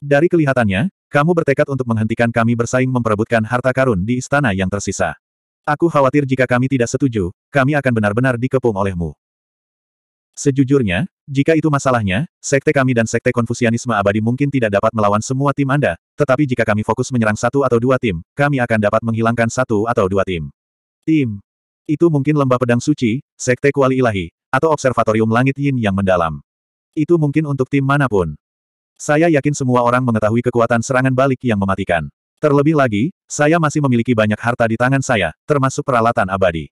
Dari kelihatannya, kamu bertekad untuk menghentikan kami bersaing memperebutkan harta karun di istana yang tersisa. Aku khawatir jika kami tidak setuju, kami akan benar-benar dikepung olehmu. Sejujurnya, jika itu masalahnya, sekte kami dan sekte konfusianisme abadi mungkin tidak dapat melawan semua tim Anda, tetapi jika kami fokus menyerang satu atau dua tim, kami akan dapat menghilangkan satu atau dua tim. Tim. Itu mungkin lembah pedang suci, sekte kuali ilahi, atau observatorium langit yin yang mendalam. Itu mungkin untuk tim manapun. Saya yakin semua orang mengetahui kekuatan serangan balik yang mematikan. Terlebih lagi, saya masih memiliki banyak harta di tangan saya, termasuk peralatan abadi.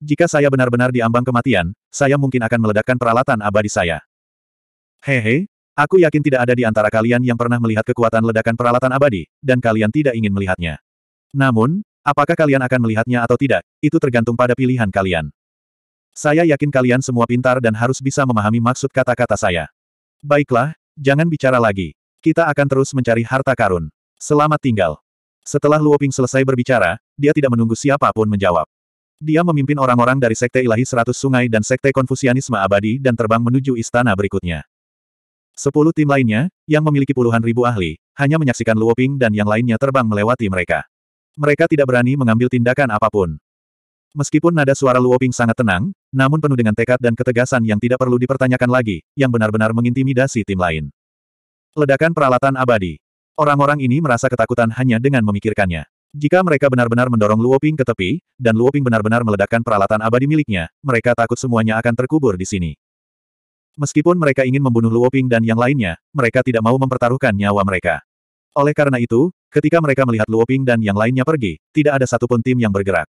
Jika saya benar-benar diambang kematian, saya mungkin akan meledakkan peralatan abadi saya. Hehe, aku yakin tidak ada di antara kalian yang pernah melihat kekuatan ledakan peralatan abadi, dan kalian tidak ingin melihatnya. Namun, apakah kalian akan melihatnya atau tidak, itu tergantung pada pilihan kalian. Saya yakin kalian semua pintar dan harus bisa memahami maksud kata-kata saya. Baiklah, Jangan bicara lagi. Kita akan terus mencari harta karun. Selamat tinggal. Setelah Luoping selesai berbicara, dia tidak menunggu siapapun menjawab. Dia memimpin orang-orang dari Sekte Ilahi Seratus Sungai dan Sekte Konfusianisme Abadi dan terbang menuju istana berikutnya. Sepuluh tim lainnya, yang memiliki puluhan ribu ahli, hanya menyaksikan Luoping dan yang lainnya terbang melewati mereka. Mereka tidak berani mengambil tindakan apapun. Meskipun nada suara Luoping sangat tenang, namun penuh dengan tekad dan ketegasan yang tidak perlu dipertanyakan lagi, yang benar-benar mengintimidasi tim lain. Ledakan peralatan abadi. Orang-orang ini merasa ketakutan hanya dengan memikirkannya. Jika mereka benar-benar mendorong Luoping ke tepi, dan Luoping benar-benar meledakkan peralatan abadi miliknya, mereka takut semuanya akan terkubur di sini. Meskipun mereka ingin membunuh Luoping dan yang lainnya, mereka tidak mau mempertaruhkan nyawa mereka. Oleh karena itu, ketika mereka melihat Luoping dan yang lainnya pergi, tidak ada satupun tim yang bergerak.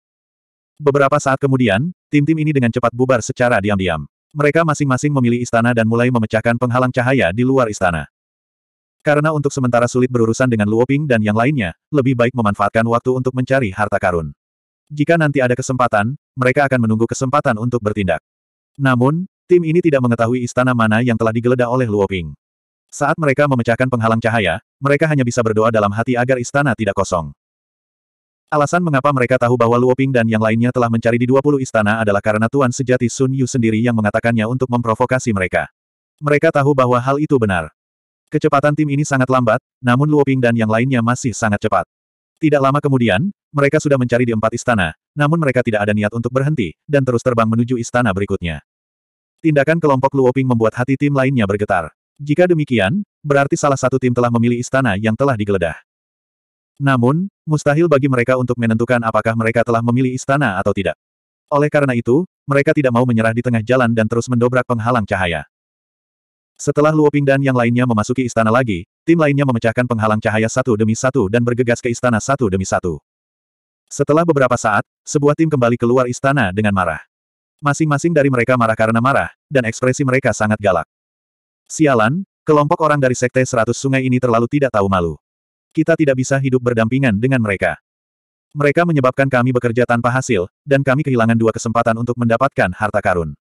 Beberapa saat kemudian, tim-tim ini dengan cepat bubar secara diam-diam. Mereka masing-masing memilih istana dan mulai memecahkan penghalang cahaya di luar istana. Karena untuk sementara sulit berurusan dengan Luoping dan yang lainnya, lebih baik memanfaatkan waktu untuk mencari harta karun. Jika nanti ada kesempatan, mereka akan menunggu kesempatan untuk bertindak. Namun, tim ini tidak mengetahui istana mana yang telah digeledah oleh Luoping. Saat mereka memecahkan penghalang cahaya, mereka hanya bisa berdoa dalam hati agar istana tidak kosong. Alasan mengapa mereka tahu bahwa Luoping dan yang lainnya telah mencari di 20 istana adalah karena Tuan Sejati Sun Yu sendiri yang mengatakannya untuk memprovokasi mereka. Mereka tahu bahwa hal itu benar. Kecepatan tim ini sangat lambat, namun Luoping dan yang lainnya masih sangat cepat. Tidak lama kemudian, mereka sudah mencari di empat istana, namun mereka tidak ada niat untuk berhenti, dan terus terbang menuju istana berikutnya. Tindakan kelompok Luoping membuat hati tim lainnya bergetar. Jika demikian, berarti salah satu tim telah memilih istana yang telah digeledah. Namun, mustahil bagi mereka untuk menentukan apakah mereka telah memilih istana atau tidak. Oleh karena itu, mereka tidak mau menyerah di tengah jalan dan terus mendobrak penghalang cahaya. Setelah Luoping dan yang lainnya memasuki istana lagi, tim lainnya memecahkan penghalang cahaya satu demi satu dan bergegas ke istana satu demi satu. Setelah beberapa saat, sebuah tim kembali keluar istana dengan marah. Masing-masing dari mereka marah karena marah, dan ekspresi mereka sangat galak. Sialan, kelompok orang dari Sekte Seratus Sungai ini terlalu tidak tahu malu kita tidak bisa hidup berdampingan dengan mereka. Mereka menyebabkan kami bekerja tanpa hasil, dan kami kehilangan dua kesempatan untuk mendapatkan harta karun.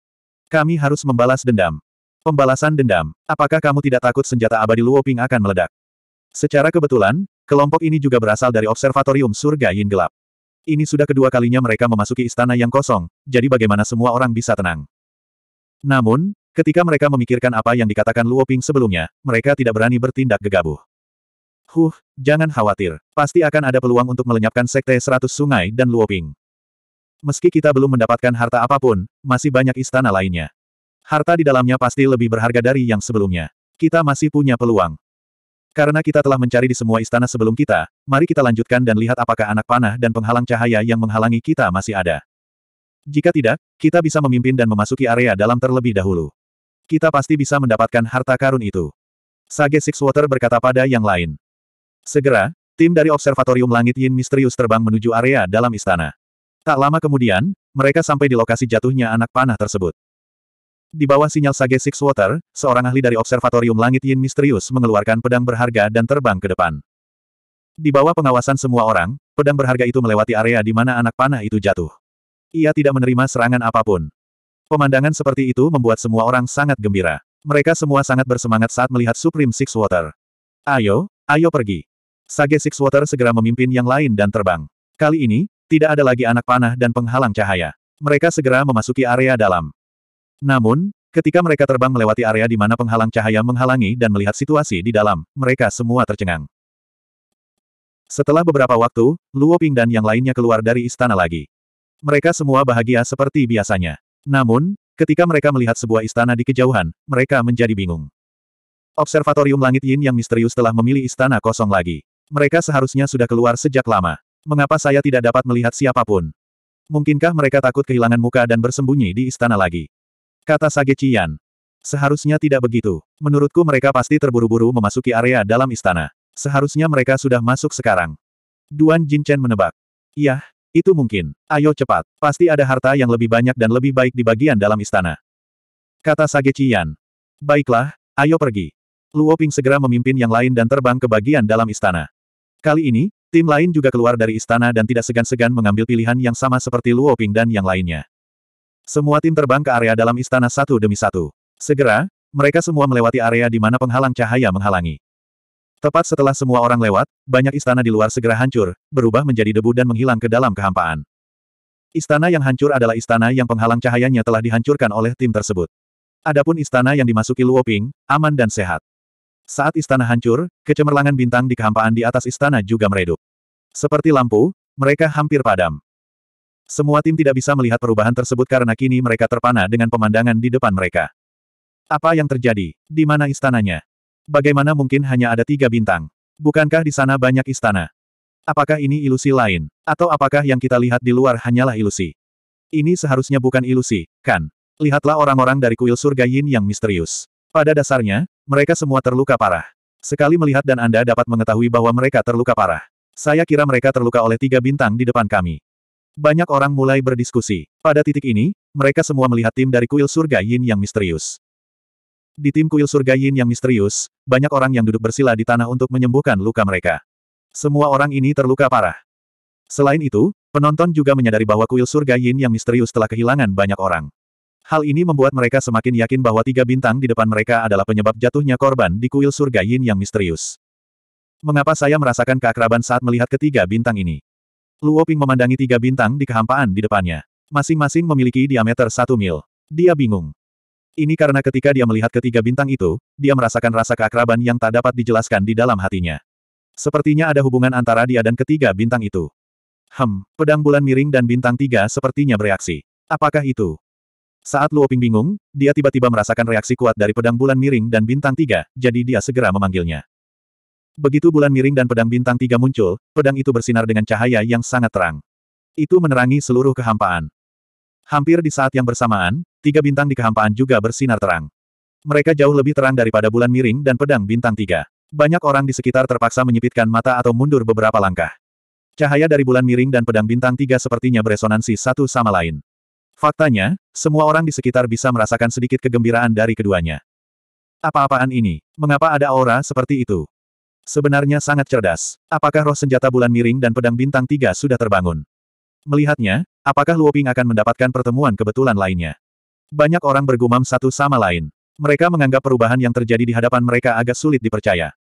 Kami harus membalas dendam. Pembalasan dendam, apakah kamu tidak takut senjata abadi Luoping akan meledak? Secara kebetulan, kelompok ini juga berasal dari Observatorium Surga Yin Gelap. Ini sudah kedua kalinya mereka memasuki istana yang kosong, jadi bagaimana semua orang bisa tenang. Namun, ketika mereka memikirkan apa yang dikatakan Luoping sebelumnya, mereka tidak berani bertindak gegabah. Huh, jangan khawatir. Pasti akan ada peluang untuk melenyapkan Sekte Seratus Sungai dan Luoping. Meski kita belum mendapatkan harta apapun, masih banyak istana lainnya. Harta di dalamnya pasti lebih berharga dari yang sebelumnya. Kita masih punya peluang. Karena kita telah mencari di semua istana sebelum kita, mari kita lanjutkan dan lihat apakah anak panah dan penghalang cahaya yang menghalangi kita masih ada. Jika tidak, kita bisa memimpin dan memasuki area dalam terlebih dahulu. Kita pasti bisa mendapatkan harta karun itu. Sage Sixwater berkata pada yang lain. Segera, tim dari Observatorium Langit Yin misterius terbang menuju area dalam istana. Tak lama kemudian, mereka sampai di lokasi jatuhnya anak panah tersebut. Di bawah sinyal Sage Six Water, seorang ahli dari Observatorium Langit Yin misterius mengeluarkan pedang berharga dan terbang ke depan. Di bawah pengawasan semua orang, pedang berharga itu melewati area di mana anak panah itu jatuh. Ia tidak menerima serangan apapun. Pemandangan seperti itu membuat semua orang sangat gembira. Mereka semua sangat bersemangat saat melihat Supreme Six Water. Ayo, ayo pergi. Sage Six Water segera memimpin yang lain dan terbang. Kali ini, tidak ada lagi anak panah dan penghalang cahaya. Mereka segera memasuki area dalam. Namun, ketika mereka terbang melewati area di mana penghalang cahaya menghalangi dan melihat situasi di dalam, mereka semua tercengang. Setelah beberapa waktu, Luo Ping dan yang lainnya keluar dari istana lagi. Mereka semua bahagia seperti biasanya. Namun, ketika mereka melihat sebuah istana di kejauhan, mereka menjadi bingung. Observatorium Langit Yin yang misterius telah memilih istana kosong lagi. Mereka seharusnya sudah keluar sejak lama. Mengapa saya tidak dapat melihat siapapun? Mungkinkah mereka takut kehilangan muka dan bersembunyi di istana lagi? Kata Sage Qian. Seharusnya tidak begitu. Menurutku mereka pasti terburu-buru memasuki area dalam istana. Seharusnya mereka sudah masuk sekarang. Duan Jinchen menebak. Yah, itu mungkin. Ayo cepat. Pasti ada harta yang lebih banyak dan lebih baik di bagian dalam istana. Kata Sage Qian. Baiklah, ayo pergi. Luo Ping segera memimpin yang lain dan terbang ke bagian dalam istana. Kali ini, tim lain juga keluar dari istana dan tidak segan-segan mengambil pilihan yang sama seperti Luo Ping dan yang lainnya. Semua tim terbang ke area dalam istana satu demi satu. Segera, mereka semua melewati area di mana penghalang cahaya menghalangi. Tepat setelah semua orang lewat, banyak istana di luar segera hancur, berubah menjadi debu dan menghilang ke dalam kehampaan. Istana yang hancur adalah istana yang penghalang cahayanya telah dihancurkan oleh tim tersebut. Adapun istana yang dimasuki Luo Ping, aman dan sehat. Saat istana hancur, kecemerlangan bintang di kehampaan di atas istana juga meredup. Seperti lampu, mereka hampir padam. Semua tim tidak bisa melihat perubahan tersebut karena kini mereka terpana dengan pemandangan di depan mereka. Apa yang terjadi? Di mana istananya? Bagaimana mungkin hanya ada tiga bintang? Bukankah di sana banyak istana? Apakah ini ilusi lain? Atau apakah yang kita lihat di luar hanyalah ilusi? Ini seharusnya bukan ilusi, kan? Lihatlah orang-orang dari kuil surga Yin yang misterius. Pada dasarnya, mereka semua terluka parah. Sekali melihat dan Anda dapat mengetahui bahwa mereka terluka parah. Saya kira mereka terluka oleh tiga bintang di depan kami. Banyak orang mulai berdiskusi. Pada titik ini, mereka semua melihat tim dari kuil surga Yin yang misterius. Di tim kuil surga Yin yang misterius, banyak orang yang duduk bersila di tanah untuk menyembuhkan luka mereka. Semua orang ini terluka parah. Selain itu, penonton juga menyadari bahwa kuil surga Yin yang misterius telah kehilangan banyak orang. Hal ini membuat mereka semakin yakin bahwa tiga bintang di depan mereka adalah penyebab jatuhnya korban di kuil surga Yin yang misterius. Mengapa saya merasakan keakraban saat melihat ketiga bintang ini? Luo Ping memandangi tiga bintang di kehampaan di depannya. Masing-masing memiliki diameter satu mil. Dia bingung. Ini karena ketika dia melihat ketiga bintang itu, dia merasakan rasa keakraban yang tak dapat dijelaskan di dalam hatinya. Sepertinya ada hubungan antara dia dan ketiga bintang itu. Hem, pedang bulan miring dan bintang tiga sepertinya bereaksi. Apakah itu? Saat Luo Ping bingung, dia tiba-tiba merasakan reaksi kuat dari pedang bulan miring dan bintang tiga, jadi dia segera memanggilnya. Begitu bulan miring dan pedang bintang tiga muncul, pedang itu bersinar dengan cahaya yang sangat terang. Itu menerangi seluruh kehampaan. Hampir di saat yang bersamaan, tiga bintang di kehampaan juga bersinar terang. Mereka jauh lebih terang daripada bulan miring dan pedang bintang tiga. Banyak orang di sekitar terpaksa menyipitkan mata atau mundur beberapa langkah. Cahaya dari bulan miring dan pedang bintang tiga sepertinya beresonansi satu sama lain. Faktanya, semua orang di sekitar bisa merasakan sedikit kegembiraan dari keduanya. Apa-apaan ini? Mengapa ada aura seperti itu? Sebenarnya sangat cerdas. Apakah roh senjata bulan miring dan pedang bintang tiga sudah terbangun? Melihatnya, apakah Luoping akan mendapatkan pertemuan kebetulan lainnya? Banyak orang bergumam satu sama lain. Mereka menganggap perubahan yang terjadi di hadapan mereka agak sulit dipercaya.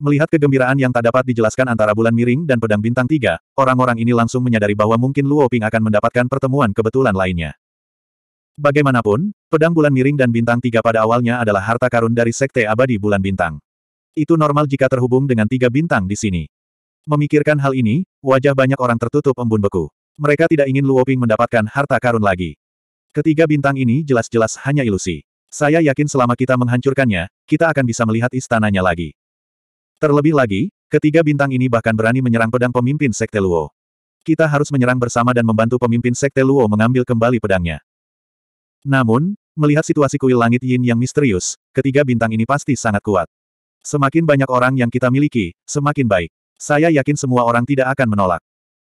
Melihat kegembiraan yang tak dapat dijelaskan antara bulan miring dan pedang bintang tiga, orang-orang ini langsung menyadari bahwa mungkin Luo Ping akan mendapatkan pertemuan kebetulan lainnya. Bagaimanapun, pedang bulan miring dan bintang tiga pada awalnya adalah harta karun dari Sekte Abadi Bulan Bintang. Itu normal jika terhubung dengan tiga bintang di sini. Memikirkan hal ini, wajah banyak orang tertutup embun beku. Mereka tidak ingin Luo Ping mendapatkan harta karun lagi. Ketiga bintang ini jelas-jelas hanya ilusi. Saya yakin selama kita menghancurkannya, kita akan bisa melihat istananya lagi. Terlebih lagi, ketiga bintang ini bahkan berani menyerang pedang pemimpin Sekte Luo. Kita harus menyerang bersama dan membantu pemimpin Sekte Luo mengambil kembali pedangnya. Namun, melihat situasi kuil langit Yin yang misterius, ketiga bintang ini pasti sangat kuat. Semakin banyak orang yang kita miliki, semakin baik. Saya yakin semua orang tidak akan menolak.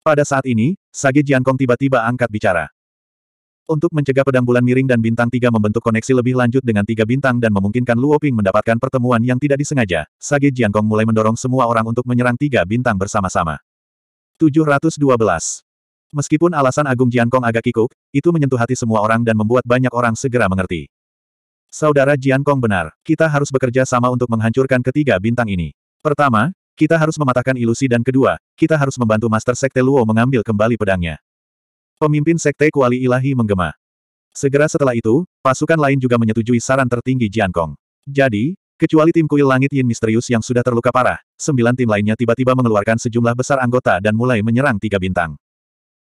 Pada saat ini, Sage Jiankong tiba-tiba angkat bicara. Untuk mencegah pedang bulan miring dan bintang tiga membentuk koneksi lebih lanjut dengan tiga bintang dan memungkinkan Luo Ping mendapatkan pertemuan yang tidak disengaja, Sage Kong mulai mendorong semua orang untuk menyerang tiga bintang bersama-sama. 712. Meskipun alasan Agung Kong agak kikuk, itu menyentuh hati semua orang dan membuat banyak orang segera mengerti. Saudara Jiankong benar, kita harus bekerja sama untuk menghancurkan ketiga bintang ini. Pertama, kita harus mematahkan ilusi dan kedua, kita harus membantu Master Sekte Luo mengambil kembali pedangnya. Pemimpin Sekte Kuali Ilahi menggema. Segera setelah itu, pasukan lain juga menyetujui saran tertinggi Jiankong. Jadi, kecuali tim kuil langit Yin misterius yang sudah terluka parah, sembilan tim lainnya tiba-tiba mengeluarkan sejumlah besar anggota dan mulai menyerang tiga bintang.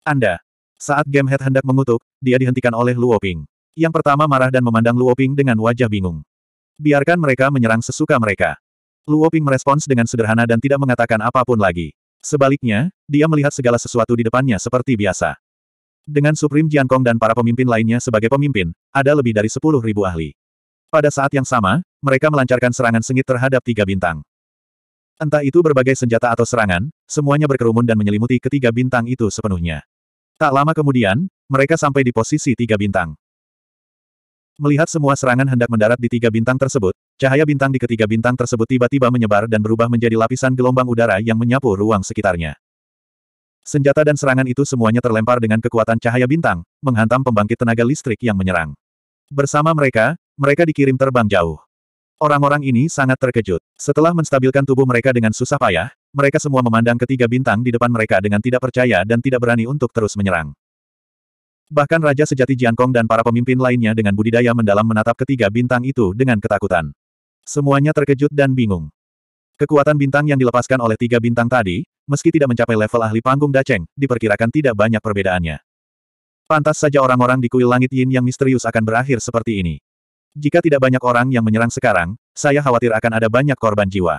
Anda. Saat Game Head hendak mengutuk, dia dihentikan oleh Luo Ping. Yang pertama marah dan memandang Luo Ping dengan wajah bingung. Biarkan mereka menyerang sesuka mereka. Luo Ping merespons dengan sederhana dan tidak mengatakan apapun lagi. Sebaliknya, dia melihat segala sesuatu di depannya seperti biasa. Dengan Supreme Jiankong dan para pemimpin lainnya sebagai pemimpin, ada lebih dari sepuluh ribu ahli. Pada saat yang sama, mereka melancarkan serangan sengit terhadap tiga bintang. Entah itu berbagai senjata atau serangan, semuanya berkerumun dan menyelimuti ketiga bintang itu sepenuhnya. Tak lama kemudian, mereka sampai di posisi tiga bintang. Melihat semua serangan hendak mendarat di tiga bintang tersebut, cahaya bintang di ketiga bintang tersebut tiba-tiba menyebar dan berubah menjadi lapisan gelombang udara yang menyapu ruang sekitarnya. Senjata dan serangan itu semuanya terlempar dengan kekuatan cahaya bintang, menghantam pembangkit tenaga listrik yang menyerang. Bersama mereka, mereka dikirim terbang jauh. Orang-orang ini sangat terkejut. Setelah menstabilkan tubuh mereka dengan susah payah, mereka semua memandang ketiga bintang di depan mereka dengan tidak percaya dan tidak berani untuk terus menyerang. Bahkan Raja Sejati Jiankong dan para pemimpin lainnya dengan budidaya mendalam menatap ketiga bintang itu dengan ketakutan. Semuanya terkejut dan bingung. Kekuatan bintang yang dilepaskan oleh tiga bintang tadi, meski tidak mencapai level ahli panggung Daceng, diperkirakan tidak banyak perbedaannya. Pantas saja orang-orang di kuil langit Yin yang misterius akan berakhir seperti ini. Jika tidak banyak orang yang menyerang sekarang, saya khawatir akan ada banyak korban jiwa.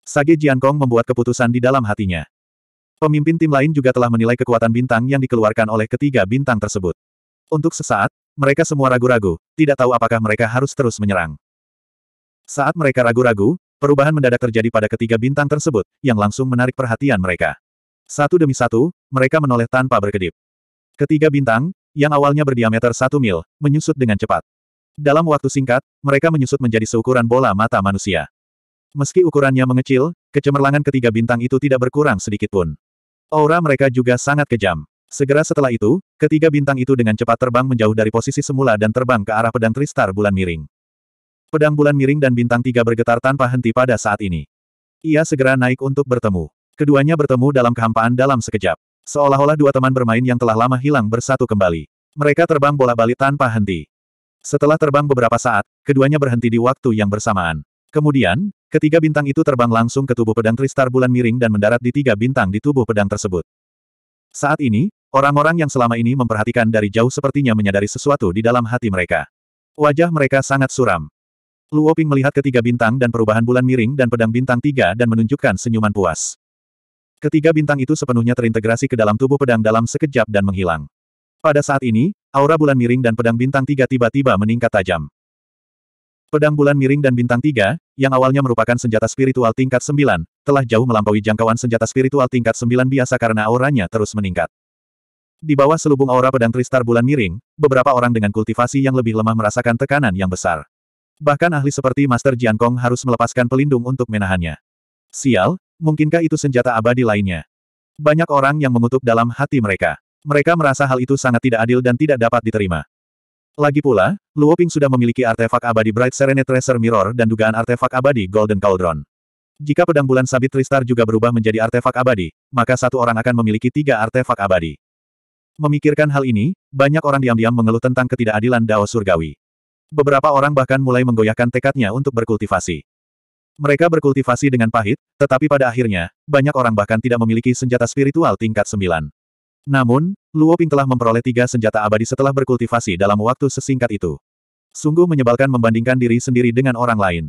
Sage Jiankong membuat keputusan di dalam hatinya. Pemimpin tim lain juga telah menilai kekuatan bintang yang dikeluarkan oleh ketiga bintang tersebut. Untuk sesaat, mereka semua ragu-ragu, tidak tahu apakah mereka harus terus menyerang. Saat mereka ragu-ragu, perubahan mendadak terjadi pada ketiga bintang tersebut, yang langsung menarik perhatian mereka. Satu demi satu, mereka menoleh tanpa berkedip. Ketiga bintang, yang awalnya berdiameter satu mil, menyusut dengan cepat. Dalam waktu singkat, mereka menyusut menjadi seukuran bola mata manusia. Meski ukurannya mengecil, kecemerlangan ketiga bintang itu tidak berkurang sedikit pun. Aura mereka juga sangat kejam. Segera setelah itu, ketiga bintang itu dengan cepat terbang menjauh dari posisi semula dan terbang ke arah pedang Tristar bulan miring. Pedang bulan miring dan bintang tiga bergetar tanpa henti pada saat ini. Ia segera naik untuk bertemu. Keduanya bertemu dalam kehampaan dalam sekejap. Seolah-olah dua teman bermain yang telah lama hilang bersatu kembali. Mereka terbang bola-balik tanpa henti. Setelah terbang beberapa saat, keduanya berhenti di waktu yang bersamaan. Kemudian, ketiga bintang itu terbang langsung ke tubuh pedang Tristar bulan miring dan mendarat di tiga bintang di tubuh pedang tersebut. Saat ini, orang-orang yang selama ini memperhatikan dari jauh sepertinya menyadari sesuatu di dalam hati mereka. Wajah mereka sangat suram. Luo Ping melihat ketiga bintang dan perubahan bulan miring dan pedang bintang tiga dan menunjukkan senyuman puas. Ketiga bintang itu sepenuhnya terintegrasi ke dalam tubuh pedang dalam sekejap dan menghilang. Pada saat ini, aura bulan miring dan pedang bintang tiga tiba-tiba meningkat tajam. Pedang bulan miring dan bintang tiga, yang awalnya merupakan senjata spiritual tingkat sembilan, telah jauh melampaui jangkauan senjata spiritual tingkat sembilan biasa karena auranya terus meningkat. Di bawah selubung aura pedang Tristar bulan miring, beberapa orang dengan kultivasi yang lebih lemah merasakan tekanan yang besar. Bahkan ahli seperti Master Jian Kong harus melepaskan pelindung untuk menahannya. Sial, mungkinkah itu senjata abadi lainnya? Banyak orang yang mengutuk dalam hati mereka. Mereka merasa hal itu sangat tidak adil dan tidak dapat diterima. Lagi pula, Luo Ping sudah memiliki artefak abadi Bright Serenade Tracer Mirror dan dugaan artefak abadi Golden Cauldron. Jika pedang bulan sabit Tristar juga berubah menjadi artefak abadi, maka satu orang akan memiliki tiga artefak abadi. Memikirkan hal ini, banyak orang diam-diam mengeluh tentang ketidakadilan Dao Surgawi. Beberapa orang bahkan mulai menggoyahkan tekadnya untuk berkultivasi. Mereka berkultivasi dengan pahit, tetapi pada akhirnya, banyak orang bahkan tidak memiliki senjata spiritual tingkat 9. Namun, Luo Ping telah memperoleh tiga senjata abadi setelah berkultivasi dalam waktu sesingkat itu. Sungguh menyebalkan membandingkan diri sendiri dengan orang lain.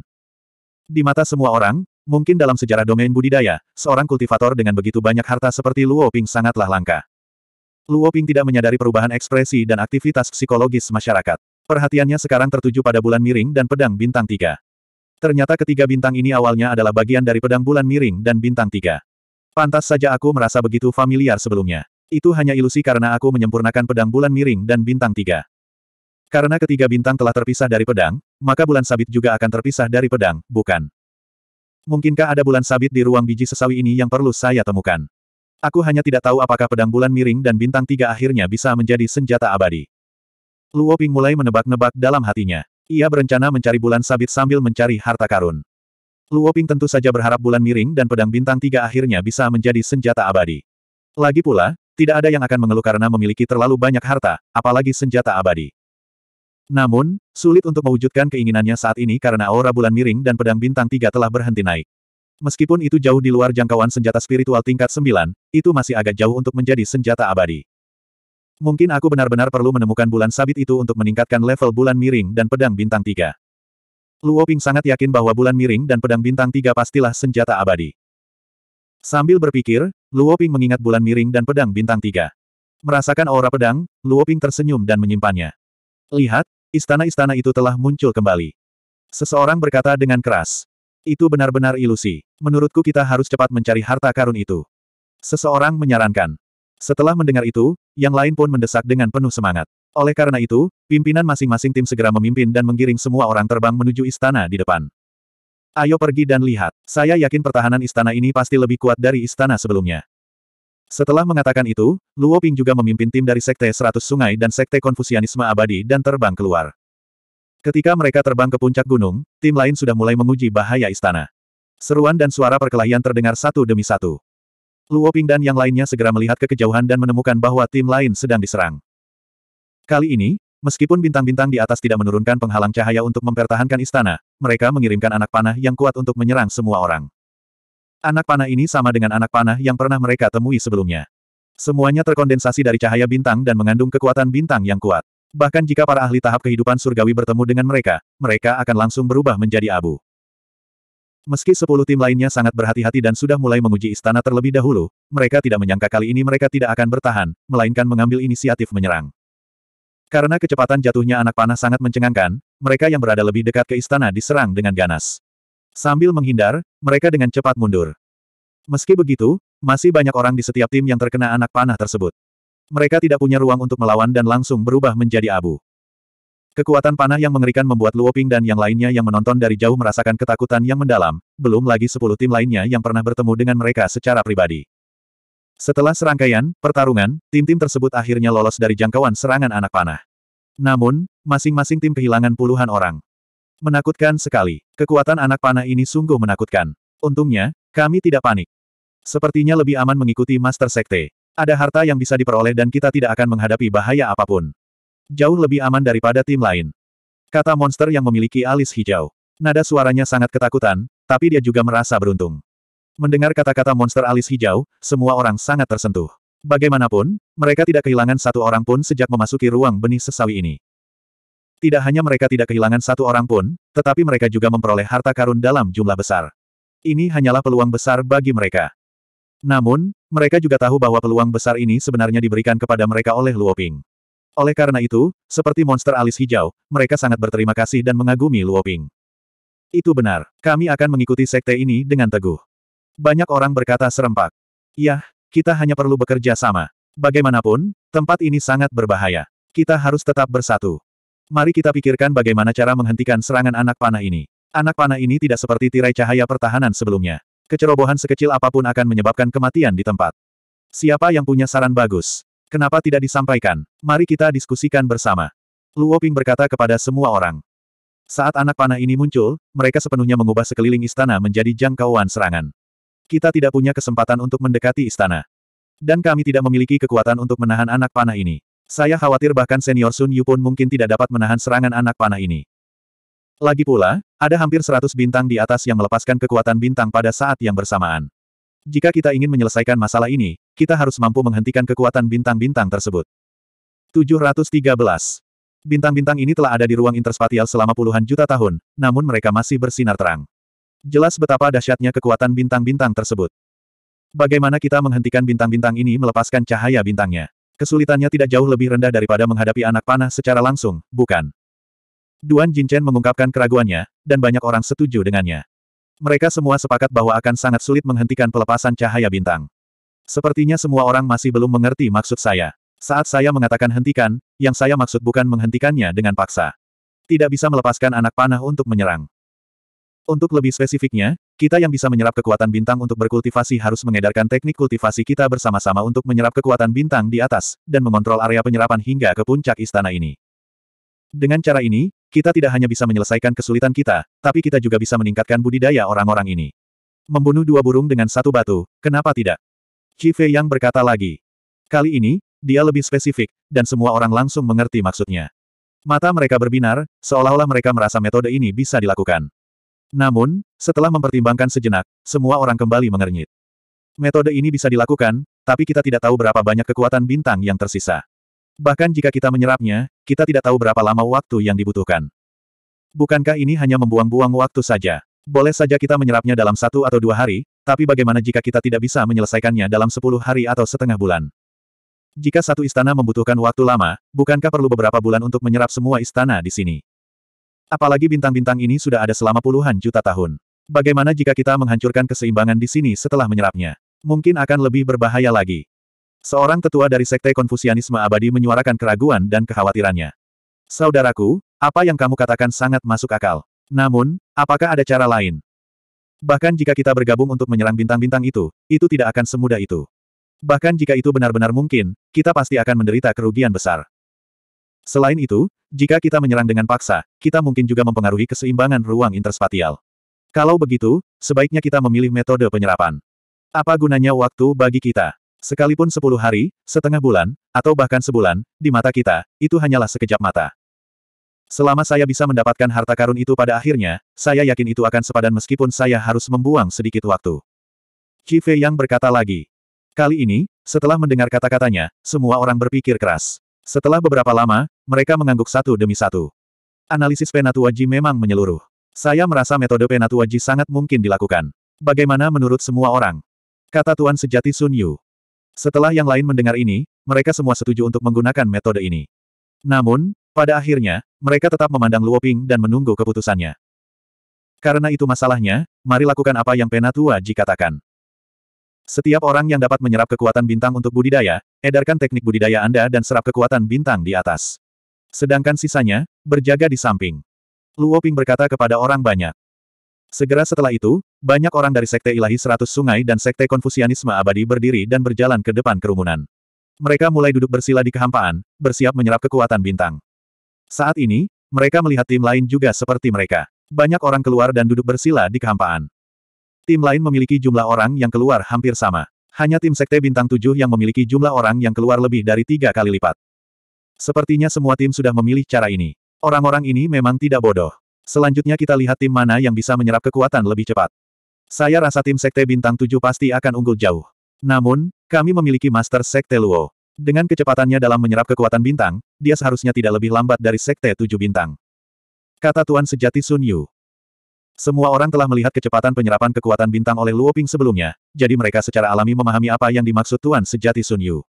Di mata semua orang, mungkin dalam sejarah domain budidaya, seorang kultivator dengan begitu banyak harta seperti Luo Ping sangatlah langka. Luo Ping tidak menyadari perubahan ekspresi dan aktivitas psikologis masyarakat. Perhatiannya sekarang tertuju pada bulan miring dan pedang bintang tiga. Ternyata ketiga bintang ini awalnya adalah bagian dari pedang bulan miring dan bintang tiga. Pantas saja aku merasa begitu familiar sebelumnya. Itu hanya ilusi karena aku menyempurnakan pedang bulan miring dan bintang tiga. Karena ketiga bintang telah terpisah dari pedang, maka bulan sabit juga akan terpisah dari pedang, bukan? Mungkinkah ada bulan sabit di ruang biji sesawi ini yang perlu saya temukan? Aku hanya tidak tahu apakah pedang bulan miring dan bintang tiga akhirnya bisa menjadi senjata abadi. Luo Ping mulai menebak-nebak dalam hatinya. Ia berencana mencari bulan sabit sambil mencari harta karun. Luo Ping tentu saja berharap bulan miring dan pedang bintang tiga akhirnya bisa menjadi senjata abadi. Lagi pula, tidak ada yang akan mengeluh karena memiliki terlalu banyak harta, apalagi senjata abadi. Namun, sulit untuk mewujudkan keinginannya saat ini karena aura bulan miring dan pedang bintang tiga telah berhenti naik. Meskipun itu jauh di luar jangkauan senjata spiritual tingkat sembilan, itu masih agak jauh untuk menjadi senjata abadi. Mungkin aku benar-benar perlu menemukan bulan sabit itu untuk meningkatkan level bulan miring dan pedang bintang tiga. Luoping sangat yakin bahwa bulan miring dan pedang bintang tiga pastilah senjata abadi. Sambil berpikir, Luoping mengingat bulan miring dan pedang bintang tiga. Merasakan aura pedang, Luoping tersenyum dan menyimpannya. Lihat, istana-istana itu telah muncul kembali. Seseorang berkata dengan keras. Itu benar-benar ilusi. Menurutku kita harus cepat mencari harta karun itu. Seseorang menyarankan. Setelah mendengar itu, yang lain pun mendesak dengan penuh semangat. Oleh karena itu, pimpinan masing-masing tim segera memimpin dan menggiring semua orang terbang menuju istana di depan. Ayo pergi dan lihat. Saya yakin pertahanan istana ini pasti lebih kuat dari istana sebelumnya. Setelah mengatakan itu, Luo Ping juga memimpin tim dari Sekte Seratus Sungai dan Sekte Konfusianisme Abadi dan terbang keluar. Ketika mereka terbang ke puncak gunung, tim lain sudah mulai menguji bahaya istana. Seruan dan suara perkelahian terdengar satu demi satu. Luo Ping dan yang lainnya segera melihat ke kejauhan dan menemukan bahwa tim lain sedang diserang. Kali ini, meskipun bintang-bintang di atas tidak menurunkan penghalang cahaya untuk mempertahankan istana, mereka mengirimkan anak panah yang kuat untuk menyerang semua orang. Anak panah ini sama dengan anak panah yang pernah mereka temui sebelumnya. Semuanya terkondensasi dari cahaya bintang dan mengandung kekuatan bintang yang kuat. Bahkan jika para ahli tahap kehidupan surgawi bertemu dengan mereka, mereka akan langsung berubah menjadi abu. Meski sepuluh tim lainnya sangat berhati-hati dan sudah mulai menguji istana terlebih dahulu, mereka tidak menyangka kali ini mereka tidak akan bertahan, melainkan mengambil inisiatif menyerang. Karena kecepatan jatuhnya anak panah sangat mencengangkan, mereka yang berada lebih dekat ke istana diserang dengan ganas. Sambil menghindar, mereka dengan cepat mundur. Meski begitu, masih banyak orang di setiap tim yang terkena anak panah tersebut. Mereka tidak punya ruang untuk melawan dan langsung berubah menjadi abu. Kekuatan panah yang mengerikan membuat Luo Ping dan yang lainnya yang menonton dari jauh merasakan ketakutan yang mendalam, belum lagi sepuluh tim lainnya yang pernah bertemu dengan mereka secara pribadi. Setelah serangkaian, pertarungan, tim-tim tersebut akhirnya lolos dari jangkauan serangan anak panah. Namun, masing-masing tim kehilangan puluhan orang. Menakutkan sekali. Kekuatan anak panah ini sungguh menakutkan. Untungnya, kami tidak panik. Sepertinya lebih aman mengikuti Master Sekte. Ada harta yang bisa diperoleh dan kita tidak akan menghadapi bahaya apapun. Jauh lebih aman daripada tim lain. Kata monster yang memiliki alis hijau. Nada suaranya sangat ketakutan, tapi dia juga merasa beruntung. Mendengar kata-kata monster alis hijau, semua orang sangat tersentuh. Bagaimanapun, mereka tidak kehilangan satu orang pun sejak memasuki ruang benih sesawi ini. Tidak hanya mereka tidak kehilangan satu orang pun, tetapi mereka juga memperoleh harta karun dalam jumlah besar. Ini hanyalah peluang besar bagi mereka. Namun, mereka juga tahu bahwa peluang besar ini sebenarnya diberikan kepada mereka oleh Luoping. Oleh karena itu, seperti monster alis hijau, mereka sangat berterima kasih dan mengagumi Luoping. Itu benar, kami akan mengikuti sekte ini dengan teguh. Banyak orang berkata serempak. Yah, kita hanya perlu bekerja sama. Bagaimanapun, tempat ini sangat berbahaya. Kita harus tetap bersatu. Mari kita pikirkan bagaimana cara menghentikan serangan anak panah ini. Anak panah ini tidak seperti tirai cahaya pertahanan sebelumnya. Kecerobohan sekecil apapun akan menyebabkan kematian di tempat. Siapa yang punya saran bagus? Kenapa tidak disampaikan? Mari kita diskusikan bersama. Luo Ping berkata kepada semua orang. Saat anak panah ini muncul, mereka sepenuhnya mengubah sekeliling istana menjadi jangkauan serangan. Kita tidak punya kesempatan untuk mendekati istana. Dan kami tidak memiliki kekuatan untuk menahan anak panah ini. Saya khawatir bahkan senior Sun Yu pun mungkin tidak dapat menahan serangan anak panah ini. Lagi pula, ada hampir 100 bintang di atas yang melepaskan kekuatan bintang pada saat yang bersamaan. Jika kita ingin menyelesaikan masalah ini, kita harus mampu menghentikan kekuatan bintang-bintang tersebut. 713. Bintang-bintang ini telah ada di ruang interspatial selama puluhan juta tahun, namun mereka masih bersinar terang. Jelas betapa dahsyatnya kekuatan bintang-bintang tersebut. Bagaimana kita menghentikan bintang-bintang ini melepaskan cahaya bintangnya? Kesulitannya tidak jauh lebih rendah daripada menghadapi anak panah secara langsung, bukan? Duan Jinchen mengungkapkan keraguannya, dan banyak orang setuju dengannya. Mereka semua sepakat bahwa akan sangat sulit menghentikan pelepasan cahaya bintang. Sepertinya semua orang masih belum mengerti maksud saya. Saat saya mengatakan hentikan, yang saya maksud bukan menghentikannya dengan paksa. Tidak bisa melepaskan anak panah untuk menyerang. Untuk lebih spesifiknya, kita yang bisa menyerap kekuatan bintang untuk berkultivasi harus mengedarkan teknik kultivasi kita bersama-sama untuk menyerap kekuatan bintang di atas, dan mengontrol area penyerapan hingga ke puncak istana ini. Dengan cara ini, kita tidak hanya bisa menyelesaikan kesulitan kita, tapi kita juga bisa meningkatkan budidaya orang-orang ini. Membunuh dua burung dengan satu batu, kenapa tidak? Qi yang berkata lagi. Kali ini, dia lebih spesifik, dan semua orang langsung mengerti maksudnya. Mata mereka berbinar, seolah-olah mereka merasa metode ini bisa dilakukan. Namun, setelah mempertimbangkan sejenak, semua orang kembali mengernyit. Metode ini bisa dilakukan, tapi kita tidak tahu berapa banyak kekuatan bintang yang tersisa. Bahkan jika kita menyerapnya, kita tidak tahu berapa lama waktu yang dibutuhkan. Bukankah ini hanya membuang-buang waktu saja? Boleh saja kita menyerapnya dalam satu atau dua hari, tapi bagaimana jika kita tidak bisa menyelesaikannya dalam sepuluh hari atau setengah bulan? Jika satu istana membutuhkan waktu lama, bukankah perlu beberapa bulan untuk menyerap semua istana di sini? Apalagi bintang-bintang ini sudah ada selama puluhan juta tahun. Bagaimana jika kita menghancurkan keseimbangan di sini setelah menyerapnya? Mungkin akan lebih berbahaya lagi. Seorang tetua dari Sekte Konfusianisme Abadi menyuarakan keraguan dan kekhawatirannya. Saudaraku, apa yang kamu katakan sangat masuk akal. Namun, apakah ada cara lain? Bahkan jika kita bergabung untuk menyerang bintang-bintang itu, itu tidak akan semudah itu. Bahkan jika itu benar-benar mungkin, kita pasti akan menderita kerugian besar. Selain itu, jika kita menyerang dengan paksa, kita mungkin juga mempengaruhi keseimbangan ruang interspatial. Kalau begitu, sebaiknya kita memilih metode penyerapan. Apa gunanya waktu bagi kita? Sekalipun sepuluh hari, setengah bulan, atau bahkan sebulan, di mata kita, itu hanyalah sekejap mata. Selama saya bisa mendapatkan harta karun itu pada akhirnya, saya yakin itu akan sepadan meskipun saya harus membuang sedikit waktu. Chive yang berkata lagi. Kali ini, setelah mendengar kata-katanya, semua orang berpikir keras. Setelah beberapa lama, mereka mengangguk satu demi satu. Analisis Ji memang menyeluruh. Saya merasa metode Ji sangat mungkin dilakukan. Bagaimana menurut semua orang? Kata Tuan Sejati Sun Yu. Setelah yang lain mendengar ini, mereka semua setuju untuk menggunakan metode ini. Namun, pada akhirnya, mereka tetap memandang Luoping dan menunggu keputusannya. Karena itu masalahnya, mari lakukan apa yang Penatua Ji katakan. Setiap orang yang dapat menyerap kekuatan bintang untuk budidaya, edarkan teknik budidaya Anda dan serap kekuatan bintang di atas. Sedangkan sisanya, berjaga di samping. Luoping berkata kepada orang banyak. Segera setelah itu, banyak orang dari Sekte Ilahi Seratus Sungai dan Sekte Konfusianisme Abadi berdiri dan berjalan ke depan kerumunan. Mereka mulai duduk bersila di kehampaan, bersiap menyerap kekuatan bintang. Saat ini, mereka melihat tim lain juga seperti mereka. Banyak orang keluar dan duduk bersila di kehampaan. Tim lain memiliki jumlah orang yang keluar hampir sama. Hanya tim Sekte Bintang Tujuh yang memiliki jumlah orang yang keluar lebih dari tiga kali lipat. Sepertinya semua tim sudah memilih cara ini. Orang-orang ini memang tidak bodoh. Selanjutnya kita lihat tim mana yang bisa menyerap kekuatan lebih cepat. Saya rasa tim Sekte Bintang 7 pasti akan unggul jauh. Namun, kami memiliki Master Sekte Luo. Dengan kecepatannya dalam menyerap kekuatan bintang, dia seharusnya tidak lebih lambat dari Sekte 7 Bintang. Kata Tuan Sejati Sun Yu. Semua orang telah melihat kecepatan penyerapan kekuatan bintang oleh Luo Ping sebelumnya, jadi mereka secara alami memahami apa yang dimaksud Tuan Sejati Sun Yu.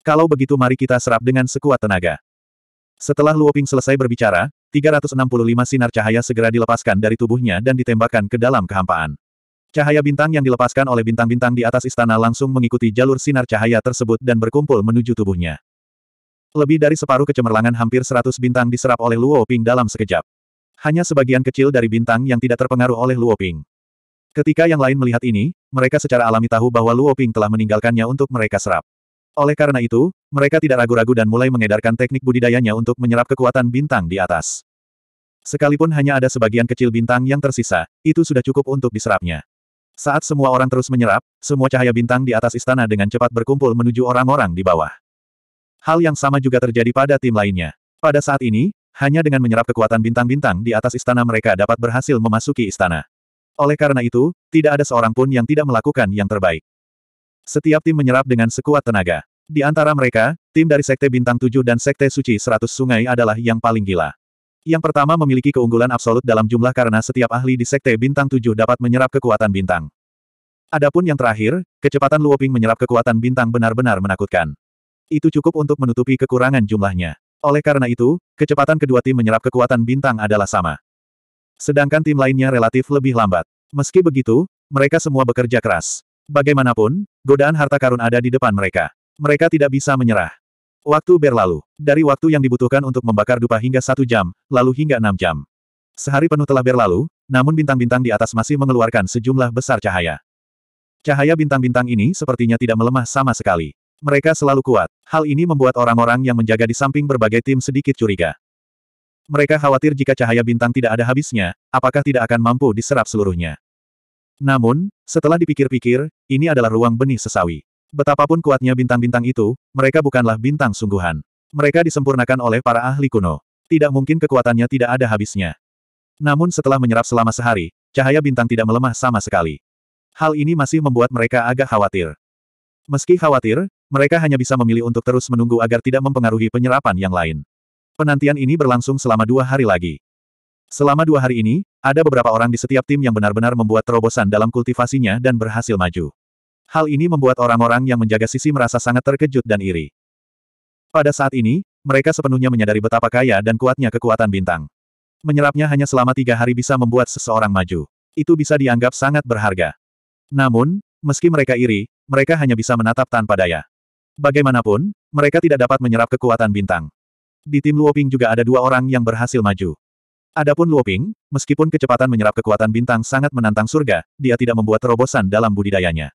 Kalau begitu mari kita serap dengan sekuat tenaga. Setelah Luo Ping selesai berbicara, 365 sinar cahaya segera dilepaskan dari tubuhnya dan ditembakkan ke dalam kehampaan. Cahaya bintang yang dilepaskan oleh bintang-bintang di atas istana langsung mengikuti jalur sinar cahaya tersebut dan berkumpul menuju tubuhnya. Lebih dari separuh kecemerlangan hampir 100 bintang diserap oleh Luo Ping dalam sekejap. Hanya sebagian kecil dari bintang yang tidak terpengaruh oleh Luo Ping. Ketika yang lain melihat ini, mereka secara alami tahu bahwa Luo Ping telah meninggalkannya untuk mereka serap. Oleh karena itu, mereka tidak ragu-ragu dan mulai mengedarkan teknik budidayanya untuk menyerap kekuatan bintang di atas. Sekalipun hanya ada sebagian kecil bintang yang tersisa, itu sudah cukup untuk diserapnya. Saat semua orang terus menyerap, semua cahaya bintang di atas istana dengan cepat berkumpul menuju orang-orang di bawah. Hal yang sama juga terjadi pada tim lainnya. Pada saat ini, hanya dengan menyerap kekuatan bintang-bintang di atas istana mereka dapat berhasil memasuki istana. Oleh karena itu, tidak ada seorang pun yang tidak melakukan yang terbaik. Setiap tim menyerap dengan sekuat tenaga. Di antara mereka, tim dari Sekte Bintang Tujuh dan Sekte Suci Seratus Sungai adalah yang paling gila. Yang pertama memiliki keunggulan absolut dalam jumlah karena setiap ahli di Sekte Bintang Tujuh dapat menyerap kekuatan bintang. Adapun yang terakhir, kecepatan Luoping menyerap kekuatan bintang benar-benar menakutkan. Itu cukup untuk menutupi kekurangan jumlahnya. Oleh karena itu, kecepatan kedua tim menyerap kekuatan bintang adalah sama. Sedangkan tim lainnya relatif lebih lambat. Meski begitu, mereka semua bekerja keras. Bagaimanapun, godaan harta karun ada di depan mereka. Mereka tidak bisa menyerah. Waktu berlalu. Dari waktu yang dibutuhkan untuk membakar dupa hingga satu jam, lalu hingga enam jam. Sehari penuh telah berlalu, namun bintang-bintang di atas masih mengeluarkan sejumlah besar cahaya. Cahaya bintang-bintang ini sepertinya tidak melemah sama sekali. Mereka selalu kuat. Hal ini membuat orang-orang yang menjaga di samping berbagai tim sedikit curiga. Mereka khawatir jika cahaya bintang tidak ada habisnya, apakah tidak akan mampu diserap seluruhnya. Namun, setelah dipikir-pikir, ini adalah ruang benih sesawi. Betapapun kuatnya bintang-bintang itu, mereka bukanlah bintang sungguhan. Mereka disempurnakan oleh para ahli kuno. Tidak mungkin kekuatannya tidak ada habisnya. Namun setelah menyerap selama sehari, cahaya bintang tidak melemah sama sekali. Hal ini masih membuat mereka agak khawatir. Meski khawatir, mereka hanya bisa memilih untuk terus menunggu agar tidak mempengaruhi penyerapan yang lain. Penantian ini berlangsung selama dua hari lagi. Selama dua hari ini, ada beberapa orang di setiap tim yang benar-benar membuat terobosan dalam kultivasinya dan berhasil maju. Hal ini membuat orang-orang yang menjaga sisi merasa sangat terkejut dan iri. Pada saat ini, mereka sepenuhnya menyadari betapa kaya dan kuatnya kekuatan bintang. Menyerapnya hanya selama tiga hari bisa membuat seseorang maju. Itu bisa dianggap sangat berharga. Namun, meski mereka iri, mereka hanya bisa menatap tanpa daya. Bagaimanapun, mereka tidak dapat menyerap kekuatan bintang. Di tim Luoping juga ada dua orang yang berhasil maju. Adapun Luoping, meskipun kecepatan menyerap kekuatan bintang sangat menantang surga, dia tidak membuat terobosan dalam budidayanya.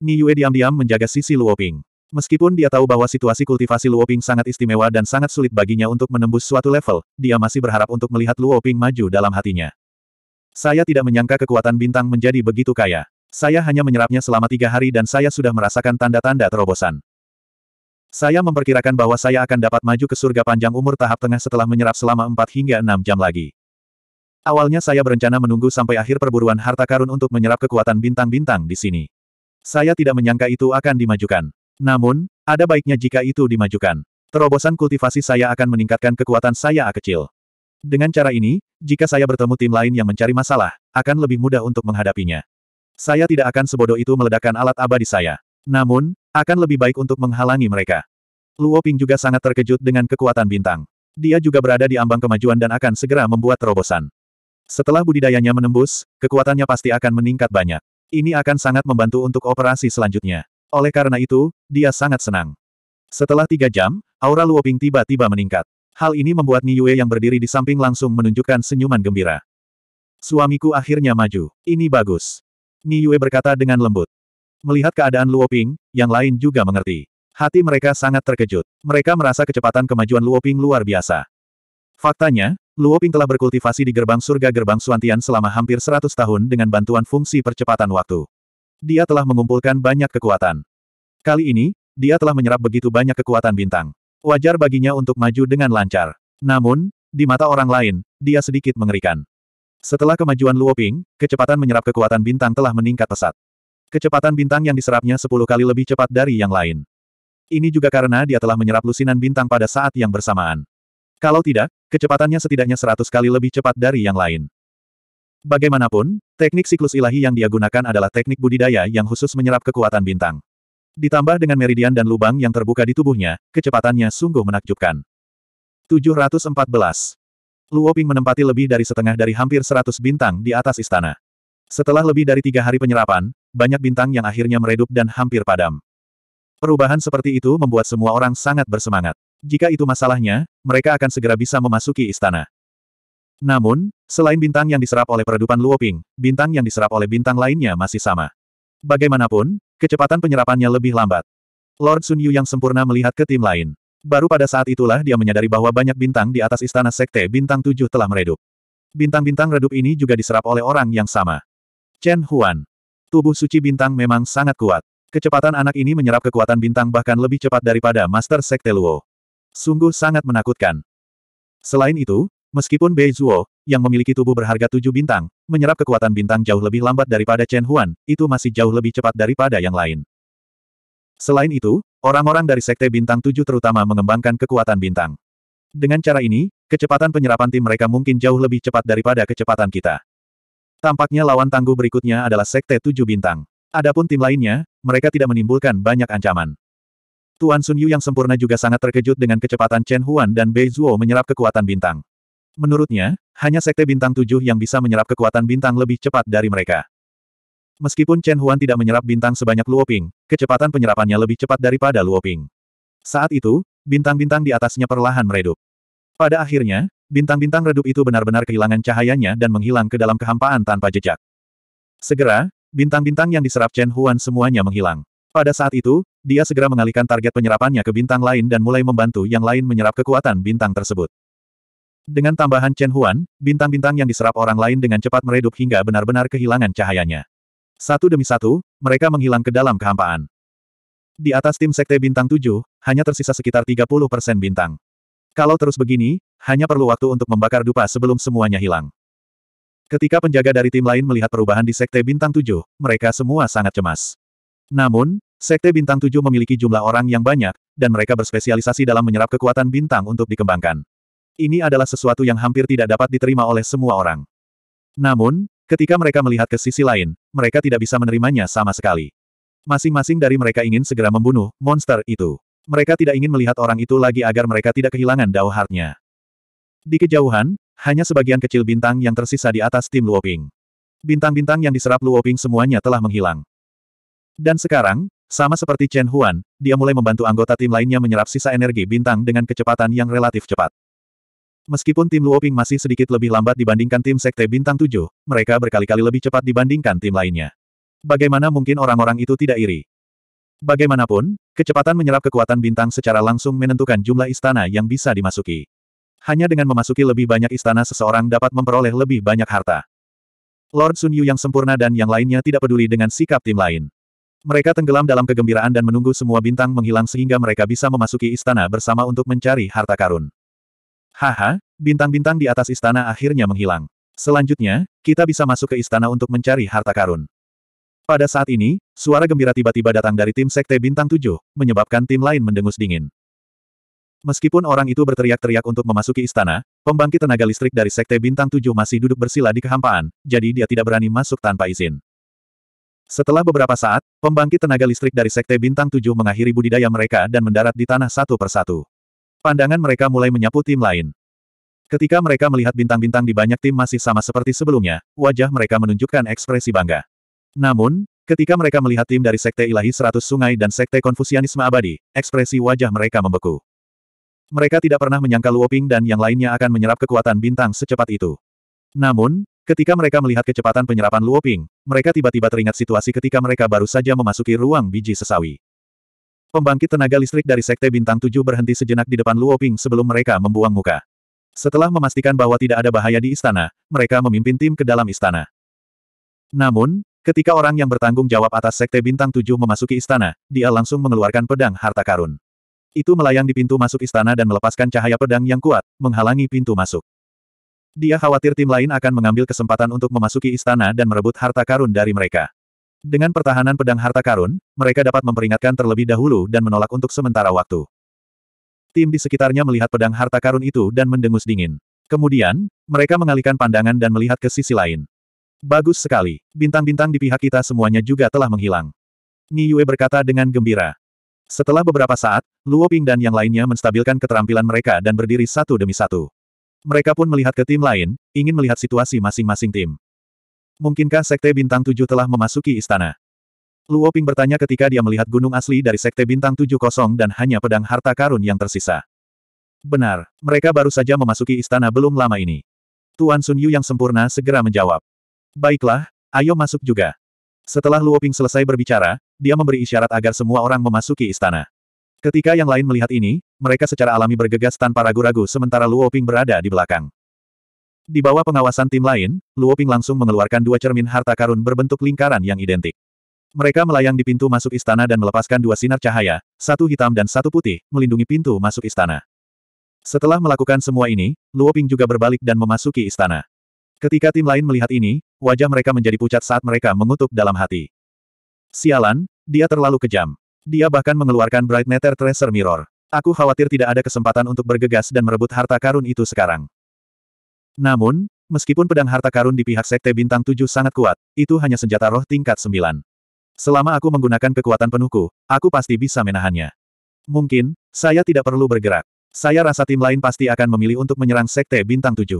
Yue diam-diam menjaga sisi Luoping. Meskipun dia tahu bahwa situasi kultivasi Luoping sangat istimewa dan sangat sulit baginya untuk menembus suatu level, dia masih berharap untuk melihat Luoping maju dalam hatinya. Saya tidak menyangka kekuatan bintang menjadi begitu kaya. Saya hanya menyerapnya selama tiga hari dan saya sudah merasakan tanda-tanda terobosan. Saya memperkirakan bahwa saya akan dapat maju ke surga panjang umur tahap tengah setelah menyerap selama empat hingga enam jam lagi. Awalnya saya berencana menunggu sampai akhir perburuan harta karun untuk menyerap kekuatan bintang-bintang di sini. Saya tidak menyangka itu akan dimajukan. Namun, ada baiknya jika itu dimajukan. Terobosan kultivasi saya akan meningkatkan kekuatan saya A kecil. Dengan cara ini, jika saya bertemu tim lain yang mencari masalah, akan lebih mudah untuk menghadapinya. Saya tidak akan sebodoh itu meledakkan alat abadi saya. Namun, akan lebih baik untuk menghalangi mereka. Luo Ping juga sangat terkejut dengan kekuatan bintang. Dia juga berada di ambang kemajuan dan akan segera membuat terobosan. Setelah budidayanya menembus, kekuatannya pasti akan meningkat banyak. Ini akan sangat membantu untuk operasi selanjutnya. Oleh karena itu, dia sangat senang. Setelah tiga jam, aura Luoping tiba-tiba meningkat. Hal ini membuat Yue yang berdiri di samping langsung menunjukkan senyuman gembira. Suamiku akhirnya maju. Ini bagus. Yue berkata dengan lembut. Melihat keadaan Luoping, yang lain juga mengerti. Hati mereka sangat terkejut. Mereka merasa kecepatan kemajuan Luoping luar biasa. Faktanya, Luo Ping telah berkultivasi di gerbang surga gerbang Suantian selama hampir 100 tahun dengan bantuan fungsi percepatan waktu. Dia telah mengumpulkan banyak kekuatan. Kali ini, dia telah menyerap begitu banyak kekuatan bintang. Wajar baginya untuk maju dengan lancar. Namun, di mata orang lain, dia sedikit mengerikan. Setelah kemajuan Luo Ping, kecepatan menyerap kekuatan bintang telah meningkat pesat. Kecepatan bintang yang diserapnya 10 kali lebih cepat dari yang lain. Ini juga karena dia telah menyerap lusinan bintang pada saat yang bersamaan. Kalau tidak, kecepatannya setidaknya seratus kali lebih cepat dari yang lain. Bagaimanapun, teknik siklus ilahi yang dia gunakan adalah teknik budidaya yang khusus menyerap kekuatan bintang. Ditambah dengan meridian dan lubang yang terbuka di tubuhnya, kecepatannya sungguh menakjubkan. 714. Luo Ping menempati lebih dari setengah dari hampir seratus bintang di atas istana. Setelah lebih dari tiga hari penyerapan, banyak bintang yang akhirnya meredup dan hampir padam. Perubahan seperti itu membuat semua orang sangat bersemangat. Jika itu masalahnya, mereka akan segera bisa memasuki istana. Namun, selain bintang yang diserap oleh peredupan Luoping, bintang yang diserap oleh bintang lainnya masih sama. Bagaimanapun, kecepatan penyerapannya lebih lambat. Lord Sun Yu yang sempurna melihat ke tim lain. Baru pada saat itulah dia menyadari bahwa banyak bintang di atas istana sekte bintang tujuh telah meredup. Bintang-bintang redup ini juga diserap oleh orang yang sama. Chen Huan. Tubuh suci bintang memang sangat kuat. Kecepatan anak ini menyerap kekuatan bintang bahkan lebih cepat daripada Master Sekte Luo. Sungguh sangat menakutkan. Selain itu, meskipun Bei Zuo, yang memiliki tubuh berharga tujuh bintang, menyerap kekuatan bintang jauh lebih lambat daripada Chen Huan, itu masih jauh lebih cepat daripada yang lain. Selain itu, orang-orang dari Sekte Bintang Tujuh terutama mengembangkan kekuatan bintang. Dengan cara ini, kecepatan penyerapan tim mereka mungkin jauh lebih cepat daripada kecepatan kita. Tampaknya lawan tangguh berikutnya adalah Sekte Tujuh Bintang. Adapun tim lainnya, mereka tidak menimbulkan banyak ancaman. Tuan Sun Yu yang sempurna juga sangat terkejut dengan kecepatan Chen Huan dan Bei Zuo menyerap kekuatan bintang. Menurutnya, hanya sekte bintang tujuh yang bisa menyerap kekuatan bintang lebih cepat dari mereka. Meskipun Chen Huan tidak menyerap bintang sebanyak Luoping, kecepatan penyerapannya lebih cepat daripada Luoping. Saat itu, bintang-bintang di atasnya perlahan meredup. Pada akhirnya, bintang-bintang redup itu benar-benar kehilangan cahayanya dan menghilang ke dalam kehampaan tanpa jejak. Segera, bintang-bintang yang diserap Chen Huan semuanya menghilang. Pada saat itu, dia segera mengalihkan target penyerapannya ke bintang lain dan mulai membantu yang lain menyerap kekuatan bintang tersebut. Dengan tambahan Chen Huan, bintang-bintang yang diserap orang lain dengan cepat meredup hingga benar-benar kehilangan cahayanya. Satu demi satu, mereka menghilang ke dalam kehampaan. Di atas tim Sekte Bintang Tujuh, hanya tersisa sekitar 30% bintang. Kalau terus begini, hanya perlu waktu untuk membakar dupa sebelum semuanya hilang. Ketika penjaga dari tim lain melihat perubahan di Sekte Bintang Tujuh, mereka semua sangat cemas. Namun, Sekte Bintang Tujuh memiliki jumlah orang yang banyak, dan mereka berspesialisasi dalam menyerap kekuatan bintang untuk dikembangkan. Ini adalah sesuatu yang hampir tidak dapat diterima oleh semua orang. Namun, ketika mereka melihat ke sisi lain, mereka tidak bisa menerimanya sama sekali. Masing-masing dari mereka ingin segera membunuh monster itu. Mereka tidak ingin melihat orang itu lagi agar mereka tidak kehilangan Dao Hartnya. Di kejauhan, hanya sebagian kecil bintang yang tersisa di atas tim Luoping. Bintang-bintang yang diserap Luoping semuanya telah menghilang. Dan sekarang, sama seperti Chen Huan, dia mulai membantu anggota tim lainnya menyerap sisa energi bintang dengan kecepatan yang relatif cepat. Meskipun tim Luoping masih sedikit lebih lambat dibandingkan tim Sekte Bintang 7, mereka berkali-kali lebih cepat dibandingkan tim lainnya. Bagaimana mungkin orang-orang itu tidak iri? Bagaimanapun, kecepatan menyerap kekuatan bintang secara langsung menentukan jumlah istana yang bisa dimasuki. Hanya dengan memasuki lebih banyak istana seseorang dapat memperoleh lebih banyak harta. Lord Sun Yu yang sempurna dan yang lainnya tidak peduli dengan sikap tim lain. Mereka tenggelam dalam kegembiraan dan menunggu semua bintang menghilang sehingga mereka bisa memasuki istana bersama untuk mencari harta karun. Haha, bintang-bintang di atas istana akhirnya menghilang. Selanjutnya, kita bisa masuk ke istana untuk mencari harta karun. Pada saat ini, suara gembira tiba-tiba datang dari tim Sekte Bintang 7, menyebabkan tim lain mendengus dingin. Meskipun orang itu berteriak-teriak untuk memasuki istana, pembangkit tenaga listrik dari Sekte Bintang 7 masih duduk bersila di kehampaan, jadi dia tidak berani masuk tanpa izin. Setelah beberapa saat, pembangkit tenaga listrik dari Sekte Bintang 7 mengakhiri budidaya mereka dan mendarat di tanah satu persatu. Pandangan mereka mulai menyapu tim lain. Ketika mereka melihat bintang-bintang di banyak tim masih sama seperti sebelumnya, wajah mereka menunjukkan ekspresi bangga. Namun, ketika mereka melihat tim dari Sekte Ilahi Seratus Sungai dan Sekte Konfusianisme Abadi, ekspresi wajah mereka membeku. Mereka tidak pernah menyangka Luoping dan yang lainnya akan menyerap kekuatan bintang secepat itu. Namun, Ketika mereka melihat kecepatan penyerapan Luoping, mereka tiba-tiba teringat situasi ketika mereka baru saja memasuki ruang biji sesawi. Pembangkit tenaga listrik dari Sekte Bintang 7 berhenti sejenak di depan Luoping sebelum mereka membuang muka. Setelah memastikan bahwa tidak ada bahaya di istana, mereka memimpin tim ke dalam istana. Namun, ketika orang yang bertanggung jawab atas Sekte Bintang 7 memasuki istana, dia langsung mengeluarkan pedang harta karun. Itu melayang di pintu masuk istana dan melepaskan cahaya pedang yang kuat, menghalangi pintu masuk. Dia khawatir tim lain akan mengambil kesempatan untuk memasuki istana dan merebut harta karun dari mereka. Dengan pertahanan pedang harta karun, mereka dapat memperingatkan terlebih dahulu dan menolak untuk sementara waktu. Tim di sekitarnya melihat pedang harta karun itu dan mendengus dingin. Kemudian, mereka mengalihkan pandangan dan melihat ke sisi lain. Bagus sekali. Bintang-bintang di pihak kita semuanya juga telah menghilang. Ni Yue berkata dengan gembira. Setelah beberapa saat, Luo Ping dan yang lainnya menstabilkan keterampilan mereka dan berdiri satu demi satu. Mereka pun melihat ke tim lain, ingin melihat situasi masing-masing tim. Mungkinkah Sekte Bintang Tujuh telah memasuki istana? Luo Ping bertanya ketika dia melihat gunung asli dari Sekte Bintang Tujuh kosong dan hanya pedang harta karun yang tersisa. Benar, mereka baru saja memasuki istana belum lama ini. Tuan Sun Yu yang sempurna segera menjawab. Baiklah, ayo masuk juga. Setelah Luo Ping selesai berbicara, dia memberi isyarat agar semua orang memasuki istana. Ketika yang lain melihat ini, mereka secara alami bergegas tanpa ragu-ragu sementara Luo Ping berada di belakang. Di bawah pengawasan tim lain, Luo Ping langsung mengeluarkan dua cermin harta karun berbentuk lingkaran yang identik. Mereka melayang di pintu masuk istana dan melepaskan dua sinar cahaya, satu hitam dan satu putih, melindungi pintu masuk istana. Setelah melakukan semua ini, Luo Ping juga berbalik dan memasuki istana. Ketika tim lain melihat ini, wajah mereka menjadi pucat saat mereka mengutuk dalam hati. Sialan, dia terlalu kejam. Dia bahkan mengeluarkan Bright Nether Treasure Mirror. Aku khawatir tidak ada kesempatan untuk bergegas dan merebut harta karun itu sekarang. Namun, meskipun pedang harta karun di pihak Sekte Bintang 7 sangat kuat, itu hanya senjata roh tingkat 9. Selama aku menggunakan kekuatan penuhku, aku pasti bisa menahannya. Mungkin, saya tidak perlu bergerak. Saya rasa tim lain pasti akan memilih untuk menyerang Sekte Bintang 7.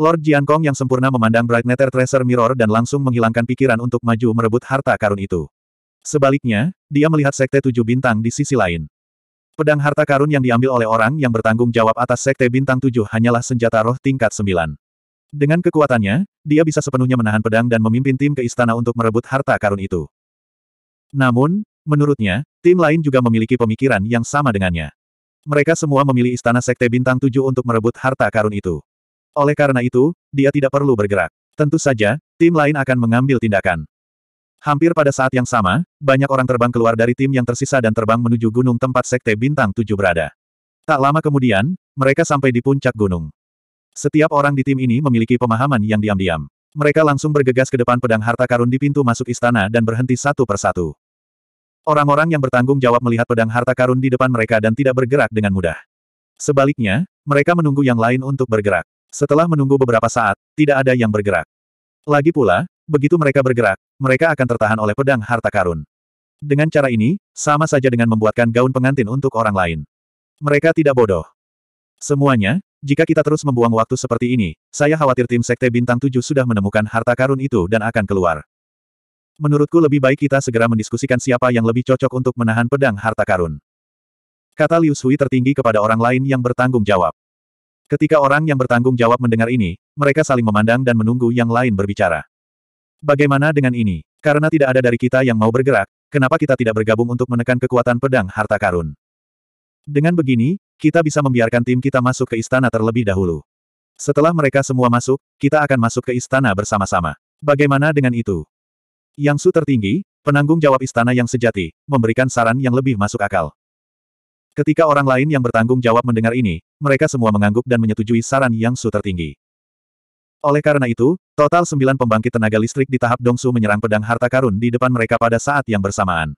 Lord Jiankong yang sempurna memandang Bright Nether Treasure Mirror dan langsung menghilangkan pikiran untuk maju merebut harta karun itu. Sebaliknya, dia melihat Sekte Tujuh Bintang di sisi lain. Pedang harta karun yang diambil oleh orang yang bertanggung jawab atas Sekte Bintang Tujuh hanyalah senjata roh tingkat sembilan. Dengan kekuatannya, dia bisa sepenuhnya menahan pedang dan memimpin tim ke istana untuk merebut harta karun itu. Namun, menurutnya, tim lain juga memiliki pemikiran yang sama dengannya. Mereka semua memilih istana Sekte Bintang Tujuh untuk merebut harta karun itu. Oleh karena itu, dia tidak perlu bergerak. Tentu saja, tim lain akan mengambil tindakan. Hampir pada saat yang sama, banyak orang terbang keluar dari tim yang tersisa dan terbang menuju gunung tempat Sekte Bintang 7 berada. Tak lama kemudian, mereka sampai di puncak gunung. Setiap orang di tim ini memiliki pemahaman yang diam-diam. Mereka langsung bergegas ke depan pedang harta karun di pintu masuk istana dan berhenti satu persatu. Orang-orang yang bertanggung jawab melihat pedang harta karun di depan mereka dan tidak bergerak dengan mudah. Sebaliknya, mereka menunggu yang lain untuk bergerak. Setelah menunggu beberapa saat, tidak ada yang bergerak. Lagi pula, begitu mereka bergerak, mereka akan tertahan oleh pedang harta karun. Dengan cara ini, sama saja dengan membuatkan gaun pengantin untuk orang lain. Mereka tidak bodoh. Semuanya, jika kita terus membuang waktu seperti ini, saya khawatir tim Sekte Bintang 7 sudah menemukan harta karun itu dan akan keluar. Menurutku lebih baik kita segera mendiskusikan siapa yang lebih cocok untuk menahan pedang harta karun. Kata Liu Sui tertinggi kepada orang lain yang bertanggung jawab. Ketika orang yang bertanggung jawab mendengar ini, mereka saling memandang dan menunggu yang lain berbicara. Bagaimana dengan ini? Karena tidak ada dari kita yang mau bergerak, kenapa kita tidak bergabung untuk menekan kekuatan pedang harta karun? Dengan begini, kita bisa membiarkan tim kita masuk ke istana terlebih dahulu. Setelah mereka semua masuk, kita akan masuk ke istana bersama-sama. Bagaimana dengan itu? Yang Su tertinggi, penanggung jawab istana yang sejati, memberikan saran yang lebih masuk akal. Ketika orang lain yang bertanggung jawab mendengar ini, mereka semua mengangguk dan menyetujui saran Yang Su tertinggi. Oleh karena itu, total sembilan pembangkit tenaga listrik di tahap Dongsu menyerang pedang harta karun di depan mereka pada saat yang bersamaan.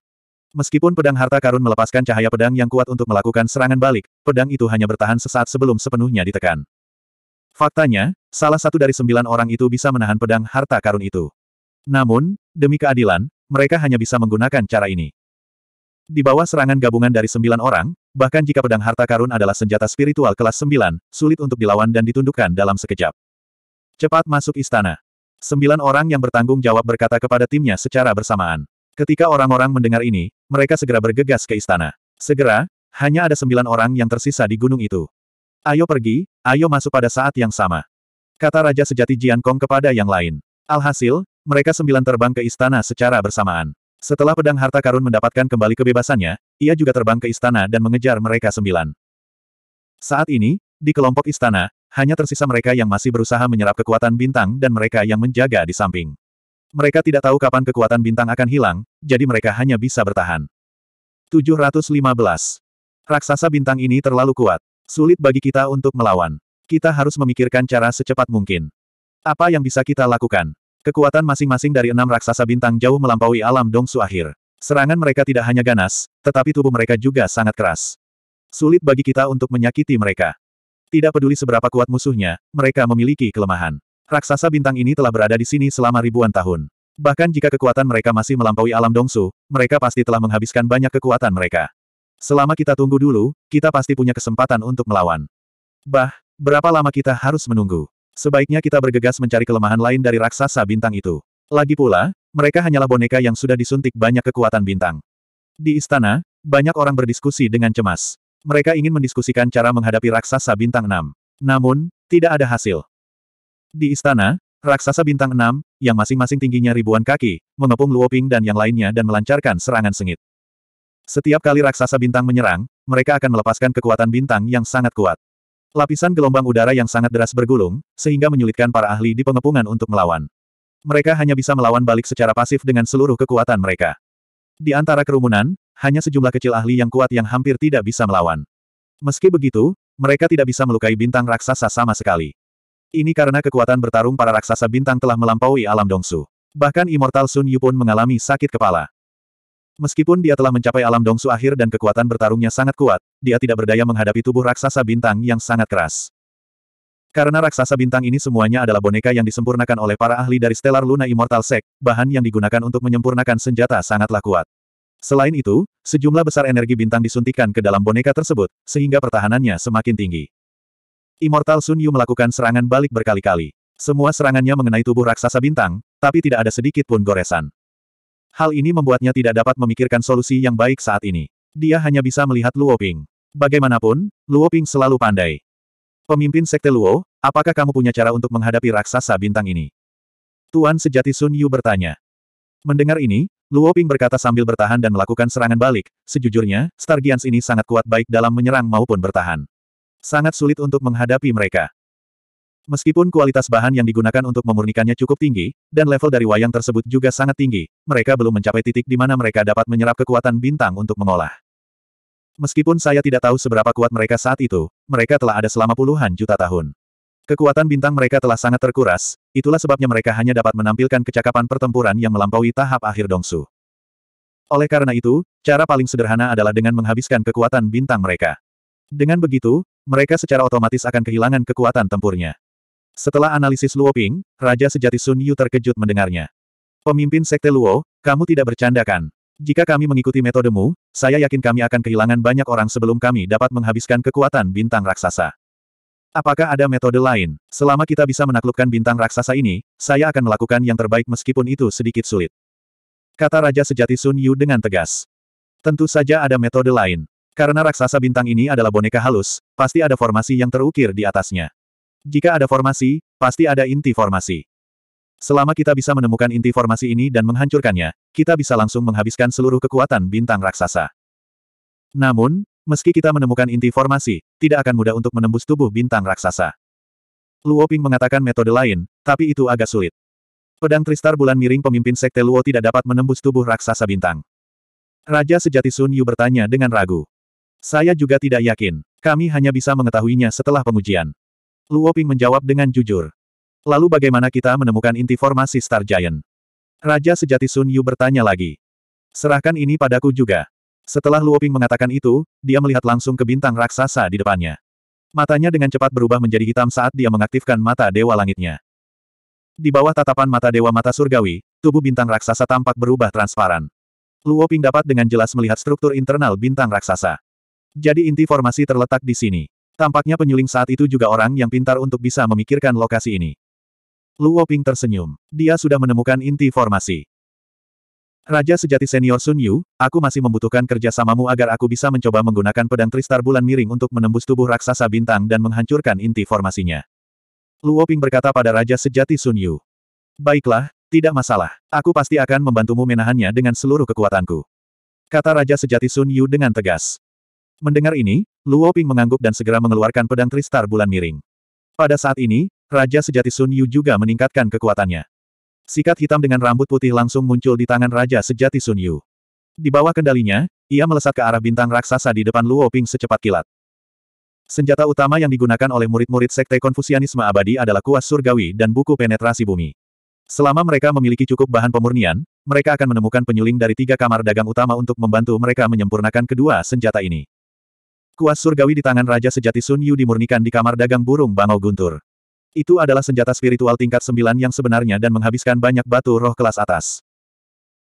Meskipun pedang harta karun melepaskan cahaya pedang yang kuat untuk melakukan serangan balik, pedang itu hanya bertahan sesaat sebelum sepenuhnya ditekan. Faktanya, salah satu dari sembilan orang itu bisa menahan pedang harta karun itu. Namun, demi keadilan, mereka hanya bisa menggunakan cara ini. Di bawah serangan gabungan dari sembilan orang, bahkan jika pedang harta karun adalah senjata spiritual kelas sembilan, sulit untuk dilawan dan ditundukkan dalam sekejap. Cepat masuk istana. Sembilan orang yang bertanggung jawab berkata kepada timnya secara bersamaan. Ketika orang-orang mendengar ini, mereka segera bergegas ke istana. Segera, hanya ada sembilan orang yang tersisa di gunung itu. Ayo pergi, ayo masuk pada saat yang sama. Kata Raja Sejati Jian Kong kepada yang lain. Alhasil, mereka sembilan terbang ke istana secara bersamaan. Setelah pedang harta karun mendapatkan kembali kebebasannya, ia juga terbang ke istana dan mengejar mereka sembilan. Saat ini, di kelompok istana, hanya tersisa mereka yang masih berusaha menyerap kekuatan bintang dan mereka yang menjaga di samping. Mereka tidak tahu kapan kekuatan bintang akan hilang, jadi mereka hanya bisa bertahan. 715. Raksasa bintang ini terlalu kuat. Sulit bagi kita untuk melawan. Kita harus memikirkan cara secepat mungkin. Apa yang bisa kita lakukan? Kekuatan masing-masing dari enam raksasa bintang jauh melampaui alam dongsu akhir. Serangan mereka tidak hanya ganas, tetapi tubuh mereka juga sangat keras. Sulit bagi kita untuk menyakiti mereka. Tidak peduli seberapa kuat musuhnya, mereka memiliki kelemahan. Raksasa bintang ini telah berada di sini selama ribuan tahun. Bahkan jika kekuatan mereka masih melampaui alam dongsu, mereka pasti telah menghabiskan banyak kekuatan mereka. Selama kita tunggu dulu, kita pasti punya kesempatan untuk melawan. Bah, berapa lama kita harus menunggu? Sebaiknya kita bergegas mencari kelemahan lain dari raksasa bintang itu. Lagi pula, mereka hanyalah boneka yang sudah disuntik banyak kekuatan bintang. Di istana, banyak orang berdiskusi dengan cemas. Mereka ingin mendiskusikan cara menghadapi raksasa bintang 6. Namun, tidak ada hasil. Di istana, raksasa bintang 6, yang masing-masing tingginya ribuan kaki, mengepung Luoping dan yang lainnya dan melancarkan serangan sengit. Setiap kali raksasa bintang menyerang, mereka akan melepaskan kekuatan bintang yang sangat kuat. Lapisan gelombang udara yang sangat deras bergulung, sehingga menyulitkan para ahli di pengepungan untuk melawan. Mereka hanya bisa melawan balik secara pasif dengan seluruh kekuatan mereka. Di antara kerumunan, hanya sejumlah kecil ahli yang kuat yang hampir tidak bisa melawan. Meski begitu, mereka tidak bisa melukai bintang raksasa sama sekali. Ini karena kekuatan bertarung para raksasa bintang telah melampaui alam dongsu. Bahkan Immortal Sun Yu pun mengalami sakit kepala. Meskipun dia telah mencapai alam dongsu akhir dan kekuatan bertarungnya sangat kuat, dia tidak berdaya menghadapi tubuh raksasa bintang yang sangat keras. Karena raksasa bintang ini semuanya adalah boneka yang disempurnakan oleh para ahli dari Stellar Luna Immortal Sect, bahan yang digunakan untuk menyempurnakan senjata sangatlah kuat. Selain itu, sejumlah besar energi bintang disuntikan ke dalam boneka tersebut, sehingga pertahanannya semakin tinggi. Immortal Sun Yu melakukan serangan balik berkali-kali. Semua serangannya mengenai tubuh raksasa bintang, tapi tidak ada sedikit pun goresan. Hal ini membuatnya tidak dapat memikirkan solusi yang baik saat ini. Dia hanya bisa melihat Luo Ping. Bagaimanapun, Luo Ping selalu pandai. Pemimpin Sekte Luo, apakah kamu punya cara untuk menghadapi raksasa bintang ini? Tuan sejati Sun Yu bertanya. Mendengar ini, Luo Ping berkata sambil bertahan dan melakukan serangan balik, sejujurnya, Stargians ini sangat kuat baik dalam menyerang maupun bertahan. Sangat sulit untuk menghadapi mereka. Meskipun kualitas bahan yang digunakan untuk memurnikannya cukup tinggi, dan level dari wayang tersebut juga sangat tinggi, mereka belum mencapai titik di mana mereka dapat menyerap kekuatan bintang untuk mengolah. Meskipun saya tidak tahu seberapa kuat mereka saat itu, mereka telah ada selama puluhan juta tahun. Kekuatan bintang mereka telah sangat terkuras, itulah sebabnya mereka hanya dapat menampilkan kecakapan pertempuran yang melampaui tahap akhir Dongsu. Oleh karena itu, cara paling sederhana adalah dengan menghabiskan kekuatan bintang mereka. Dengan begitu, mereka secara otomatis akan kehilangan kekuatan tempurnya. Setelah analisis Luoping, Raja Sejati Sun Yu terkejut mendengarnya. Pemimpin Sekte Luo, kamu tidak bercanda kan? Jika kami mengikuti metodemu, saya yakin kami akan kehilangan banyak orang sebelum kami dapat menghabiskan kekuatan bintang raksasa. Apakah ada metode lain? Selama kita bisa menaklukkan bintang raksasa ini, saya akan melakukan yang terbaik meskipun itu sedikit sulit. Kata Raja Sejati Sun Yu dengan tegas. Tentu saja ada metode lain. Karena raksasa bintang ini adalah boneka halus, pasti ada formasi yang terukir di atasnya. Jika ada formasi, pasti ada inti formasi. Selama kita bisa menemukan inti formasi ini dan menghancurkannya, kita bisa langsung menghabiskan seluruh kekuatan bintang raksasa. Namun, meski kita menemukan inti formasi, tidak akan mudah untuk menembus tubuh bintang raksasa. Luo Ping mengatakan metode lain, tapi itu agak sulit. Pedang Tristar Bulan Miring pemimpin Sekte Luo tidak dapat menembus tubuh raksasa bintang. Raja sejati Sun Yu bertanya dengan ragu. Saya juga tidak yakin. Kami hanya bisa mengetahuinya setelah pengujian. Luo Ping menjawab dengan jujur. Lalu bagaimana kita menemukan inti formasi Star Giant? Raja sejati Sun Yu bertanya lagi. Serahkan ini padaku juga. Setelah Luo Ping mengatakan itu, dia melihat langsung ke bintang raksasa di depannya. Matanya dengan cepat berubah menjadi hitam saat dia mengaktifkan mata dewa langitnya. Di bawah tatapan mata dewa mata surgawi, tubuh bintang raksasa tampak berubah transparan. Luo Ping dapat dengan jelas melihat struktur internal bintang raksasa. Jadi inti formasi terletak di sini. Tampaknya penyuling saat itu juga orang yang pintar untuk bisa memikirkan lokasi ini. Luo oh Ping tersenyum. Dia sudah menemukan inti formasi. Raja sejati senior Sun Yu, aku masih membutuhkan kerjasamamu agar aku bisa mencoba menggunakan pedang Tristar Bulan Miring untuk menembus tubuh raksasa bintang dan menghancurkan inti formasinya. Luo oh Ping berkata pada Raja sejati Sun Yu. Baiklah, tidak masalah. Aku pasti akan membantumu menahannya dengan seluruh kekuatanku. Kata Raja sejati Sun Yu dengan tegas. Mendengar ini, Luo oh Ping mengangguk dan segera mengeluarkan pedang Tristar Bulan Miring. Pada saat ini, Raja sejati Sun Yu juga meningkatkan kekuatannya. Sikat hitam dengan rambut putih langsung muncul di tangan Raja sejati Sun Yu. Di bawah kendalinya, ia melesat ke arah bintang raksasa di depan Luo Ping secepat kilat. Senjata utama yang digunakan oleh murid-murid Sekte Konfusianisme Abadi adalah kuas surgawi dan buku penetrasi bumi. Selama mereka memiliki cukup bahan pemurnian, mereka akan menemukan penyuling dari tiga kamar dagang utama untuk membantu mereka menyempurnakan kedua senjata ini. Kuas surgawi di tangan Raja Sejati Sun Yu dimurnikan di kamar dagang burung Bangau Guntur. Itu adalah senjata spiritual tingkat sembilan yang sebenarnya dan menghabiskan banyak batu roh kelas atas.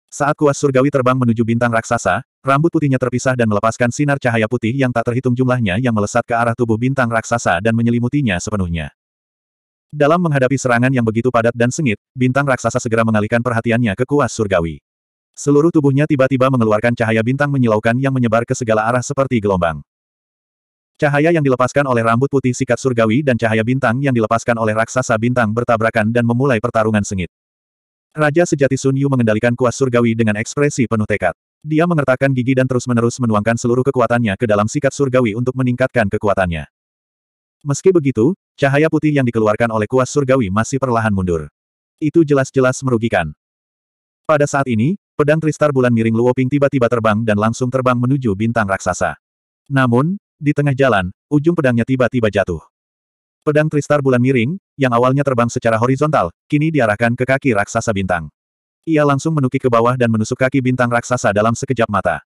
Saat kuas surgawi terbang menuju bintang raksasa, rambut putihnya terpisah dan melepaskan sinar cahaya putih yang tak terhitung jumlahnya yang melesat ke arah tubuh bintang raksasa dan menyelimutinya sepenuhnya. Dalam menghadapi serangan yang begitu padat dan sengit, bintang raksasa segera mengalihkan perhatiannya ke kuas surgawi. Seluruh tubuhnya tiba-tiba mengeluarkan cahaya bintang menyilaukan yang menyebar ke segala arah seperti gelombang. Cahaya yang dilepaskan oleh rambut putih sikat surgawi dan cahaya bintang yang dilepaskan oleh raksasa bintang bertabrakan dan memulai pertarungan sengit. Raja sejati Sun Yu mengendalikan kuas surgawi dengan ekspresi penuh tekad. Dia mengertakkan gigi dan terus-menerus menuangkan seluruh kekuatannya ke dalam sikat surgawi untuk meningkatkan kekuatannya. Meski begitu, cahaya putih yang dikeluarkan oleh kuas surgawi masih perlahan mundur. Itu jelas-jelas merugikan. Pada saat ini, pedang Tristar bulan miring Luoping tiba-tiba terbang dan langsung terbang menuju bintang raksasa. Namun, di tengah jalan, ujung pedangnya tiba-tiba jatuh. Pedang Tristar Bulan Miring, yang awalnya terbang secara horizontal, kini diarahkan ke kaki raksasa bintang. Ia langsung menukik ke bawah dan menusuk kaki bintang raksasa dalam sekejap mata.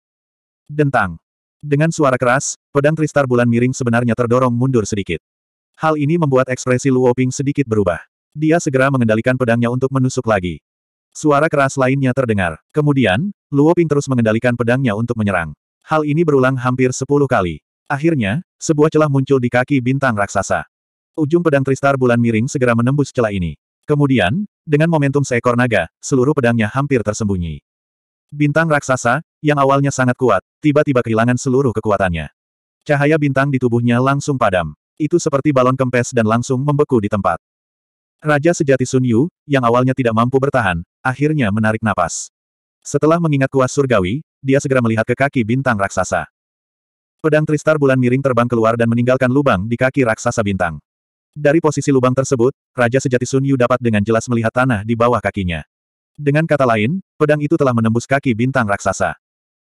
Dentang. Dengan suara keras, pedang Tristar Bulan Miring sebenarnya terdorong mundur sedikit. Hal ini membuat ekspresi Luo Ping sedikit berubah. Dia segera mengendalikan pedangnya untuk menusuk lagi. Suara keras lainnya terdengar. Kemudian, Luo Ping terus mengendalikan pedangnya untuk menyerang. Hal ini berulang hampir sepuluh kali. Akhirnya, sebuah celah muncul di kaki bintang raksasa. Ujung pedang Tristar bulan miring segera menembus celah ini. Kemudian, dengan momentum seekor naga, seluruh pedangnya hampir tersembunyi. Bintang raksasa, yang awalnya sangat kuat, tiba-tiba kehilangan seluruh kekuatannya. Cahaya bintang di tubuhnya langsung padam. Itu seperti balon kempes dan langsung membeku di tempat. Raja sejati Sun Yu, yang awalnya tidak mampu bertahan, akhirnya menarik napas. Setelah mengingat kuas surgawi, dia segera melihat ke kaki bintang raksasa. Pedang Tristar Bulan Miring terbang keluar dan meninggalkan lubang di kaki raksasa bintang. Dari posisi lubang tersebut, Raja Sejati Sun Yu dapat dengan jelas melihat tanah di bawah kakinya. Dengan kata lain, pedang itu telah menembus kaki bintang raksasa.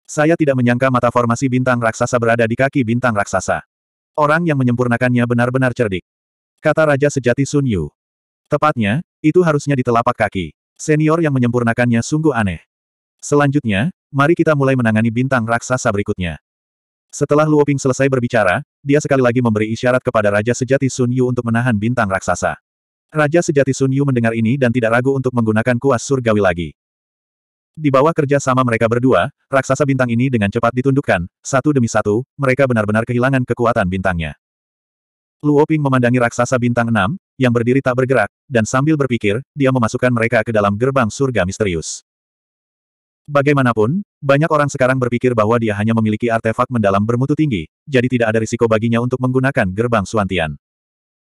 Saya tidak menyangka mata formasi bintang raksasa berada di kaki bintang raksasa. Orang yang menyempurnakannya benar-benar cerdik. Kata Raja Sejati Sun Yu. Tepatnya, itu harusnya di telapak kaki. Senior yang menyempurnakannya sungguh aneh. Selanjutnya, mari kita mulai menangani bintang raksasa berikutnya. Setelah Luoping selesai berbicara, dia sekali lagi memberi isyarat kepada Raja Sejati Sun Yu untuk menahan bintang raksasa. Raja Sejati Sun Yu mendengar ini dan tidak ragu untuk menggunakan kuas surgawi lagi. Di bawah kerja sama mereka berdua, raksasa bintang ini dengan cepat ditundukkan, satu demi satu, mereka benar-benar kehilangan kekuatan bintangnya. Luoping memandangi raksasa bintang enam, yang berdiri tak bergerak, dan sambil berpikir, dia memasukkan mereka ke dalam gerbang surga misterius. Bagaimanapun, banyak orang sekarang berpikir bahwa dia hanya memiliki artefak mendalam bermutu tinggi, jadi tidak ada risiko baginya untuk menggunakan gerbang suantian.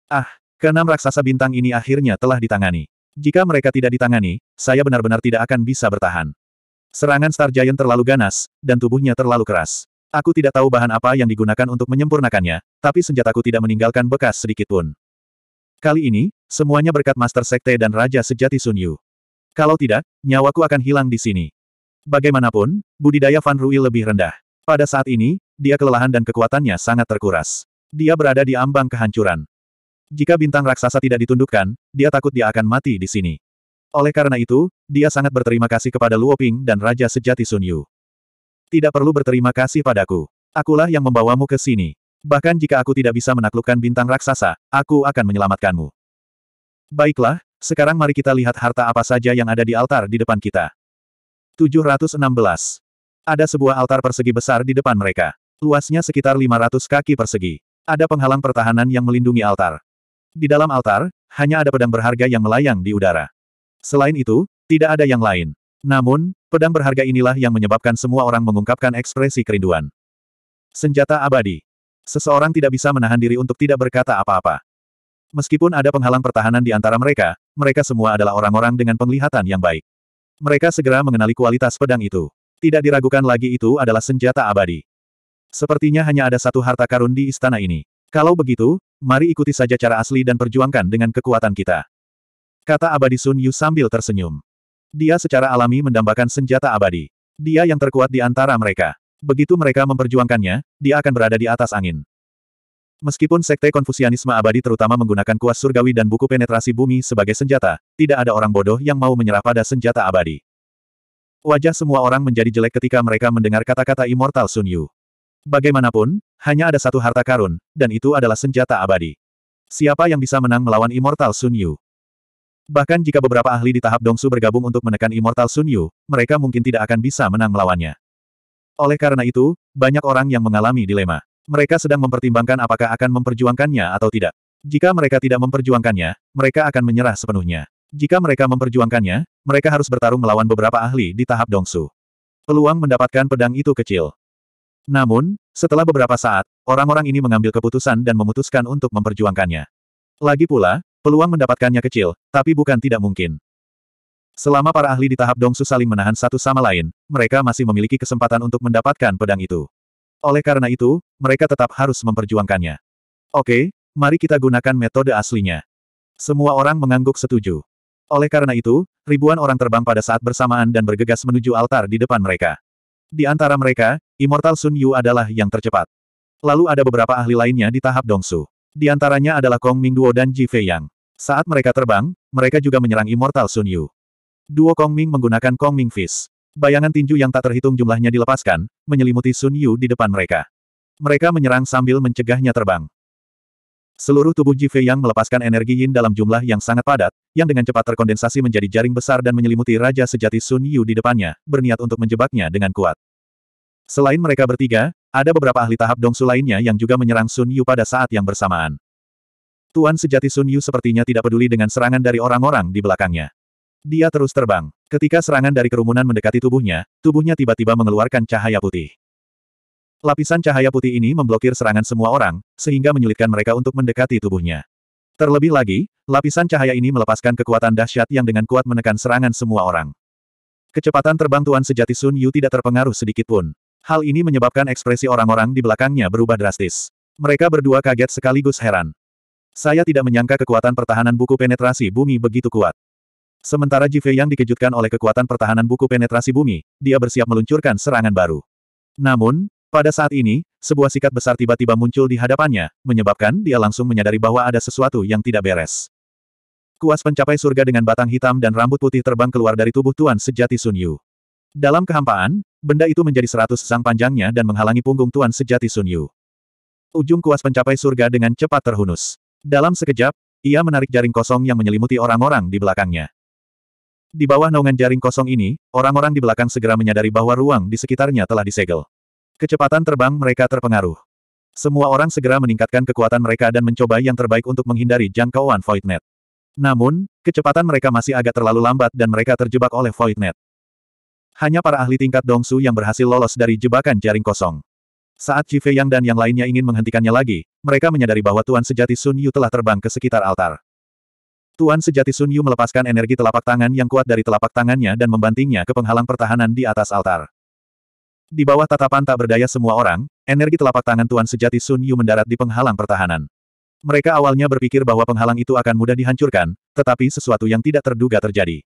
Ah, keenam raksasa bintang ini akhirnya telah ditangani. Jika mereka tidak ditangani, saya benar-benar tidak akan bisa bertahan. Serangan Star Giant terlalu ganas, dan tubuhnya terlalu keras. Aku tidak tahu bahan apa yang digunakan untuk menyempurnakannya, tapi senjataku tidak meninggalkan bekas sedikit pun. Kali ini, semuanya berkat Master Sekte dan Raja Sejati Sun Yu. Kalau tidak, nyawaku akan hilang di sini. Bagaimanapun, budidaya Van Rui lebih rendah. Pada saat ini, dia kelelahan dan kekuatannya sangat terkuras. Dia berada di ambang kehancuran. Jika bintang raksasa tidak ditundukkan, dia takut dia akan mati di sini. Oleh karena itu, dia sangat berterima kasih kepada Luo Ping dan Raja Sejati Sun Yu. Tidak perlu berterima kasih padaku. Akulah yang membawamu ke sini. Bahkan jika aku tidak bisa menaklukkan bintang raksasa, aku akan menyelamatkanmu. Baiklah, sekarang mari kita lihat harta apa saja yang ada di altar di depan kita. 716. Ada sebuah altar persegi besar di depan mereka. Luasnya sekitar 500 kaki persegi. Ada penghalang pertahanan yang melindungi altar. Di dalam altar, hanya ada pedang berharga yang melayang di udara. Selain itu, tidak ada yang lain. Namun, pedang berharga inilah yang menyebabkan semua orang mengungkapkan ekspresi kerinduan. Senjata abadi. Seseorang tidak bisa menahan diri untuk tidak berkata apa-apa. Meskipun ada penghalang pertahanan di antara mereka, mereka semua adalah orang-orang dengan penglihatan yang baik. Mereka segera mengenali kualitas pedang itu. Tidak diragukan lagi itu adalah senjata abadi. Sepertinya hanya ada satu harta karun di istana ini. Kalau begitu, mari ikuti saja cara asli dan perjuangkan dengan kekuatan kita. Kata abadi Sun Yu sambil tersenyum. Dia secara alami mendambakan senjata abadi. Dia yang terkuat di antara mereka. Begitu mereka memperjuangkannya, dia akan berada di atas angin. Meskipun sekte konfusianisme abadi terutama menggunakan kuas surgawi dan buku penetrasi bumi sebagai senjata, tidak ada orang bodoh yang mau menyerah pada senjata abadi. Wajah semua orang menjadi jelek ketika mereka mendengar kata-kata Immortal Sun Yu. Bagaimanapun, hanya ada satu harta karun, dan itu adalah senjata abadi. Siapa yang bisa menang melawan Immortal Sun Yu? Bahkan jika beberapa ahli di tahap Dongsu bergabung untuk menekan Immortal Sun Yu, mereka mungkin tidak akan bisa menang melawannya. Oleh karena itu, banyak orang yang mengalami dilema. Mereka sedang mempertimbangkan apakah akan memperjuangkannya atau tidak. Jika mereka tidak memperjuangkannya, mereka akan menyerah sepenuhnya. Jika mereka memperjuangkannya, mereka harus bertarung melawan beberapa ahli di tahap dongsu. Peluang mendapatkan pedang itu kecil. Namun, setelah beberapa saat, orang-orang ini mengambil keputusan dan memutuskan untuk memperjuangkannya. Lagi pula, peluang mendapatkannya kecil, tapi bukan tidak mungkin. Selama para ahli di tahap dongsu saling menahan satu sama lain, mereka masih memiliki kesempatan untuk mendapatkan pedang itu. Oleh karena itu, mereka tetap harus memperjuangkannya. Oke, mari kita gunakan metode aslinya. Semua orang mengangguk setuju. Oleh karena itu, ribuan orang terbang pada saat bersamaan dan bergegas menuju altar di depan mereka. Di antara mereka, Immortal Sun Yu adalah yang tercepat. Lalu ada beberapa ahli lainnya di tahap Dongsu. Di antaranya adalah Kong Mingduo dan Ji Fei Yang. Saat mereka terbang, mereka juga menyerang Immortal Sun Yu. Duo Kong Ming menggunakan Kong Ming Fist. Bayangan tinju yang tak terhitung jumlahnya dilepaskan, menyelimuti Sun Yu di depan mereka. Mereka menyerang sambil mencegahnya terbang. Seluruh tubuh Ji Fei yang melepaskan energi yin dalam jumlah yang sangat padat, yang dengan cepat terkondensasi menjadi jaring besar dan menyelimuti Raja Sejati Sun Yu di depannya, berniat untuk menjebaknya dengan kuat. Selain mereka bertiga, ada beberapa ahli tahap dongsu lainnya yang juga menyerang Sun Yu pada saat yang bersamaan. Tuan Sejati Sun Yu sepertinya tidak peduli dengan serangan dari orang-orang di belakangnya. Dia terus terbang. Ketika serangan dari kerumunan mendekati tubuhnya, tubuhnya tiba-tiba mengeluarkan cahaya putih. Lapisan cahaya putih ini memblokir serangan semua orang, sehingga menyulitkan mereka untuk mendekati tubuhnya. Terlebih lagi, lapisan cahaya ini melepaskan kekuatan dahsyat yang dengan kuat menekan serangan semua orang. Kecepatan terbang Tuan Sejati Sun Yu tidak terpengaruh sedikit pun. Hal ini menyebabkan ekspresi orang-orang di belakangnya berubah drastis. Mereka berdua kaget sekaligus heran. Saya tidak menyangka kekuatan pertahanan buku penetrasi bumi begitu kuat. Sementara Jive yang dikejutkan oleh kekuatan pertahanan buku penetrasi bumi, dia bersiap meluncurkan serangan baru. Namun, pada saat ini, sebuah sikat besar tiba-tiba muncul di hadapannya, menyebabkan dia langsung menyadari bahwa ada sesuatu yang tidak beres. Kuas pencapai surga dengan batang hitam dan rambut putih terbang keluar dari tubuh Tuan Sejati Sun Yu. Dalam kehampaan, benda itu menjadi seratus sang panjangnya dan menghalangi punggung Tuan Sejati Sun Yu. Ujung kuas pencapai surga dengan cepat terhunus. Dalam sekejap, ia menarik jaring kosong yang menyelimuti orang-orang di belakangnya. Di bawah naungan jaring kosong ini, orang-orang di belakang segera menyadari bahwa ruang di sekitarnya telah disegel. Kecepatan terbang mereka terpengaruh. Semua orang segera meningkatkan kekuatan mereka dan mencoba yang terbaik untuk menghindari jangkauan Voidnet. Namun, kecepatan mereka masih agak terlalu lambat dan mereka terjebak oleh Voidnet. Hanya para ahli tingkat Dongsu yang berhasil lolos dari jebakan jaring kosong. Saat Ji Yang dan yang lainnya ingin menghentikannya lagi, mereka menyadari bahwa Tuan Sejati Sun Yu telah terbang ke sekitar altar. Tuan sejati Sun Yu melepaskan energi telapak tangan yang kuat dari telapak tangannya dan membantingnya ke penghalang pertahanan di atas altar. Di bawah tatapan tak berdaya semua orang, energi telapak tangan Tuan sejati Sun Yu mendarat di penghalang pertahanan. Mereka awalnya berpikir bahwa penghalang itu akan mudah dihancurkan, tetapi sesuatu yang tidak terduga terjadi.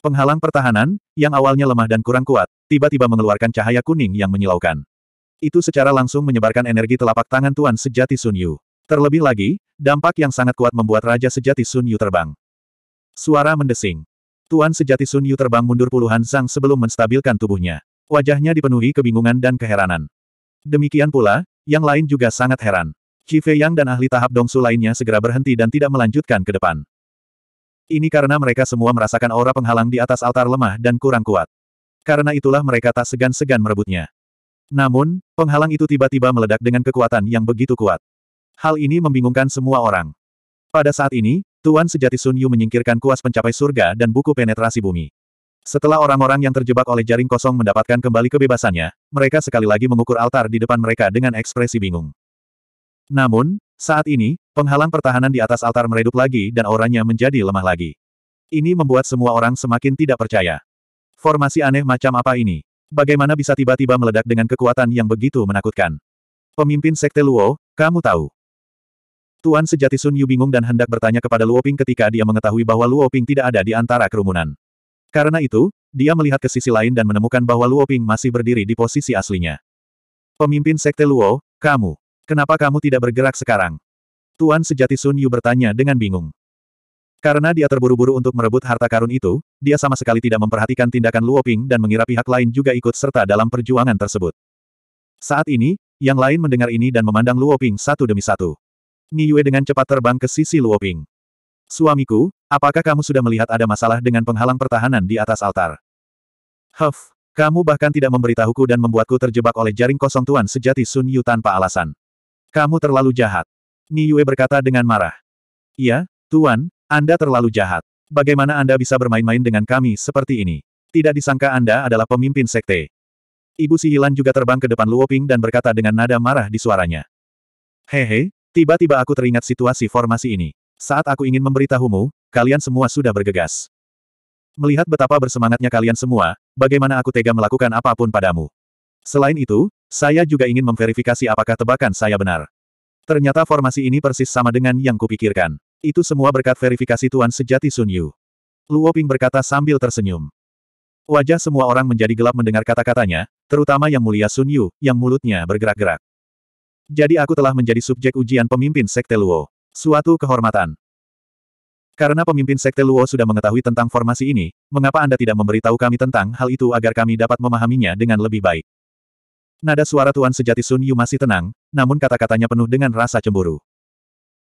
Penghalang pertahanan, yang awalnya lemah dan kurang kuat, tiba-tiba mengeluarkan cahaya kuning yang menyilaukan. Itu secara langsung menyebarkan energi telapak tangan Tuan sejati Sun Yu. Terlebih lagi, dampak yang sangat kuat membuat Raja Sejati Sun Yu terbang. Suara mendesing. Tuan Sejati Sun Yu terbang mundur puluhan sang sebelum menstabilkan tubuhnya. Wajahnya dipenuhi kebingungan dan keheranan. Demikian pula, yang lain juga sangat heran. Qi Yang dan ahli tahap Dongsu lainnya segera berhenti dan tidak melanjutkan ke depan. Ini karena mereka semua merasakan aura penghalang di atas altar lemah dan kurang kuat. Karena itulah mereka tak segan-segan merebutnya. Namun, penghalang itu tiba-tiba meledak dengan kekuatan yang begitu kuat. Hal ini membingungkan semua orang. Pada saat ini, Tuan Sejati Sun Yu menyingkirkan kuas pencapai surga dan buku penetrasi bumi. Setelah orang-orang yang terjebak oleh jaring kosong mendapatkan kembali kebebasannya, mereka sekali lagi mengukur altar di depan mereka dengan ekspresi bingung. Namun, saat ini, penghalang pertahanan di atas altar meredup lagi dan auranya menjadi lemah lagi. Ini membuat semua orang semakin tidak percaya. Formasi aneh macam apa ini? Bagaimana bisa tiba-tiba meledak dengan kekuatan yang begitu menakutkan? Pemimpin Sekte Luo, kamu tahu. Tuan sejati Sun Yu bingung dan hendak bertanya kepada Luoping ketika dia mengetahui bahwa Luoping tidak ada di antara kerumunan. Karena itu, dia melihat ke sisi lain dan menemukan bahwa Luoping masih berdiri di posisi aslinya. Pemimpin Sekte Luo, kamu. Kenapa kamu tidak bergerak sekarang? Tuan sejati Sun Yu bertanya dengan bingung. Karena dia terburu-buru untuk merebut harta karun itu, dia sama sekali tidak memperhatikan tindakan Luoping dan mengira pihak lain juga ikut serta dalam perjuangan tersebut. Saat ini, yang lain mendengar ini dan memandang Luoping satu demi satu. Niyue dengan cepat terbang ke sisi Luoping. Suamiku, apakah kamu sudah melihat ada masalah dengan penghalang pertahanan di atas altar? Huff, kamu bahkan tidak memberitahuku dan membuatku terjebak oleh jaring kosong tuan sejati Sun Yu tanpa alasan. Kamu terlalu jahat. Niyue berkata dengan marah. Iya, Tuan, Anda terlalu jahat. Bagaimana Anda bisa bermain-main dengan kami seperti ini? Tidak disangka Anda adalah pemimpin sekte. Ibu Sihilan juga terbang ke depan Luoping dan berkata dengan nada marah di suaranya. Hehe, Tiba-tiba aku teringat situasi formasi ini. Saat aku ingin memberitahumu, kalian semua sudah bergegas. Melihat betapa bersemangatnya kalian semua, bagaimana aku tega melakukan apapun padamu. Selain itu, saya juga ingin memverifikasi apakah tebakan saya benar. Ternyata formasi ini persis sama dengan yang kupikirkan. Itu semua berkat verifikasi Tuan Sejati Sun Yu. Luo Ping berkata sambil tersenyum. Wajah semua orang menjadi gelap mendengar kata-katanya, terutama yang mulia Sun Yu, yang mulutnya bergerak-gerak. Jadi aku telah menjadi subjek ujian pemimpin Sekte Luo. Suatu kehormatan. Karena pemimpin Sekte Luo sudah mengetahui tentang formasi ini, mengapa Anda tidak memberitahu kami tentang hal itu agar kami dapat memahaminya dengan lebih baik? Nada suara Tuan Sejati Sun Yu masih tenang, namun kata-katanya penuh dengan rasa cemburu.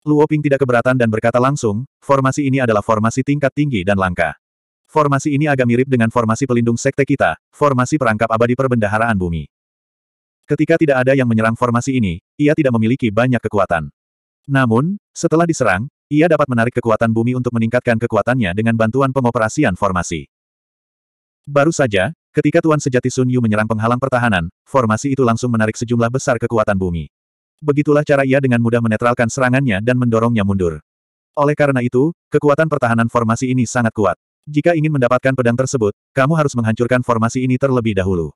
Luo Ping tidak keberatan dan berkata langsung, formasi ini adalah formasi tingkat tinggi dan langka. Formasi ini agak mirip dengan formasi pelindung sekte kita, formasi perangkap abadi perbendaharaan bumi. Ketika tidak ada yang menyerang formasi ini, ia tidak memiliki banyak kekuatan. Namun, setelah diserang, ia dapat menarik kekuatan bumi untuk meningkatkan kekuatannya dengan bantuan pengoperasian formasi. Baru saja, ketika Tuan Sejati Sun Yu menyerang penghalang pertahanan, formasi itu langsung menarik sejumlah besar kekuatan bumi. Begitulah cara ia dengan mudah menetralkan serangannya dan mendorongnya mundur. Oleh karena itu, kekuatan pertahanan formasi ini sangat kuat. Jika ingin mendapatkan pedang tersebut, kamu harus menghancurkan formasi ini terlebih dahulu.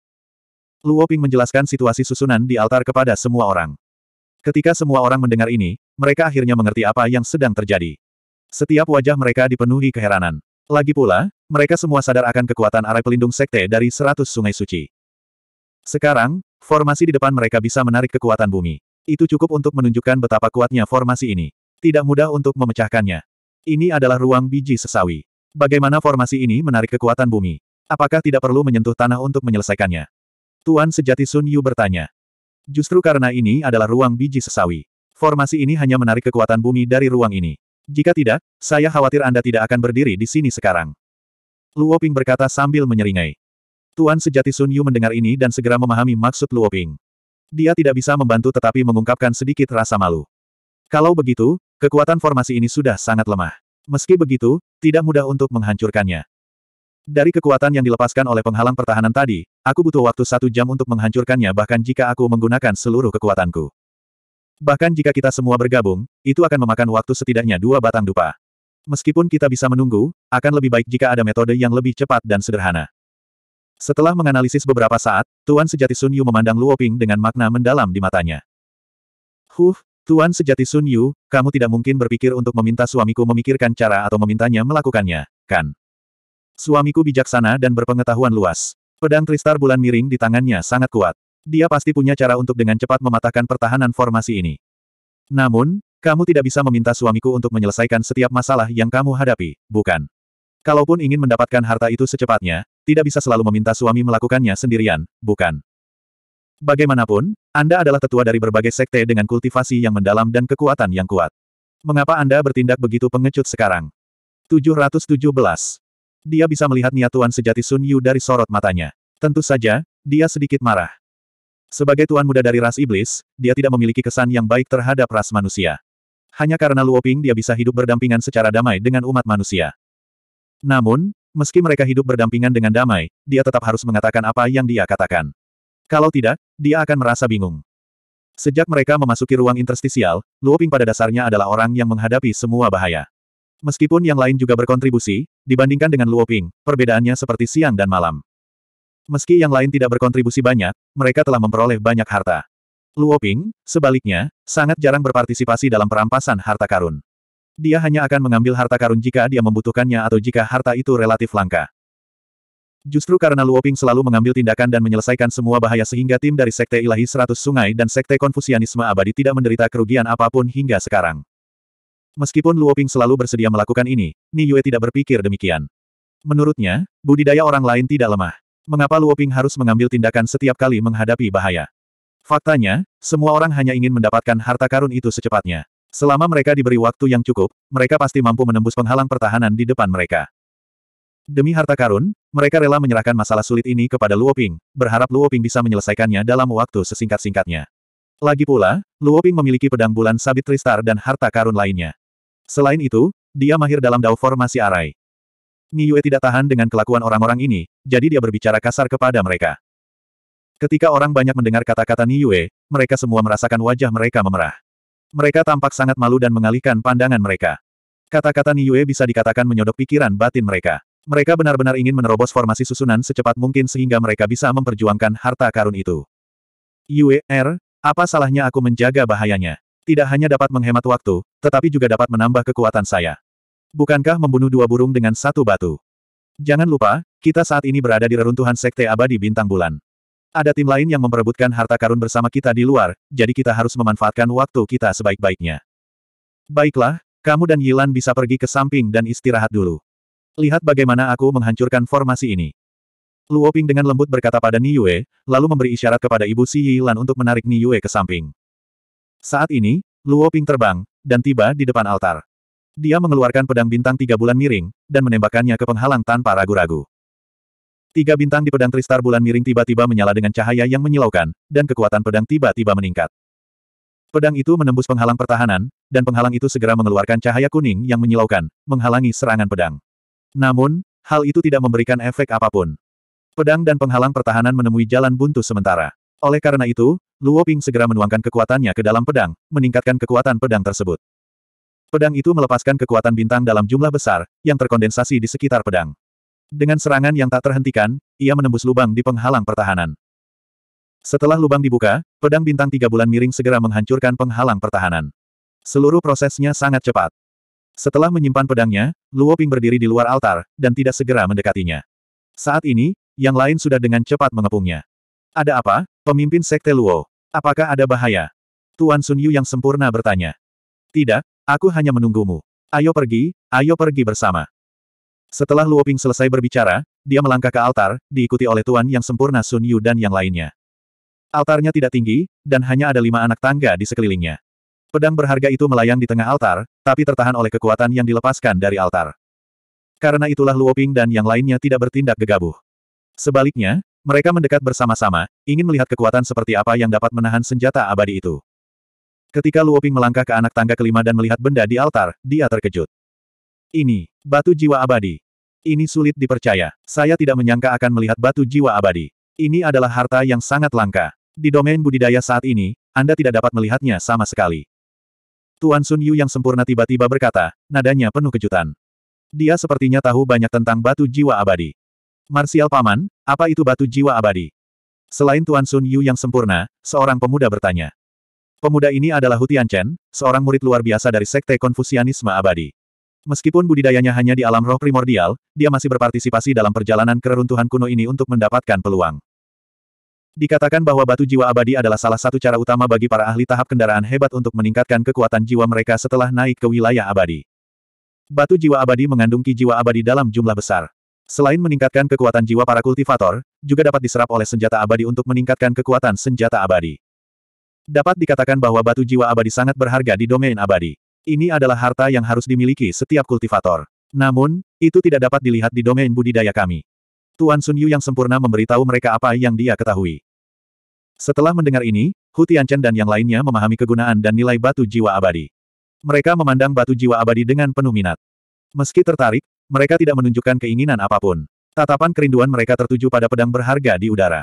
Luo Ping menjelaskan situasi susunan di altar kepada semua orang. Ketika semua orang mendengar ini, mereka akhirnya mengerti apa yang sedang terjadi. Setiap wajah mereka dipenuhi keheranan. Lagi pula, mereka semua sadar akan kekuatan arai pelindung sekte dari seratus sungai suci. Sekarang, formasi di depan mereka bisa menarik kekuatan bumi. Itu cukup untuk menunjukkan betapa kuatnya formasi ini. Tidak mudah untuk memecahkannya. Ini adalah ruang biji sesawi. Bagaimana formasi ini menarik kekuatan bumi? Apakah tidak perlu menyentuh tanah untuk menyelesaikannya? Tuan sejati Sun Yu bertanya. Justru karena ini adalah ruang biji sesawi. Formasi ini hanya menarik kekuatan bumi dari ruang ini. Jika tidak, saya khawatir Anda tidak akan berdiri di sini sekarang. Luoping berkata sambil menyeringai. Tuan sejati Sun Yu mendengar ini dan segera memahami maksud Luoping. Dia tidak bisa membantu tetapi mengungkapkan sedikit rasa malu. Kalau begitu, kekuatan formasi ini sudah sangat lemah. Meski begitu, tidak mudah untuk menghancurkannya. Dari kekuatan yang dilepaskan oleh penghalang pertahanan tadi, Aku butuh waktu satu jam untuk menghancurkannya bahkan jika aku menggunakan seluruh kekuatanku. Bahkan jika kita semua bergabung, itu akan memakan waktu setidaknya dua batang dupa. Meskipun kita bisa menunggu, akan lebih baik jika ada metode yang lebih cepat dan sederhana. Setelah menganalisis beberapa saat, Tuan Sejati Sun Yu memandang Luo Ping dengan makna mendalam di matanya. Huh, Tuan Sejati Sun Yu, kamu tidak mungkin berpikir untuk meminta suamiku memikirkan cara atau memintanya melakukannya, kan? Suamiku bijaksana dan berpengetahuan luas. Pedang Tristar Bulan Miring di tangannya sangat kuat. Dia pasti punya cara untuk dengan cepat mematahkan pertahanan formasi ini. Namun, kamu tidak bisa meminta suamiku untuk menyelesaikan setiap masalah yang kamu hadapi, bukan? Kalaupun ingin mendapatkan harta itu secepatnya, tidak bisa selalu meminta suami melakukannya sendirian, bukan? Bagaimanapun, Anda adalah tetua dari berbagai sekte dengan kultivasi yang mendalam dan kekuatan yang kuat. Mengapa Anda bertindak begitu pengecut sekarang? 717 dia bisa melihat niat Tuan sejati Sun Yu dari sorot matanya. Tentu saja, dia sedikit marah. Sebagai tuan muda dari ras iblis, dia tidak memiliki kesan yang baik terhadap ras manusia. Hanya karena Luoping dia bisa hidup berdampingan secara damai dengan umat manusia. Namun, meski mereka hidup berdampingan dengan damai, dia tetap harus mengatakan apa yang dia katakan. Kalau tidak, dia akan merasa bingung. Sejak mereka memasuki ruang interstisial, Luoping pada dasarnya adalah orang yang menghadapi semua bahaya. Meskipun yang lain juga berkontribusi, Dibandingkan dengan Luo Ping, perbedaannya seperti siang dan malam. Meski yang lain tidak berkontribusi banyak, mereka telah memperoleh banyak harta. Luo Ping, sebaliknya, sangat jarang berpartisipasi dalam perampasan harta karun. Dia hanya akan mengambil harta karun jika dia membutuhkannya atau jika harta itu relatif langka. Justru karena Luo Ping selalu mengambil tindakan dan menyelesaikan semua bahaya sehingga tim dari Sekte Ilahi Seratus Sungai dan Sekte Konfusianisme Abadi tidak menderita kerugian apapun hingga sekarang. Meskipun Luoping selalu bersedia melakukan ini, Ni Yue tidak berpikir demikian. Menurutnya, budidaya orang lain tidak lemah. Mengapa Luoping harus mengambil tindakan setiap kali menghadapi bahaya? Faktanya, semua orang hanya ingin mendapatkan harta karun itu secepatnya. Selama mereka diberi waktu yang cukup, mereka pasti mampu menembus penghalang pertahanan di depan mereka. Demi harta karun, mereka rela menyerahkan masalah sulit ini kepada Luoping, berharap Luoping bisa menyelesaikannya dalam waktu sesingkat-singkatnya. Lagi pula, Luoping memiliki pedang bulan sabit tristar dan harta karun lainnya. Selain itu, dia mahir dalam dao formasi arai. Yue tidak tahan dengan kelakuan orang-orang ini, jadi dia berbicara kasar kepada mereka. Ketika orang banyak mendengar kata-kata Yue, mereka semua merasakan wajah mereka memerah. Mereka tampak sangat malu dan mengalihkan pandangan mereka. Kata-kata Yue bisa dikatakan menyodok pikiran batin mereka. Mereka benar-benar ingin menerobos formasi susunan secepat mungkin sehingga mereka bisa memperjuangkan harta karun itu. Yue, R, er, apa salahnya aku menjaga bahayanya? Tidak hanya dapat menghemat waktu, tetapi juga dapat menambah kekuatan saya. Bukankah membunuh dua burung dengan satu batu? Jangan lupa, kita saat ini berada di reruntuhan Sekte Abadi Bintang Bulan. Ada tim lain yang memperebutkan harta karun bersama kita di luar, jadi kita harus memanfaatkan waktu kita sebaik-baiknya. Baiklah, kamu dan Yilan bisa pergi ke samping dan istirahat dulu. Lihat bagaimana aku menghancurkan formasi ini. Luoping dengan lembut berkata pada Niue, lalu memberi isyarat kepada ibu Si Yilan untuk menarik Niue ke samping. Saat ini, Luo Ping terbang, dan tiba di depan altar. Dia mengeluarkan pedang bintang tiga bulan miring, dan menembakkannya ke penghalang tanpa ragu-ragu. Tiga bintang di pedang Tristar bulan miring tiba-tiba menyala dengan cahaya yang menyilaukan, dan kekuatan pedang tiba-tiba meningkat. Pedang itu menembus penghalang pertahanan, dan penghalang itu segera mengeluarkan cahaya kuning yang menyilaukan, menghalangi serangan pedang. Namun, hal itu tidak memberikan efek apapun. Pedang dan penghalang pertahanan menemui jalan buntu sementara. Oleh karena itu, Luo Ping segera menuangkan kekuatannya ke dalam pedang, meningkatkan kekuatan pedang tersebut. Pedang itu melepaskan kekuatan bintang dalam jumlah besar, yang terkondensasi di sekitar pedang. Dengan serangan yang tak terhentikan, ia menembus lubang di penghalang pertahanan. Setelah lubang dibuka, pedang bintang tiga bulan miring segera menghancurkan penghalang pertahanan. Seluruh prosesnya sangat cepat. Setelah menyimpan pedangnya, Luo Ping berdiri di luar altar, dan tidak segera mendekatinya. Saat ini, yang lain sudah dengan cepat mengepungnya. Ada apa, pemimpin Sekte Luo? Apakah ada bahaya? Tuan Sun Yu yang sempurna bertanya. Tidak, aku hanya menunggumu. Ayo pergi, ayo pergi bersama. Setelah Luo Ping selesai berbicara, dia melangkah ke altar, diikuti oleh Tuan yang sempurna Sun Yu dan yang lainnya. Altarnya tidak tinggi, dan hanya ada lima anak tangga di sekelilingnya. Pedang berharga itu melayang di tengah altar, tapi tertahan oleh kekuatan yang dilepaskan dari altar. Karena itulah Luo Ping dan yang lainnya tidak bertindak gegabah. Sebaliknya, mereka mendekat bersama-sama, ingin melihat kekuatan seperti apa yang dapat menahan senjata abadi itu. Ketika Luoping melangkah ke anak tangga kelima dan melihat benda di altar, dia terkejut. Ini, batu jiwa abadi. Ini sulit dipercaya. Saya tidak menyangka akan melihat batu jiwa abadi. Ini adalah harta yang sangat langka. Di domain budidaya saat ini, Anda tidak dapat melihatnya sama sekali. Tuan Sun Yu yang sempurna tiba-tiba berkata, nadanya penuh kejutan. Dia sepertinya tahu banyak tentang batu jiwa abadi. Marsial Paman, apa itu batu jiwa abadi? Selain Tuan Sun Yu yang sempurna, seorang pemuda bertanya. Pemuda ini adalah Hutian Chen, seorang murid luar biasa dari Sekte Konfusianisme Abadi. Meskipun budidayanya hanya di alam roh primordial, dia masih berpartisipasi dalam perjalanan keruntuhan kuno ini untuk mendapatkan peluang. Dikatakan bahwa batu jiwa abadi adalah salah satu cara utama bagi para ahli tahap kendaraan hebat untuk meningkatkan kekuatan jiwa mereka setelah naik ke wilayah abadi. Batu jiwa abadi mengandung ki jiwa abadi dalam jumlah besar. Selain meningkatkan kekuatan jiwa para kultivator, juga dapat diserap oleh senjata abadi untuk meningkatkan kekuatan senjata abadi. Dapat dikatakan bahwa batu jiwa abadi sangat berharga di domain abadi. Ini adalah harta yang harus dimiliki setiap kultivator. Namun, itu tidak dapat dilihat di domain budidaya kami. Tuan Sun Yu yang sempurna memberitahu mereka apa yang dia ketahui. Setelah mendengar ini, Hu Tianchen dan yang lainnya memahami kegunaan dan nilai batu jiwa abadi. Mereka memandang batu jiwa abadi dengan penuh minat. Meski tertarik, mereka tidak menunjukkan keinginan apapun. Tatapan kerinduan mereka tertuju pada pedang berharga di udara.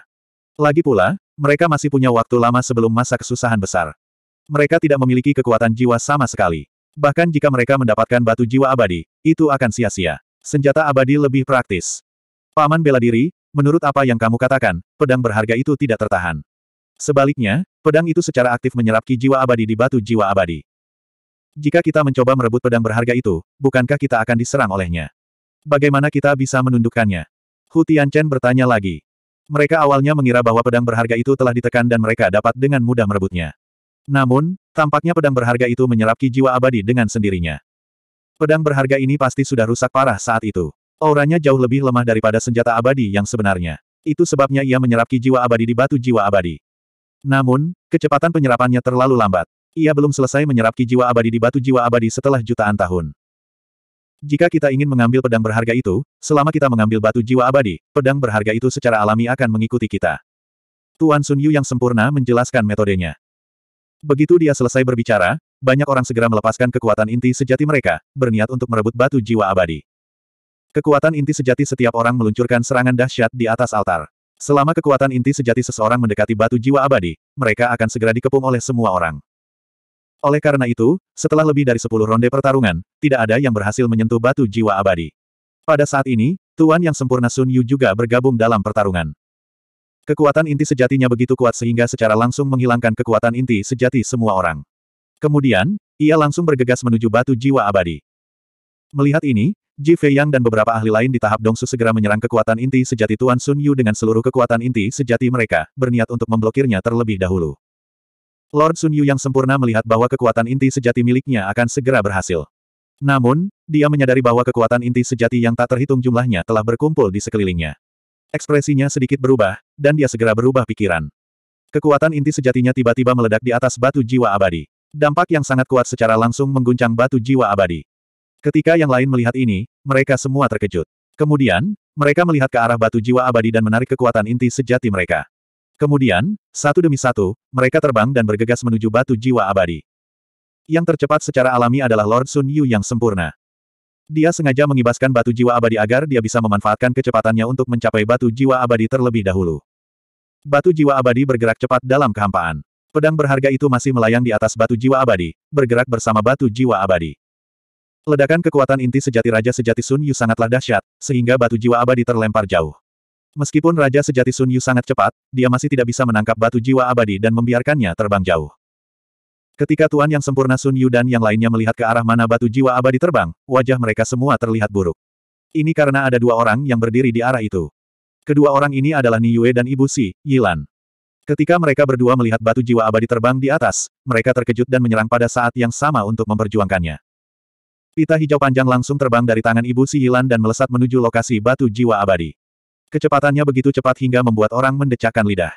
Lagi pula, mereka masih punya waktu lama sebelum masa kesusahan besar. Mereka tidak memiliki kekuatan jiwa sama sekali. Bahkan jika mereka mendapatkan batu jiwa abadi, itu akan sia-sia. Senjata abadi lebih praktis. Paman bela diri, menurut apa yang kamu katakan, pedang berharga itu tidak tertahan. Sebaliknya, pedang itu secara aktif menyerap ki jiwa abadi di batu jiwa abadi. Jika kita mencoba merebut pedang berharga itu, bukankah kita akan diserang olehnya? Bagaimana kita bisa menundukkannya? Hu Tianchen bertanya lagi. Mereka awalnya mengira bahwa pedang berharga itu telah ditekan dan mereka dapat dengan mudah merebutnya. Namun, tampaknya pedang berharga itu menyerap ki jiwa abadi dengan sendirinya. Pedang berharga ini pasti sudah rusak parah saat itu. Auranya jauh lebih lemah daripada senjata abadi yang sebenarnya. Itu sebabnya ia menyerap ki jiwa abadi di batu jiwa abadi. Namun, kecepatan penyerapannya terlalu lambat. Ia belum selesai menyerap ki jiwa abadi di batu jiwa abadi setelah jutaan tahun. Jika kita ingin mengambil pedang berharga itu, selama kita mengambil batu jiwa abadi, pedang berharga itu secara alami akan mengikuti kita. Tuan Sun Yu yang sempurna menjelaskan metodenya. Begitu dia selesai berbicara, banyak orang segera melepaskan kekuatan inti sejati mereka, berniat untuk merebut batu jiwa abadi. Kekuatan inti sejati setiap orang meluncurkan serangan dahsyat di atas altar. Selama kekuatan inti sejati seseorang mendekati batu jiwa abadi, mereka akan segera dikepung oleh semua orang. Oleh karena itu, setelah lebih dari sepuluh ronde pertarungan, tidak ada yang berhasil menyentuh batu jiwa abadi. Pada saat ini, Tuan yang sempurna Sun Yu juga bergabung dalam pertarungan. Kekuatan inti sejatinya begitu kuat sehingga secara langsung menghilangkan kekuatan inti sejati semua orang. Kemudian, ia langsung bergegas menuju batu jiwa abadi. Melihat ini, Ji Fei Yang dan beberapa ahli lain di tahap Dongsu segera menyerang kekuatan inti sejati Tuan Sun Yu dengan seluruh kekuatan inti sejati mereka, berniat untuk memblokirnya terlebih dahulu. Lord Sun Yu yang sempurna melihat bahwa kekuatan inti sejati miliknya akan segera berhasil. Namun, dia menyadari bahwa kekuatan inti sejati yang tak terhitung jumlahnya telah berkumpul di sekelilingnya. Ekspresinya sedikit berubah, dan dia segera berubah pikiran. Kekuatan inti sejatinya tiba-tiba meledak di atas batu jiwa abadi. Dampak yang sangat kuat secara langsung mengguncang batu jiwa abadi. Ketika yang lain melihat ini, mereka semua terkejut. Kemudian, mereka melihat ke arah batu jiwa abadi dan menarik kekuatan inti sejati mereka. Kemudian, satu demi satu, mereka terbang dan bergegas menuju batu jiwa abadi. Yang tercepat secara alami adalah Lord Sun Yu yang sempurna. Dia sengaja mengibaskan batu jiwa abadi agar dia bisa memanfaatkan kecepatannya untuk mencapai batu jiwa abadi terlebih dahulu. Batu jiwa abadi bergerak cepat dalam kehampaan. Pedang berharga itu masih melayang di atas batu jiwa abadi, bergerak bersama batu jiwa abadi. Ledakan kekuatan inti sejati Raja Sejati Sun Yu sangatlah dahsyat, sehingga batu jiwa abadi terlempar jauh. Meskipun Raja Sejati Sun Yu sangat cepat, dia masih tidak bisa menangkap batu jiwa abadi dan membiarkannya terbang jauh. Ketika Tuan Yang Sempurna Sun Yu dan yang lainnya melihat ke arah mana batu jiwa abadi terbang, wajah mereka semua terlihat buruk. Ini karena ada dua orang yang berdiri di arah itu. Kedua orang ini adalah Ni Yue dan Ibu Si, Yilan. Ketika mereka berdua melihat batu jiwa abadi terbang di atas, mereka terkejut dan menyerang pada saat yang sama untuk memperjuangkannya. Pita hijau panjang langsung terbang dari tangan Ibu Si Yilan dan melesat menuju lokasi batu jiwa abadi. Kecepatannya begitu cepat hingga membuat orang mendecakkan lidah.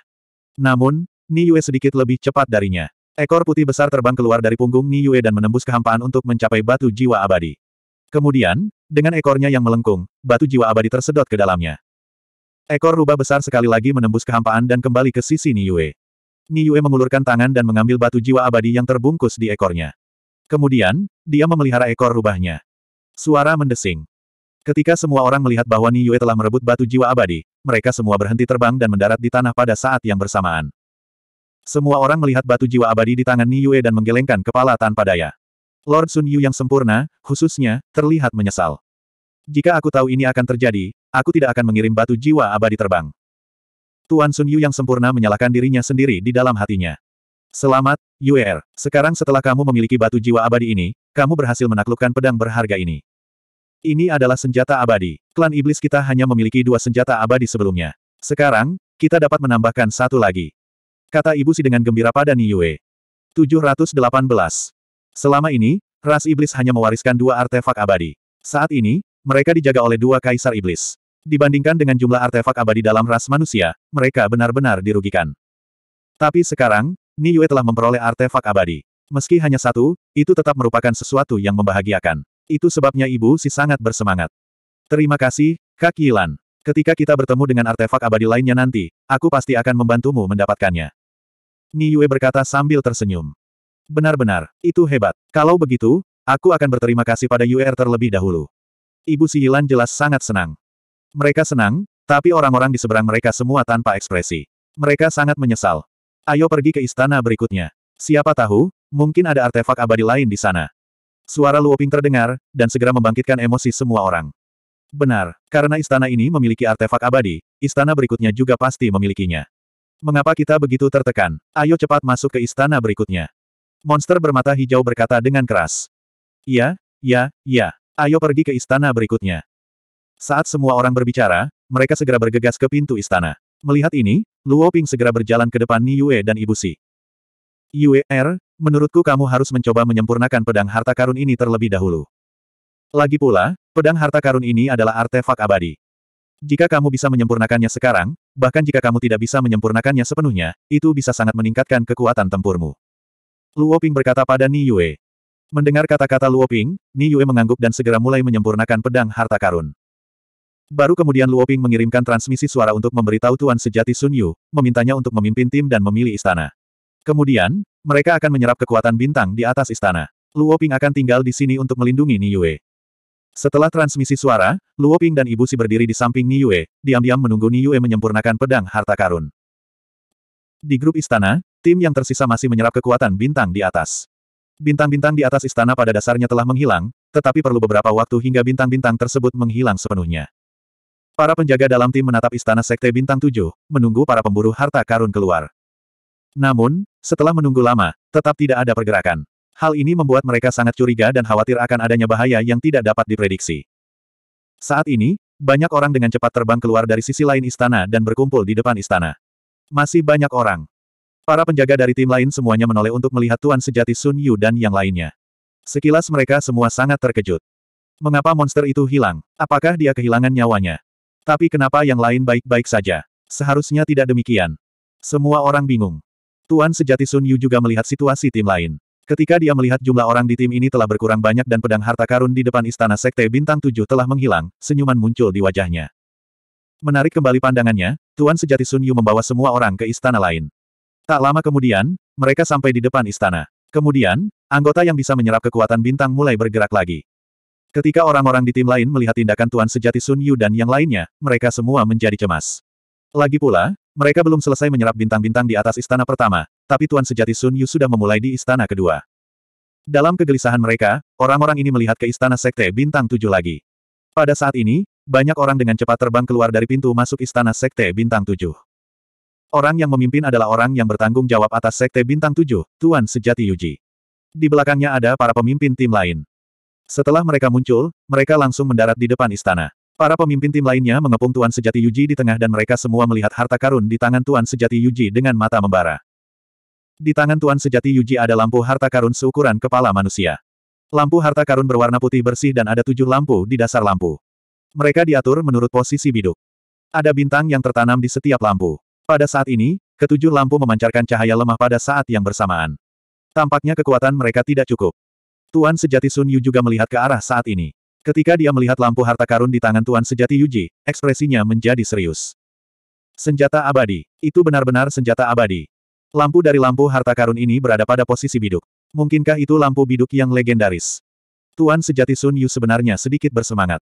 Namun, Ni Yue sedikit lebih cepat darinya. Ekor putih besar terbang keluar dari punggung Ni Yue dan menembus kehampaan untuk mencapai batu jiwa abadi. Kemudian, dengan ekornya yang melengkung, batu jiwa abadi tersedot ke dalamnya. Ekor rubah besar sekali lagi menembus kehampaan dan kembali ke sisi Ni Yue. Ni Yue mengulurkan tangan dan mengambil batu jiwa abadi yang terbungkus di ekornya. Kemudian, dia memelihara ekor rubahnya. Suara mendesing. Ketika semua orang melihat bahwa Ni Yue telah merebut batu jiwa abadi, mereka semua berhenti terbang dan mendarat di tanah pada saat yang bersamaan. Semua orang melihat batu jiwa abadi di tangan Ni Yue dan menggelengkan kepala tanpa daya. Lord Sun Yu yang sempurna, khususnya, terlihat menyesal. Jika aku tahu ini akan terjadi, aku tidak akan mengirim batu jiwa abadi terbang. Tuan Sun Yu yang sempurna menyalahkan dirinya sendiri di dalam hatinya. Selamat, Yuer. Er. Sekarang setelah kamu memiliki batu jiwa abadi ini, kamu berhasil menaklukkan pedang berharga ini. Ini adalah senjata abadi. Klan iblis kita hanya memiliki dua senjata abadi sebelumnya. Sekarang, kita dapat menambahkan satu lagi. Kata Ibu Si dengan gembira pada Niue. 718. Selama ini, ras iblis hanya mewariskan dua artefak abadi. Saat ini, mereka dijaga oleh dua kaisar iblis. Dibandingkan dengan jumlah artefak abadi dalam ras manusia, mereka benar-benar dirugikan. Tapi sekarang, Yue telah memperoleh artefak abadi. Meski hanya satu, itu tetap merupakan sesuatu yang membahagiakan. Itu sebabnya ibu si sangat bersemangat. Terima kasih, Kak Yilan. Ketika kita bertemu dengan artefak abadi lainnya nanti, aku pasti akan membantumu mendapatkannya. Ni Yue berkata sambil tersenyum. Benar-benar, itu hebat. Kalau begitu, aku akan berterima kasih pada UR er terlebih dahulu. Ibu si Yilan jelas sangat senang. Mereka senang, tapi orang-orang di seberang mereka semua tanpa ekspresi. Mereka sangat menyesal. Ayo pergi ke istana berikutnya. Siapa tahu, mungkin ada artefak abadi lain di sana. Suara Luoping terdengar, dan segera membangkitkan emosi semua orang. Benar, karena istana ini memiliki artefak abadi, istana berikutnya juga pasti memilikinya. Mengapa kita begitu tertekan? Ayo cepat masuk ke istana berikutnya. Monster bermata hijau berkata dengan keras. Ya, ya, ya. Ayo pergi ke istana berikutnya. Saat semua orang berbicara, mereka segera bergegas ke pintu istana. Melihat ini, Luo Ping segera berjalan ke depan Niue dan Ibu Si. Yue Er, menurutku kamu harus mencoba menyempurnakan pedang harta karun ini terlebih dahulu. Lagi pula, pedang harta karun ini adalah artefak abadi. Jika kamu bisa menyempurnakannya sekarang, bahkan jika kamu tidak bisa menyempurnakannya sepenuhnya, itu bisa sangat meningkatkan kekuatan tempurmu. Luo Ping berkata pada Ni Yue. Mendengar kata-kata Luo Ping, Ni Yue mengangguk dan segera mulai menyempurnakan pedang harta karun. Baru kemudian Luo Ping mengirimkan transmisi suara untuk memberitahu Tuan Sejati Sun Yu, memintanya untuk memimpin tim dan memilih istana. Kemudian, mereka akan menyerap kekuatan bintang di atas istana. Luo Ping akan tinggal di sini untuk melindungi Ni Yue. Setelah transmisi suara, Luo Ping dan Ibu Si berdiri di samping Ni Yue, diam-diam menunggu Ni Yue menyempurnakan pedang harta karun. Di grup istana, tim yang tersisa masih menyerap kekuatan bintang di atas. Bintang-bintang di atas istana pada dasarnya telah menghilang, tetapi perlu beberapa waktu hingga bintang-bintang tersebut menghilang sepenuhnya. Para penjaga dalam tim menatap istana Sekte Bintang 7, menunggu para pemburu harta karun keluar. Namun, setelah menunggu lama, tetap tidak ada pergerakan. Hal ini membuat mereka sangat curiga dan khawatir akan adanya bahaya yang tidak dapat diprediksi. Saat ini, banyak orang dengan cepat terbang keluar dari sisi lain istana dan berkumpul di depan istana. Masih banyak orang. Para penjaga dari tim lain semuanya menoleh untuk melihat Tuan Sejati Sun Yu dan yang lainnya. Sekilas mereka semua sangat terkejut. Mengapa monster itu hilang? Apakah dia kehilangan nyawanya? Tapi kenapa yang lain baik-baik saja? Seharusnya tidak demikian. Semua orang bingung. Tuan sejati Sun Yu juga melihat situasi tim lain. Ketika dia melihat jumlah orang di tim ini telah berkurang banyak dan pedang harta karun di depan istana sekte bintang tujuh telah menghilang, senyuman muncul di wajahnya. Menarik kembali pandangannya, Tuan sejati Sun Yu membawa semua orang ke istana lain. Tak lama kemudian, mereka sampai di depan istana. Kemudian, anggota yang bisa menyerap kekuatan bintang mulai bergerak lagi. Ketika orang-orang di tim lain melihat tindakan Tuan Sejati Sun Yu dan yang lainnya, mereka semua menjadi cemas. Lagi pula, mereka belum selesai menyerap bintang-bintang di atas istana pertama, tapi Tuan Sejati Sun Yu sudah memulai di istana kedua. Dalam kegelisahan mereka, orang-orang ini melihat ke istana Sekte Bintang Tujuh lagi. Pada saat ini, banyak orang dengan cepat terbang keluar dari pintu masuk istana Sekte Bintang Tujuh. Orang yang memimpin adalah orang yang bertanggung jawab atas Sekte Bintang Tujuh, Tuan Sejati Yuji. Di belakangnya ada para pemimpin tim lain. Setelah mereka muncul, mereka langsung mendarat di depan istana. Para pemimpin tim lainnya mengepung Tuan Sejati Yuji di tengah dan mereka semua melihat harta karun di tangan Tuan Sejati Yuji dengan mata membara. Di tangan Tuan Sejati Yuji ada lampu harta karun seukuran kepala manusia. Lampu harta karun berwarna putih bersih dan ada tujuh lampu di dasar lampu. Mereka diatur menurut posisi biduk. Ada bintang yang tertanam di setiap lampu. Pada saat ini, ketujuh lampu memancarkan cahaya lemah pada saat yang bersamaan. Tampaknya kekuatan mereka tidak cukup. Tuan Sejati Sun Yu juga melihat ke arah saat ini. Ketika dia melihat lampu harta karun di tangan Tuan Sejati Yuji, ekspresinya menjadi serius. Senjata abadi. Itu benar-benar senjata abadi. Lampu dari lampu harta karun ini berada pada posisi biduk. Mungkinkah itu lampu biduk yang legendaris? Tuan Sejati Sun Yu sebenarnya sedikit bersemangat.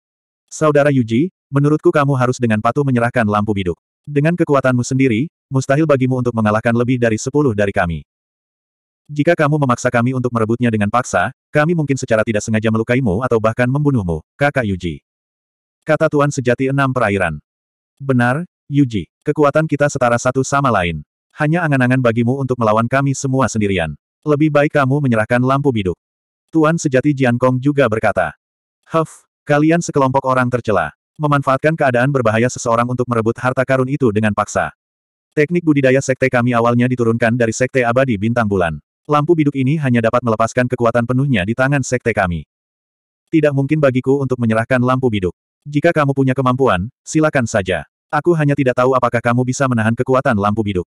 Saudara Yuji, menurutku kamu harus dengan patuh menyerahkan lampu biduk. Dengan kekuatanmu sendiri, mustahil bagimu untuk mengalahkan lebih dari sepuluh dari kami. Jika kamu memaksa kami untuk merebutnya dengan paksa, kami mungkin secara tidak sengaja melukaimu atau bahkan membunuhmu, kakak Yuji. Kata Tuan Sejati Enam Perairan. Benar, Yuji. Kekuatan kita setara satu sama lain. Hanya angan-angan bagimu untuk melawan kami semua sendirian. Lebih baik kamu menyerahkan lampu biduk. Tuan Sejati Jian Kong juga berkata. Huff, kalian sekelompok orang tercela. Memanfaatkan keadaan berbahaya seseorang untuk merebut harta karun itu dengan paksa. Teknik budidaya sekte kami awalnya diturunkan dari sekte abadi bintang bulan. Lampu biduk ini hanya dapat melepaskan kekuatan penuhnya di tangan sekte kami. Tidak mungkin bagiku untuk menyerahkan lampu biduk. Jika kamu punya kemampuan, silakan saja. Aku hanya tidak tahu apakah kamu bisa menahan kekuatan lampu biduk.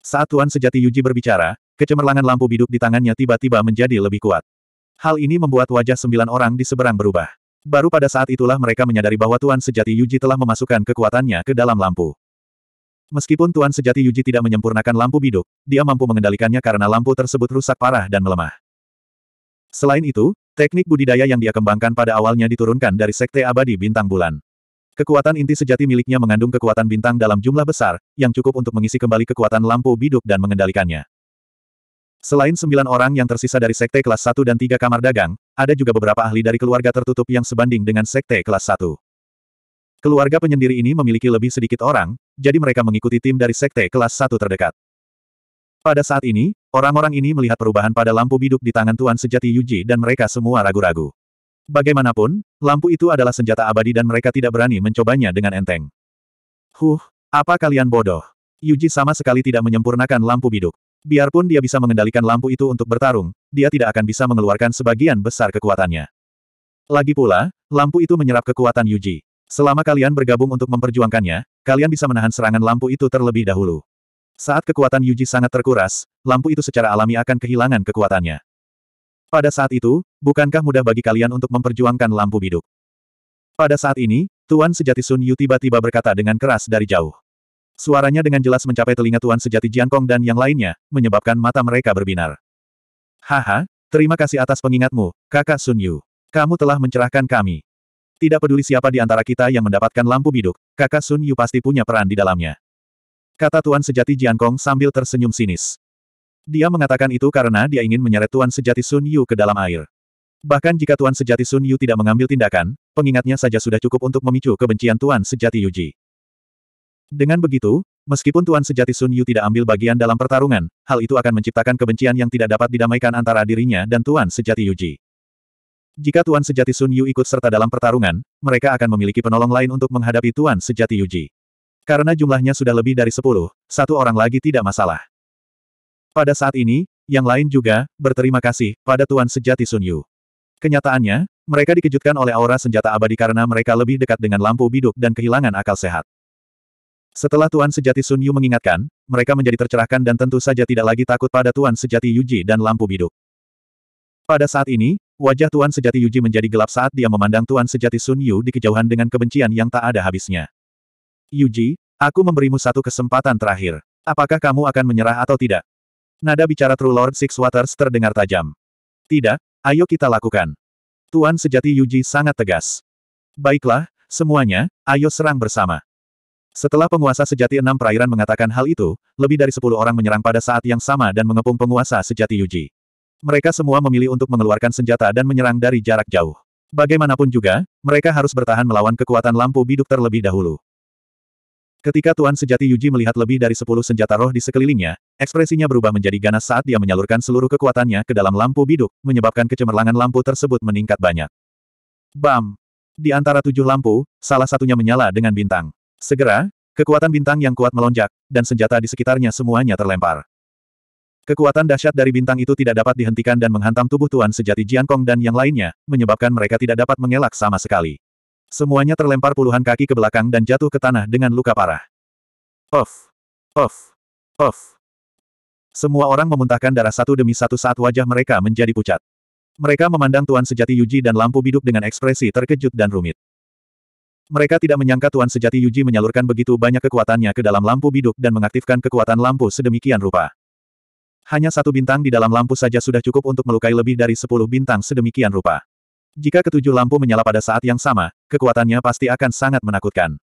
Saat Tuan Sejati Yuji berbicara, kecemerlangan lampu biduk di tangannya tiba-tiba menjadi lebih kuat. Hal ini membuat wajah sembilan orang di seberang berubah. Baru pada saat itulah mereka menyadari bahwa Tuan Sejati Yuji telah memasukkan kekuatannya ke dalam lampu. Meskipun Tuan Sejati Yuji tidak menyempurnakan lampu biduk, dia mampu mengendalikannya karena lampu tersebut rusak parah dan melemah. Selain itu, teknik budidaya yang dia kembangkan pada awalnya diturunkan dari Sekte Abadi Bintang Bulan. Kekuatan inti sejati miliknya mengandung kekuatan bintang dalam jumlah besar, yang cukup untuk mengisi kembali kekuatan lampu biduk dan mengendalikannya. Selain sembilan orang yang tersisa dari Sekte kelas 1 dan tiga kamar dagang, ada juga beberapa ahli dari keluarga tertutup yang sebanding dengan Sekte kelas 1. Keluarga penyendiri ini memiliki lebih sedikit orang, jadi mereka mengikuti tim dari sekte kelas 1 terdekat. Pada saat ini, orang-orang ini melihat perubahan pada lampu biduk di tangan Tuan Sejati Yuji dan mereka semua ragu-ragu. Bagaimanapun, lampu itu adalah senjata abadi dan mereka tidak berani mencobanya dengan enteng. Huh, apa kalian bodoh? Yuji sama sekali tidak menyempurnakan lampu biduk. Biarpun dia bisa mengendalikan lampu itu untuk bertarung, dia tidak akan bisa mengeluarkan sebagian besar kekuatannya. Lagi pula, lampu itu menyerap kekuatan Yuji. Selama kalian bergabung untuk memperjuangkannya, kalian bisa menahan serangan lampu itu terlebih dahulu. Saat kekuatan Yuji sangat terkuras, lampu itu secara alami akan kehilangan kekuatannya. Pada saat itu, bukankah mudah bagi kalian untuk memperjuangkan lampu biduk? Pada saat ini, Tuan Sejati Sun Yu tiba-tiba berkata dengan keras dari jauh. Suaranya dengan jelas mencapai telinga Tuan Sejati Jiankong dan yang lainnya, menyebabkan mata mereka berbinar. Haha, terima kasih atas pengingatmu, kakak Sun Yu. Kamu telah mencerahkan kami. Tidak peduli siapa di antara kita yang mendapatkan lampu biduk, kakak Sun Yu pasti punya peran di dalamnya. Kata Tuan Sejati Jian Kong sambil tersenyum sinis. Dia mengatakan itu karena dia ingin menyeret Tuan Sejati Sun Yu ke dalam air. Bahkan jika Tuan Sejati Sun Yu tidak mengambil tindakan, pengingatnya saja sudah cukup untuk memicu kebencian Tuan Sejati Yuji. Dengan begitu, meskipun Tuan Sejati Sun Yu tidak ambil bagian dalam pertarungan, hal itu akan menciptakan kebencian yang tidak dapat didamaikan antara dirinya dan Tuan Sejati Yuji. Jika Tuan Sejati Sun Yu ikut serta dalam pertarungan, mereka akan memiliki penolong lain untuk menghadapi Tuan Sejati Yuji. Karena jumlahnya sudah lebih dari sepuluh, satu orang lagi tidak masalah. Pada saat ini, yang lain juga, berterima kasih, pada Tuan Sejati Sun Yu. Kenyataannya, mereka dikejutkan oleh aura senjata abadi karena mereka lebih dekat dengan lampu biduk dan kehilangan akal sehat. Setelah Tuan Sejati Sun Yu mengingatkan, mereka menjadi tercerahkan dan tentu saja tidak lagi takut pada Tuan Sejati Yuji dan lampu biduk. Pada saat ini, Wajah Tuan Sejati Yuji menjadi gelap saat dia memandang Tuan Sejati Sun Yu di kejauhan dengan kebencian yang tak ada habisnya. Yuji, aku memberimu satu kesempatan terakhir. Apakah kamu akan menyerah atau tidak? Nada bicara True Lord Six Waters terdengar tajam. Tidak, ayo kita lakukan. Tuan Sejati Yuji sangat tegas. Baiklah, semuanya, ayo serang bersama. Setelah penguasa sejati enam perairan mengatakan hal itu, lebih dari sepuluh orang menyerang pada saat yang sama dan mengepung penguasa sejati Yuji. Mereka semua memilih untuk mengeluarkan senjata dan menyerang dari jarak jauh. Bagaimanapun juga, mereka harus bertahan melawan kekuatan lampu biduk terlebih dahulu. Ketika Tuan Sejati Yuji melihat lebih dari sepuluh senjata roh di sekelilingnya, ekspresinya berubah menjadi ganas saat dia menyalurkan seluruh kekuatannya ke dalam lampu biduk, menyebabkan kecemerlangan lampu tersebut meningkat banyak. Bam! Di antara tujuh lampu, salah satunya menyala dengan bintang. Segera, kekuatan bintang yang kuat melonjak, dan senjata di sekitarnya semuanya terlempar. Kekuatan dahsyat dari bintang itu tidak dapat dihentikan dan menghantam tubuh Tuan sejati Kong dan yang lainnya, menyebabkan mereka tidak dapat mengelak sama sekali. Semuanya terlempar puluhan kaki ke belakang dan jatuh ke tanah dengan luka parah. Of, of, of. Semua orang memuntahkan darah satu demi satu saat wajah mereka menjadi pucat. Mereka memandang Tuan Sejati Yuji dan lampu biduk dengan ekspresi terkejut dan rumit. Mereka tidak menyangka Tuan Sejati Yuji menyalurkan begitu banyak kekuatannya ke dalam lampu biduk dan mengaktifkan kekuatan lampu sedemikian rupa. Hanya satu bintang di dalam lampu saja sudah cukup untuk melukai lebih dari sepuluh bintang sedemikian rupa. Jika ketujuh lampu menyala pada saat yang sama, kekuatannya pasti akan sangat menakutkan.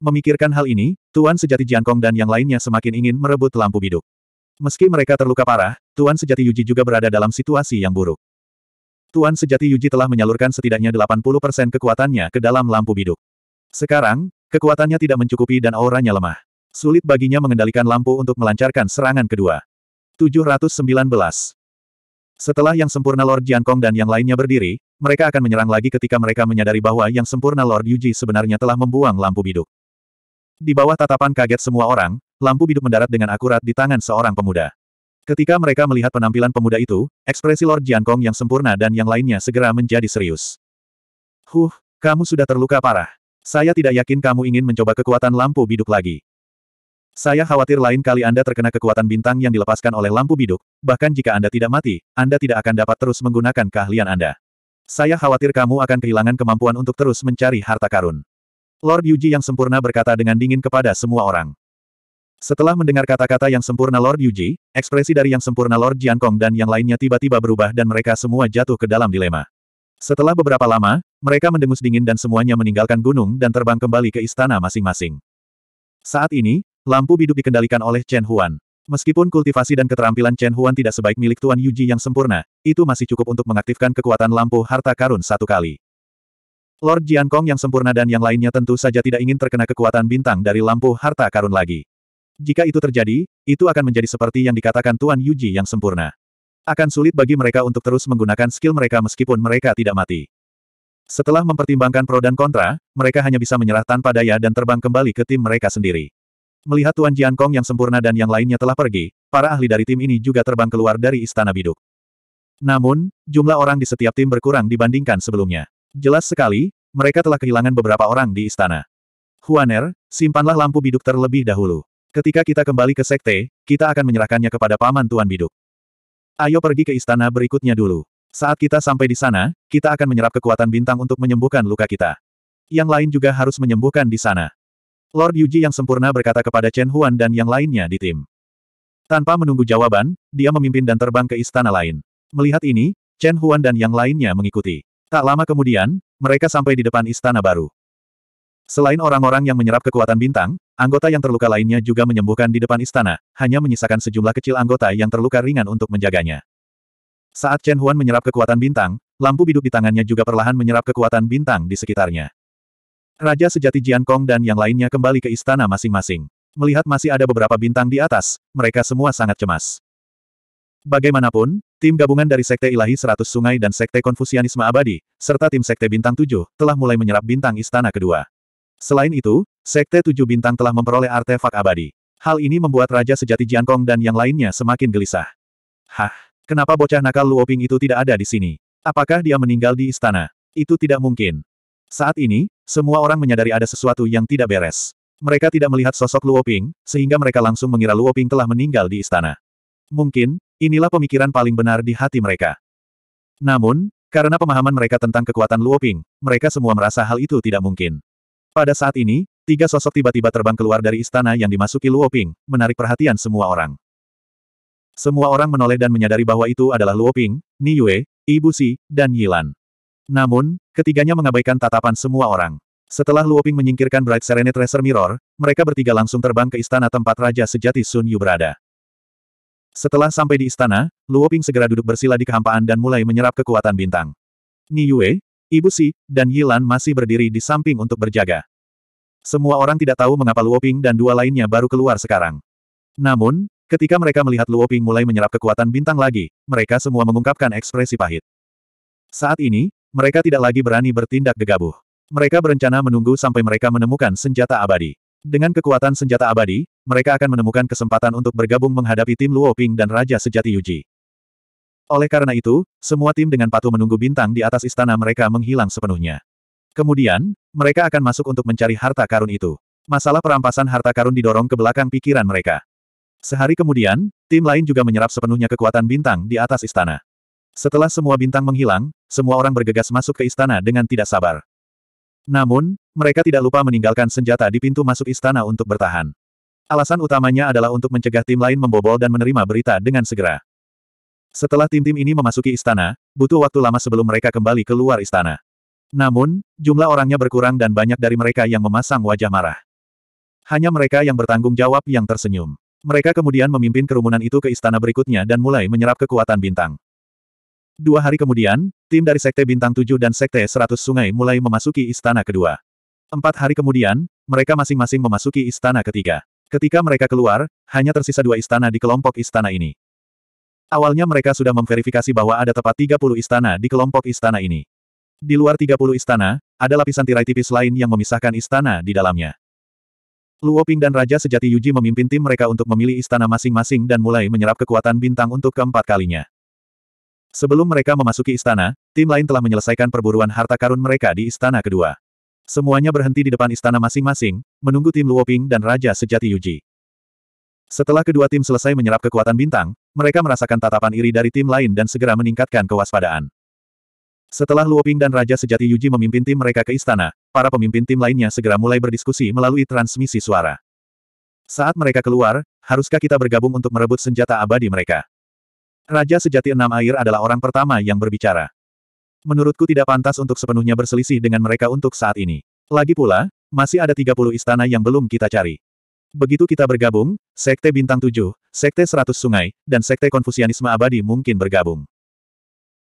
Memikirkan hal ini, Tuan Sejati Jiankong dan yang lainnya semakin ingin merebut lampu biduk. Meski mereka terluka parah, Tuan Sejati Yuji juga berada dalam situasi yang buruk. Tuan Sejati Yuji telah menyalurkan setidaknya 80% kekuatannya ke dalam lampu biduk. Sekarang, kekuatannya tidak mencukupi dan auranya lemah. Sulit baginya mengendalikan lampu untuk melancarkan serangan kedua. 719. Setelah yang sempurna Lord Jiankong dan yang lainnya berdiri, mereka akan menyerang lagi ketika mereka menyadari bahwa yang sempurna Lord Yuji sebenarnya telah membuang lampu biduk. Di bawah tatapan kaget semua orang, lampu biduk mendarat dengan akurat di tangan seorang pemuda. Ketika mereka melihat penampilan pemuda itu, ekspresi Lord Jiankong yang sempurna dan yang lainnya segera menjadi serius. Huh, kamu sudah terluka parah. Saya tidak yakin kamu ingin mencoba kekuatan lampu biduk lagi. Saya khawatir lain kali Anda terkena kekuatan bintang yang dilepaskan oleh lampu biduk, bahkan jika Anda tidak mati, Anda tidak akan dapat terus menggunakan keahlian Anda. Saya khawatir kamu akan kehilangan kemampuan untuk terus mencari harta karun. Lord Yuji yang sempurna berkata dengan dingin kepada semua orang. Setelah mendengar kata-kata yang sempurna Lord Yuji, ekspresi dari yang sempurna Lord Jiankong dan yang lainnya tiba-tiba berubah dan mereka semua jatuh ke dalam dilema. Setelah beberapa lama, mereka mendengus dingin dan semuanya meninggalkan gunung dan terbang kembali ke istana masing-masing. Saat ini, Lampu biduk dikendalikan oleh Chen Huan. Meskipun kultivasi dan keterampilan Chen Huan tidak sebaik milik Tuan Yuji yang sempurna, itu masih cukup untuk mengaktifkan kekuatan lampu harta karun satu kali. Lord Kong yang sempurna dan yang lainnya tentu saja tidak ingin terkena kekuatan bintang dari lampu harta karun lagi. Jika itu terjadi, itu akan menjadi seperti yang dikatakan Tuan Yuji yang sempurna. Akan sulit bagi mereka untuk terus menggunakan skill mereka meskipun mereka tidak mati. Setelah mempertimbangkan pro dan kontra, mereka hanya bisa menyerah tanpa daya dan terbang kembali ke tim mereka sendiri. Melihat Tuan Jiankong yang sempurna dan yang lainnya telah pergi, para ahli dari tim ini juga terbang keluar dari istana biduk. Namun, jumlah orang di setiap tim berkurang dibandingkan sebelumnya. Jelas sekali, mereka telah kehilangan beberapa orang di istana. Huaner, simpanlah lampu biduk terlebih dahulu. Ketika kita kembali ke sekte, kita akan menyerahkannya kepada paman Tuan Biduk. Ayo pergi ke istana berikutnya dulu. Saat kita sampai di sana, kita akan menyerap kekuatan bintang untuk menyembuhkan luka kita. Yang lain juga harus menyembuhkan di sana. Lord Yuji yang sempurna berkata kepada Chen Huan dan yang lainnya di tim. Tanpa menunggu jawaban, dia memimpin dan terbang ke istana lain. Melihat ini, Chen Huan dan yang lainnya mengikuti. Tak lama kemudian, mereka sampai di depan istana baru. Selain orang-orang yang menyerap kekuatan bintang, anggota yang terluka lainnya juga menyembuhkan di depan istana, hanya menyisakan sejumlah kecil anggota yang terluka ringan untuk menjaganya. Saat Chen Huan menyerap kekuatan bintang, lampu biduk di tangannya juga perlahan menyerap kekuatan bintang di sekitarnya. Raja sejati Jian Kong dan yang lainnya kembali ke istana masing-masing. Melihat masih ada beberapa bintang di atas, mereka semua sangat cemas. Bagaimanapun, tim gabungan dari Sekte Ilahi Seratus Sungai dan Sekte Konfusianisme Abadi, serta tim Sekte Bintang Tujuh, telah mulai menyerap bintang istana kedua. Selain itu, Sekte Tujuh Bintang telah memperoleh artefak abadi. Hal ini membuat Raja Sejati Jian Kong dan yang lainnya semakin gelisah. Hah, kenapa bocah nakal Luoping itu tidak ada di sini? Apakah dia meninggal di istana? Itu tidak mungkin. Saat ini, semua orang menyadari ada sesuatu yang tidak beres. Mereka tidak melihat sosok Luo Ping, sehingga mereka langsung mengira Luo Ping telah meninggal di istana. Mungkin, inilah pemikiran paling benar di hati mereka. Namun, karena pemahaman mereka tentang kekuatan Luo Ping, mereka semua merasa hal itu tidak mungkin. Pada saat ini, tiga sosok tiba-tiba terbang keluar dari istana yang dimasuki Luo Ping, menarik perhatian semua orang. Semua orang menoleh dan menyadari bahwa itu adalah Luo Ping, Ni Yue, Ibu Si, dan Yilan. Namun, Ketiganya mengabaikan tatapan semua orang. Setelah Luoping menyingkirkan Bright Serenade Tracer Mirror, mereka bertiga langsung terbang ke istana tempat Raja Sejati Sun Yu berada. Setelah sampai di istana, Luoping segera duduk bersila di kehampaan dan mulai menyerap kekuatan bintang. Ni Yue, Ibu Si, dan Yilan masih berdiri di samping untuk berjaga. Semua orang tidak tahu mengapa Luoping dan dua lainnya baru keluar sekarang. Namun, ketika mereka melihat Luoping mulai menyerap kekuatan bintang lagi, mereka semua mengungkapkan ekspresi pahit. Saat ini, mereka tidak lagi berani bertindak gegabah. Mereka berencana menunggu sampai mereka menemukan senjata abadi. Dengan kekuatan senjata abadi, mereka akan menemukan kesempatan untuk bergabung menghadapi tim Luo Ping dan Raja Sejati Yuji. Oleh karena itu, semua tim dengan patuh menunggu bintang di atas istana mereka menghilang sepenuhnya. Kemudian, mereka akan masuk untuk mencari harta karun itu. Masalah perampasan harta karun didorong ke belakang pikiran mereka. Sehari kemudian, tim lain juga menyerap sepenuhnya kekuatan bintang di atas istana. Setelah semua bintang menghilang, semua orang bergegas masuk ke istana dengan tidak sabar. Namun, mereka tidak lupa meninggalkan senjata di pintu masuk istana untuk bertahan. Alasan utamanya adalah untuk mencegah tim lain membobol dan menerima berita dengan segera. Setelah tim-tim ini memasuki istana, butuh waktu lama sebelum mereka kembali keluar istana. Namun, jumlah orangnya berkurang dan banyak dari mereka yang memasang wajah marah. Hanya mereka yang bertanggung jawab yang tersenyum. Mereka kemudian memimpin kerumunan itu ke istana berikutnya dan mulai menyerap kekuatan bintang. Dua hari kemudian, tim dari Sekte Bintang 7 dan Sekte 100 Sungai mulai memasuki istana kedua. Empat hari kemudian, mereka masing-masing memasuki istana ketiga. Ketika mereka keluar, hanya tersisa dua istana di kelompok istana ini. Awalnya mereka sudah memverifikasi bahwa ada tepat 30 istana di kelompok istana ini. Di luar 30 istana, ada lapisan tirai tipis lain yang memisahkan istana di dalamnya. Luo Ping dan Raja Sejati Yuji memimpin tim mereka untuk memilih istana masing-masing dan mulai menyerap kekuatan bintang untuk keempat kalinya. Sebelum mereka memasuki istana, tim lain telah menyelesaikan perburuan harta karun mereka di istana kedua. Semuanya berhenti di depan istana masing-masing, menunggu tim Luoping dan Raja Sejati Yuji. Setelah kedua tim selesai menyerap kekuatan bintang, mereka merasakan tatapan iri dari tim lain dan segera meningkatkan kewaspadaan. Setelah Luoping dan Raja Sejati Yuji memimpin tim mereka ke istana, para pemimpin tim lainnya segera mulai berdiskusi melalui transmisi suara. Saat mereka keluar, haruskah kita bergabung untuk merebut senjata abadi mereka? Raja sejati enam air adalah orang pertama yang berbicara. Menurutku tidak pantas untuk sepenuhnya berselisih dengan mereka untuk saat ini. Lagi pula, masih ada 30 istana yang belum kita cari. Begitu kita bergabung, Sekte Bintang Tujuh, Sekte Seratus Sungai, dan Sekte Konfusianisme Abadi mungkin bergabung.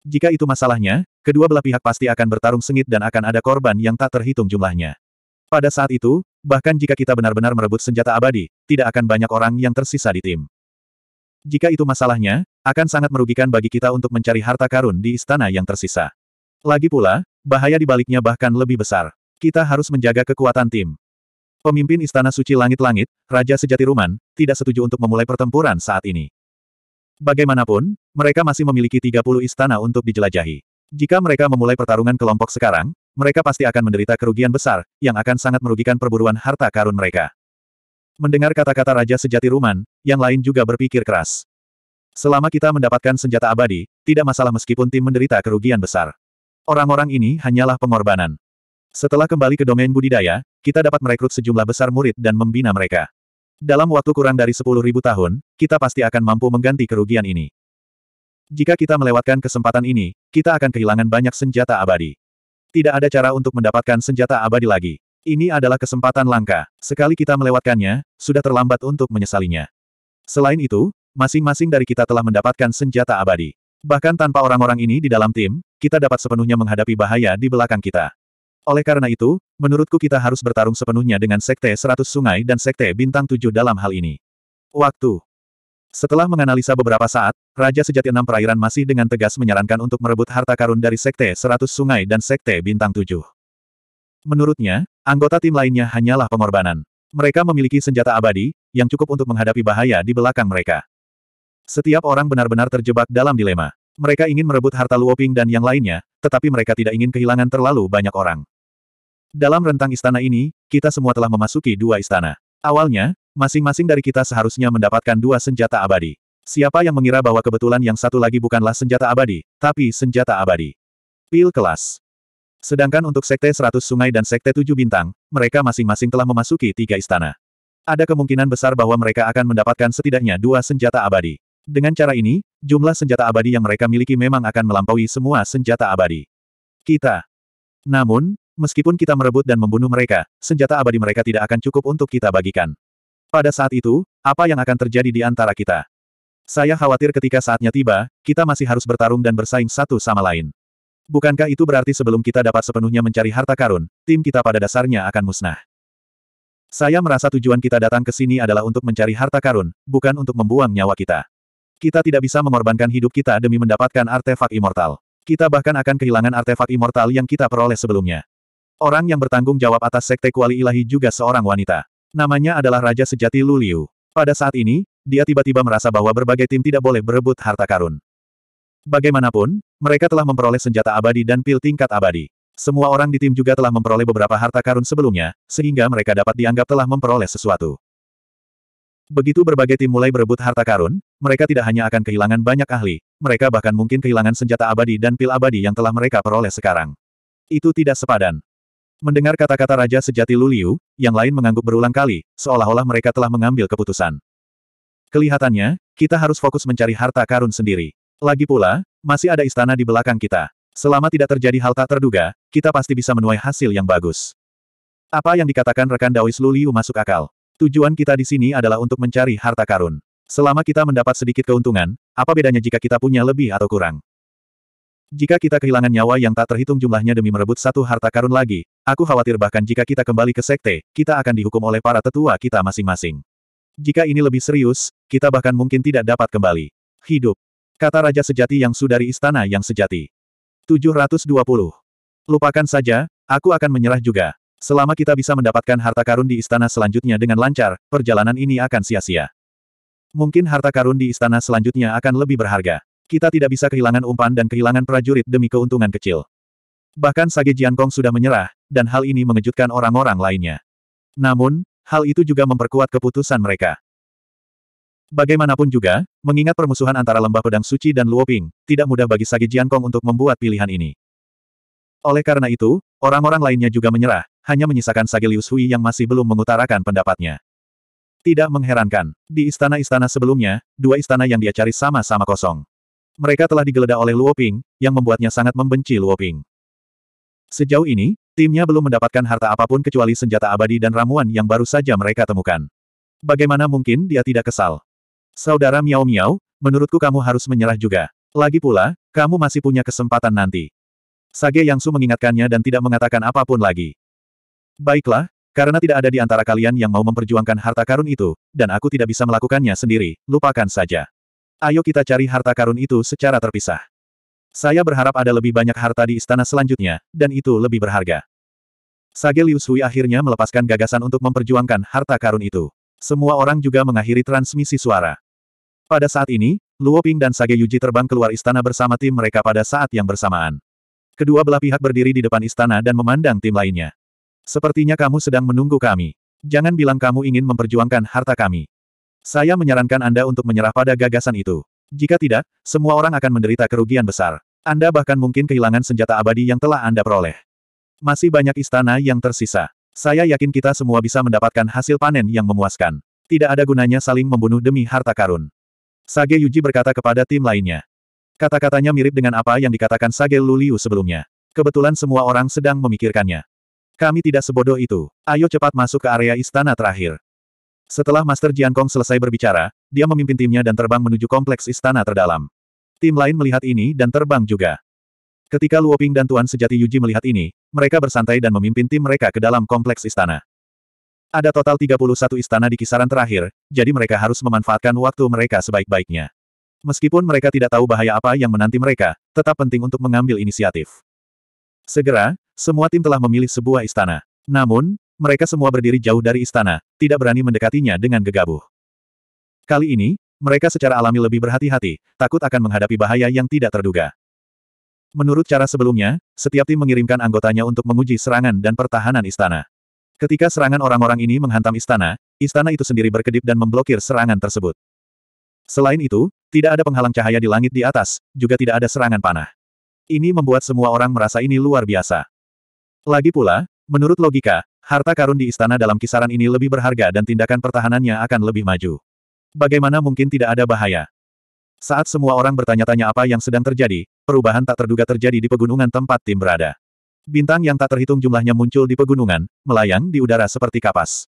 Jika itu masalahnya, kedua belah pihak pasti akan bertarung sengit dan akan ada korban yang tak terhitung jumlahnya. Pada saat itu, bahkan jika kita benar-benar merebut senjata abadi, tidak akan banyak orang yang tersisa di tim. Jika itu masalahnya, akan sangat merugikan bagi kita untuk mencari harta karun di istana yang tersisa. Lagi pula, bahaya di baliknya bahkan lebih besar. Kita harus menjaga kekuatan tim. Pemimpin Istana Suci Langit-Langit, Raja Sejati Ruman, tidak setuju untuk memulai pertempuran saat ini. Bagaimanapun, mereka masih memiliki 30 istana untuk dijelajahi. Jika mereka memulai pertarungan kelompok sekarang, mereka pasti akan menderita kerugian besar, yang akan sangat merugikan perburuan harta karun mereka. Mendengar kata-kata Raja Sejati Ruman, yang lain juga berpikir keras. Selama kita mendapatkan senjata abadi, tidak masalah meskipun tim menderita kerugian besar. Orang-orang ini hanyalah pengorbanan. Setelah kembali ke domain budidaya, kita dapat merekrut sejumlah besar murid dan membina mereka. Dalam waktu kurang dari 10.000 tahun, kita pasti akan mampu mengganti kerugian ini. Jika kita melewatkan kesempatan ini, kita akan kehilangan banyak senjata abadi. Tidak ada cara untuk mendapatkan senjata abadi lagi. Ini adalah kesempatan langka. Sekali kita melewatkannya, sudah terlambat untuk menyesalinya. Selain itu, masing-masing dari kita telah mendapatkan senjata abadi. Bahkan tanpa orang-orang ini di dalam tim, kita dapat sepenuhnya menghadapi bahaya di belakang kita. Oleh karena itu, menurutku kita harus bertarung sepenuhnya dengan Sekte Seratus Sungai dan Sekte Bintang Tujuh dalam hal ini. Waktu setelah menganalisa beberapa saat, Raja Sejati Enam Perairan masih dengan tegas menyarankan untuk merebut harta karun dari Sekte Seratus Sungai dan Sekte Bintang Tujuh. Menurutnya, anggota tim lainnya hanyalah pengorbanan. Mereka memiliki senjata abadi, yang cukup untuk menghadapi bahaya di belakang mereka. Setiap orang benar-benar terjebak dalam dilema. Mereka ingin merebut harta Luoping dan yang lainnya, tetapi mereka tidak ingin kehilangan terlalu banyak orang. Dalam rentang istana ini, kita semua telah memasuki dua istana. Awalnya, masing-masing dari kita seharusnya mendapatkan dua senjata abadi. Siapa yang mengira bahwa kebetulan yang satu lagi bukanlah senjata abadi, tapi senjata abadi. Pil kelas. Sedangkan untuk Sekte Seratus Sungai dan Sekte Tujuh Bintang, mereka masing-masing telah memasuki tiga istana. Ada kemungkinan besar bahwa mereka akan mendapatkan setidaknya dua senjata abadi. Dengan cara ini, jumlah senjata abadi yang mereka miliki memang akan melampaui semua senjata abadi. Kita. Namun, meskipun kita merebut dan membunuh mereka, senjata abadi mereka tidak akan cukup untuk kita bagikan. Pada saat itu, apa yang akan terjadi di antara kita? Saya khawatir ketika saatnya tiba, kita masih harus bertarung dan bersaing satu sama lain. Bukankah itu berarti sebelum kita dapat sepenuhnya mencari harta karun, tim kita pada dasarnya akan musnah? Saya merasa tujuan kita datang ke sini adalah untuk mencari harta karun, bukan untuk membuang nyawa kita. Kita tidak bisa mengorbankan hidup kita demi mendapatkan artefak immortal. Kita bahkan akan kehilangan artefak immortal yang kita peroleh sebelumnya. Orang yang bertanggung jawab atas sekte kuali ilahi juga seorang wanita. Namanya adalah Raja Sejati Luliu. Pada saat ini, dia tiba-tiba merasa bahwa berbagai tim tidak boleh berebut harta karun. Bagaimanapun, mereka telah memperoleh senjata abadi dan pil tingkat abadi. Semua orang di tim juga telah memperoleh beberapa harta karun sebelumnya, sehingga mereka dapat dianggap telah memperoleh sesuatu. Begitu berbagai tim mulai berebut harta karun, mereka tidak hanya akan kehilangan banyak ahli, mereka bahkan mungkin kehilangan senjata abadi dan pil abadi yang telah mereka peroleh sekarang. Itu tidak sepadan. Mendengar kata-kata Raja Sejati Luliu, yang lain mengangguk berulang kali, seolah-olah mereka telah mengambil keputusan. Kelihatannya, kita harus fokus mencari harta karun sendiri. Lagi pula, masih ada istana di belakang kita. Selama tidak terjadi hal tak terduga, kita pasti bisa menuai hasil yang bagus. Apa yang dikatakan rekan Daois Luliu masuk akal. Tujuan kita di sini adalah untuk mencari harta karun. Selama kita mendapat sedikit keuntungan, apa bedanya jika kita punya lebih atau kurang? Jika kita kehilangan nyawa yang tak terhitung jumlahnya demi merebut satu harta karun lagi, aku khawatir bahkan jika kita kembali ke sekte, kita akan dihukum oleh para tetua kita masing-masing. Jika ini lebih serius, kita bahkan mungkin tidak dapat kembali. Hidup. Kata Raja Sejati yang sudari istana yang sejati. 720. Lupakan saja, aku akan menyerah juga. Selama kita bisa mendapatkan harta karun di istana selanjutnya dengan lancar, perjalanan ini akan sia-sia. Mungkin harta karun di istana selanjutnya akan lebih berharga. Kita tidak bisa kehilangan umpan dan kehilangan prajurit demi keuntungan kecil. Bahkan Sage Jiankong sudah menyerah, dan hal ini mengejutkan orang-orang lainnya. Namun, hal itu juga memperkuat keputusan mereka. Bagaimanapun juga, mengingat permusuhan antara lembah pedang suci dan Luoping, tidak mudah bagi Sagi Jiankong untuk membuat pilihan ini. Oleh karena itu, orang-orang lainnya juga menyerah, hanya menyisakan Sagi Liu Hui yang masih belum mengutarakan pendapatnya. Tidak mengherankan, di istana-istana sebelumnya, dua istana yang dia cari sama-sama kosong. Mereka telah digeledah oleh Luoping, yang membuatnya sangat membenci Luoping. Sejauh ini, timnya belum mendapatkan harta apapun kecuali senjata abadi dan ramuan yang baru saja mereka temukan. Bagaimana mungkin dia tidak kesal? Saudara Miao Miao, menurutku kamu harus menyerah juga. Lagi pula, kamu masih punya kesempatan nanti. Sage Yangsu mengingatkannya dan tidak mengatakan apapun lagi. Baiklah, karena tidak ada di antara kalian yang mau memperjuangkan harta karun itu, dan aku tidak bisa melakukannya sendiri, lupakan saja. Ayo kita cari harta karun itu secara terpisah. Saya berharap ada lebih banyak harta di istana selanjutnya, dan itu lebih berharga. Sage Liu Sui akhirnya melepaskan gagasan untuk memperjuangkan harta karun itu. Semua orang juga mengakhiri transmisi suara. Pada saat ini, Luo Ping dan Sage Yuji terbang keluar istana bersama tim mereka pada saat yang bersamaan. Kedua belah pihak berdiri di depan istana dan memandang tim lainnya. Sepertinya kamu sedang menunggu kami. Jangan bilang kamu ingin memperjuangkan harta kami. Saya menyarankan Anda untuk menyerah pada gagasan itu. Jika tidak, semua orang akan menderita kerugian besar. Anda bahkan mungkin kehilangan senjata abadi yang telah Anda peroleh. Masih banyak istana yang tersisa. Saya yakin kita semua bisa mendapatkan hasil panen yang memuaskan. Tidak ada gunanya saling membunuh demi harta karun. Sage Yuji berkata kepada tim lainnya. Kata-katanya mirip dengan apa yang dikatakan Sage Luliu sebelumnya. Kebetulan semua orang sedang memikirkannya. Kami tidak sebodoh itu. Ayo cepat masuk ke area istana terakhir. Setelah Master Jiankong selesai berbicara, dia memimpin timnya dan terbang menuju kompleks istana terdalam. Tim lain melihat ini dan terbang juga. Ketika Luoping dan Tuan Sejati Yuji melihat ini, mereka bersantai dan memimpin tim mereka ke dalam kompleks istana. Ada total 31 istana di kisaran terakhir, jadi mereka harus memanfaatkan waktu mereka sebaik-baiknya. Meskipun mereka tidak tahu bahaya apa yang menanti mereka, tetap penting untuk mengambil inisiatif. Segera, semua tim telah memilih sebuah istana. Namun, mereka semua berdiri jauh dari istana, tidak berani mendekatinya dengan gegabah. Kali ini, mereka secara alami lebih berhati-hati, takut akan menghadapi bahaya yang tidak terduga. Menurut cara sebelumnya, setiap tim mengirimkan anggotanya untuk menguji serangan dan pertahanan istana. Ketika serangan orang-orang ini menghantam istana, istana itu sendiri berkedip dan memblokir serangan tersebut. Selain itu, tidak ada penghalang cahaya di langit di atas, juga tidak ada serangan panah. Ini membuat semua orang merasa ini luar biasa. Lagi pula, menurut logika, harta karun di istana dalam kisaran ini lebih berharga dan tindakan pertahanannya akan lebih maju. Bagaimana mungkin tidak ada bahaya? Saat semua orang bertanya-tanya apa yang sedang terjadi, perubahan tak terduga terjadi di pegunungan tempat tim berada. Bintang yang tak terhitung jumlahnya muncul di pegunungan, melayang di udara seperti kapas.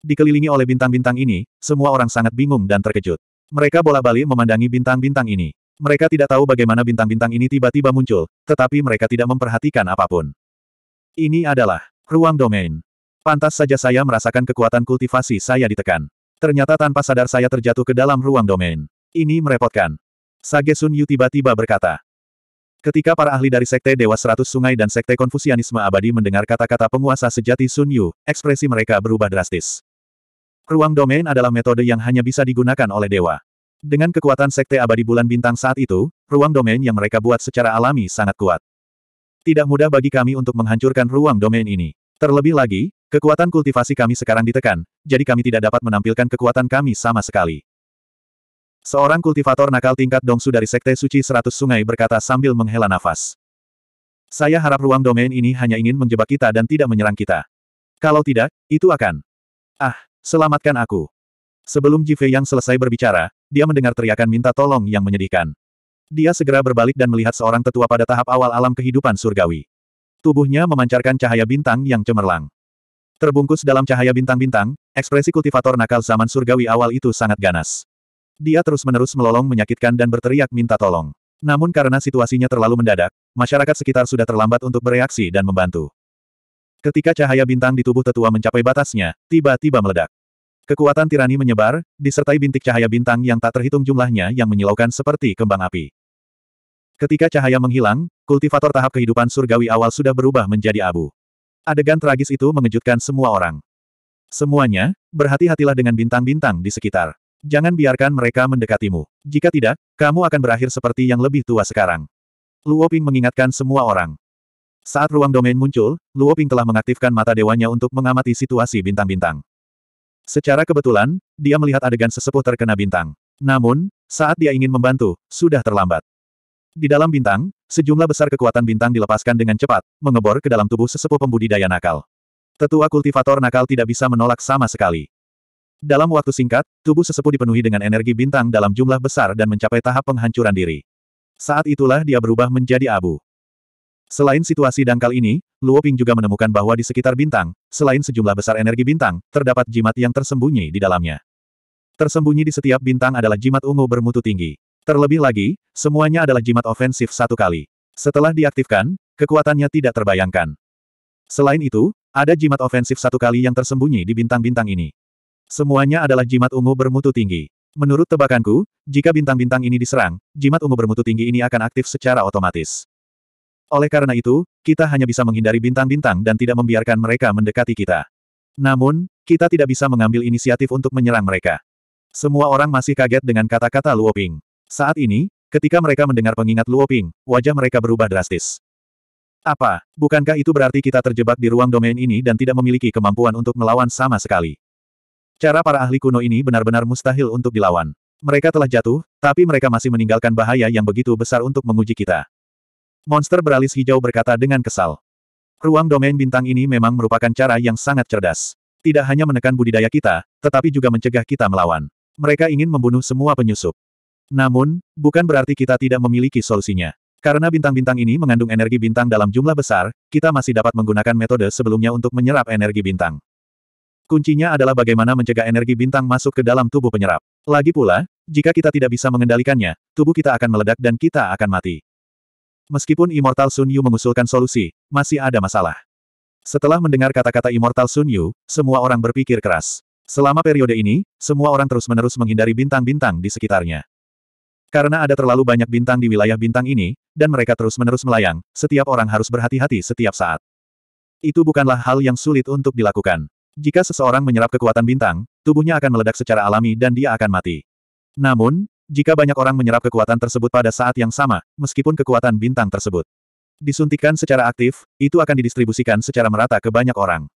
Dikelilingi oleh bintang-bintang ini, semua orang sangat bingung dan terkejut. Mereka bola bali memandangi bintang-bintang ini. Mereka tidak tahu bagaimana bintang-bintang ini tiba-tiba muncul, tetapi mereka tidak memperhatikan apapun. Ini adalah ruang domain. Pantas saja saya merasakan kekuatan kultivasi saya ditekan. Ternyata tanpa sadar saya terjatuh ke dalam ruang domain. Ini merepotkan. Sage Sun Yu tiba-tiba berkata. Ketika para ahli dari Sekte Dewa Seratus Sungai dan Sekte Konfusianisme Abadi mendengar kata-kata penguasa sejati Sun Yu, ekspresi mereka berubah drastis. Ruang domain adalah metode yang hanya bisa digunakan oleh dewa. Dengan kekuatan Sekte Abadi Bulan Bintang saat itu, ruang domain yang mereka buat secara alami sangat kuat. Tidak mudah bagi kami untuk menghancurkan ruang domain ini. Terlebih lagi, kekuatan kultivasi kami sekarang ditekan, jadi kami tidak dapat menampilkan kekuatan kami sama sekali. Seorang kultivator nakal tingkat Dongsu dari Sekte Suci Seratus Sungai berkata sambil menghela nafas. Saya harap ruang domain ini hanya ingin menjebak kita dan tidak menyerang kita. Kalau tidak, itu akan. Ah, selamatkan aku. Sebelum Jive yang selesai berbicara, dia mendengar teriakan minta tolong yang menyedihkan. Dia segera berbalik dan melihat seorang tetua pada tahap awal alam kehidupan surgawi. Tubuhnya memancarkan cahaya bintang yang cemerlang. Terbungkus dalam cahaya bintang-bintang, ekspresi kultivator nakal zaman surgawi awal itu sangat ganas. Dia terus-menerus melolong menyakitkan dan berteriak minta tolong. Namun karena situasinya terlalu mendadak, masyarakat sekitar sudah terlambat untuk bereaksi dan membantu. Ketika cahaya bintang di tubuh tetua mencapai batasnya, tiba-tiba meledak. Kekuatan tirani menyebar, disertai bintik cahaya bintang yang tak terhitung jumlahnya yang menyilaukan seperti kembang api. Ketika cahaya menghilang, kultivator tahap kehidupan surgawi awal sudah berubah menjadi abu. Adegan tragis itu mengejutkan semua orang. Semuanya, berhati-hatilah dengan bintang-bintang di sekitar. Jangan biarkan mereka mendekatimu. Jika tidak, kamu akan berakhir seperti yang lebih tua sekarang. Luoping mengingatkan semua orang. Saat ruang domain muncul, Luoping telah mengaktifkan mata dewanya untuk mengamati situasi bintang-bintang. Secara kebetulan, dia melihat adegan sesepuh terkena bintang. Namun, saat dia ingin membantu, sudah terlambat. Di dalam bintang, sejumlah besar kekuatan bintang dilepaskan dengan cepat, mengebor ke dalam tubuh sesepuh pembudidaya nakal. Tetua kultivator nakal tidak bisa menolak sama sekali. Dalam waktu singkat, tubuh sesepuh dipenuhi dengan energi bintang dalam jumlah besar dan mencapai tahap penghancuran diri. Saat itulah dia berubah menjadi abu. Selain situasi dangkal ini, Luo Ping juga menemukan bahwa di sekitar bintang, selain sejumlah besar energi bintang, terdapat jimat yang tersembunyi di dalamnya. Tersembunyi di setiap bintang adalah jimat ungu bermutu tinggi. Terlebih lagi, semuanya adalah jimat ofensif satu kali. Setelah diaktifkan, kekuatannya tidak terbayangkan. Selain itu, ada jimat ofensif satu kali yang tersembunyi di bintang-bintang ini. Semuanya adalah jimat ungu bermutu tinggi. Menurut tebakanku, jika bintang-bintang ini diserang, jimat ungu bermutu tinggi ini akan aktif secara otomatis. Oleh karena itu, kita hanya bisa menghindari bintang-bintang dan tidak membiarkan mereka mendekati kita. Namun, kita tidak bisa mengambil inisiatif untuk menyerang mereka. Semua orang masih kaget dengan kata-kata Luoping. Saat ini, ketika mereka mendengar pengingat Luoping, wajah mereka berubah drastis. Apa, bukankah itu berarti kita terjebak di ruang domain ini dan tidak memiliki kemampuan untuk melawan sama sekali? Cara para ahli kuno ini benar-benar mustahil untuk dilawan. Mereka telah jatuh, tapi mereka masih meninggalkan bahaya yang begitu besar untuk menguji kita. Monster beralis hijau berkata dengan kesal. Ruang domain bintang ini memang merupakan cara yang sangat cerdas. Tidak hanya menekan budidaya kita, tetapi juga mencegah kita melawan. Mereka ingin membunuh semua penyusup. Namun, bukan berarti kita tidak memiliki solusinya. Karena bintang-bintang ini mengandung energi bintang dalam jumlah besar, kita masih dapat menggunakan metode sebelumnya untuk menyerap energi bintang. Kuncinya adalah bagaimana mencegah energi bintang masuk ke dalam tubuh penyerap. Lagi pula, jika kita tidak bisa mengendalikannya, tubuh kita akan meledak dan kita akan mati. Meskipun Immortal Sun Yu mengusulkan solusi, masih ada masalah. Setelah mendengar kata-kata Immortal Sun Yu, semua orang berpikir keras. Selama periode ini, semua orang terus-menerus menghindari bintang-bintang di sekitarnya. Karena ada terlalu banyak bintang di wilayah bintang ini, dan mereka terus-menerus melayang, setiap orang harus berhati-hati setiap saat. Itu bukanlah hal yang sulit untuk dilakukan. Jika seseorang menyerap kekuatan bintang, tubuhnya akan meledak secara alami dan dia akan mati. Namun, jika banyak orang menyerap kekuatan tersebut pada saat yang sama, meskipun kekuatan bintang tersebut disuntikan secara aktif, itu akan didistribusikan secara merata ke banyak orang.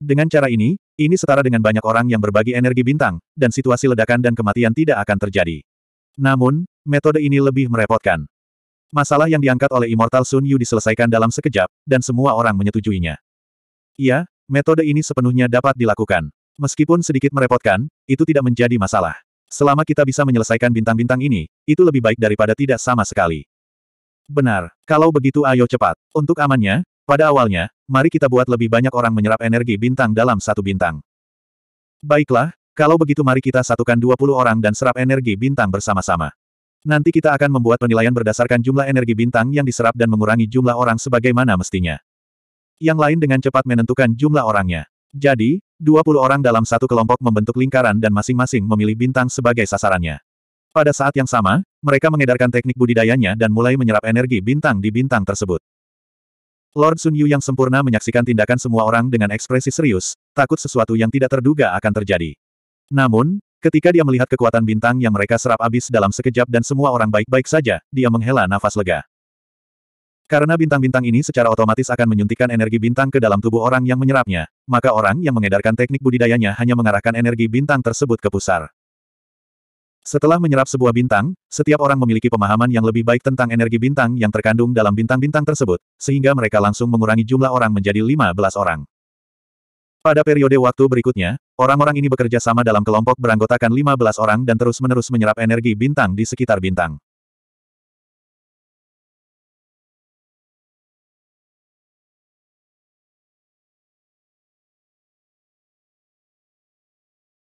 Dengan cara ini, ini setara dengan banyak orang yang berbagi energi bintang, dan situasi ledakan dan kematian tidak akan terjadi. Namun, metode ini lebih merepotkan. Masalah yang diangkat oleh Immortal Sun Yu diselesaikan dalam sekejap, dan semua orang menyetujuinya. Iya, metode ini sepenuhnya dapat dilakukan. Meskipun sedikit merepotkan, itu tidak menjadi masalah. Selama kita bisa menyelesaikan bintang-bintang ini, itu lebih baik daripada tidak sama sekali. Benar, kalau begitu ayo cepat. Untuk amannya, pada awalnya, mari kita buat lebih banyak orang menyerap energi bintang dalam satu bintang. Baiklah, kalau begitu mari kita satukan 20 orang dan serap energi bintang bersama-sama. Nanti kita akan membuat penilaian berdasarkan jumlah energi bintang yang diserap dan mengurangi jumlah orang sebagaimana mestinya. Yang lain dengan cepat menentukan jumlah orangnya. Jadi, 20 orang dalam satu kelompok membentuk lingkaran dan masing-masing memilih bintang sebagai sasarannya. Pada saat yang sama, mereka mengedarkan teknik budidayanya dan mulai menyerap energi bintang di bintang tersebut. Lord Sun Yu yang sempurna menyaksikan tindakan semua orang dengan ekspresi serius, takut sesuatu yang tidak terduga akan terjadi. Namun, ketika dia melihat kekuatan bintang yang mereka serap habis dalam sekejap dan semua orang baik-baik saja, dia menghela nafas lega. Karena bintang-bintang ini secara otomatis akan menyuntikkan energi bintang ke dalam tubuh orang yang menyerapnya, maka orang yang mengedarkan teknik budidayanya hanya mengarahkan energi bintang tersebut ke pusar. Setelah menyerap sebuah bintang, setiap orang memiliki pemahaman yang lebih baik tentang energi bintang yang terkandung dalam bintang-bintang tersebut, sehingga mereka langsung mengurangi jumlah orang menjadi 15 orang. Pada periode waktu berikutnya, orang-orang ini bekerja sama dalam kelompok beranggotakan 15 orang dan terus-menerus menyerap energi bintang di sekitar bintang.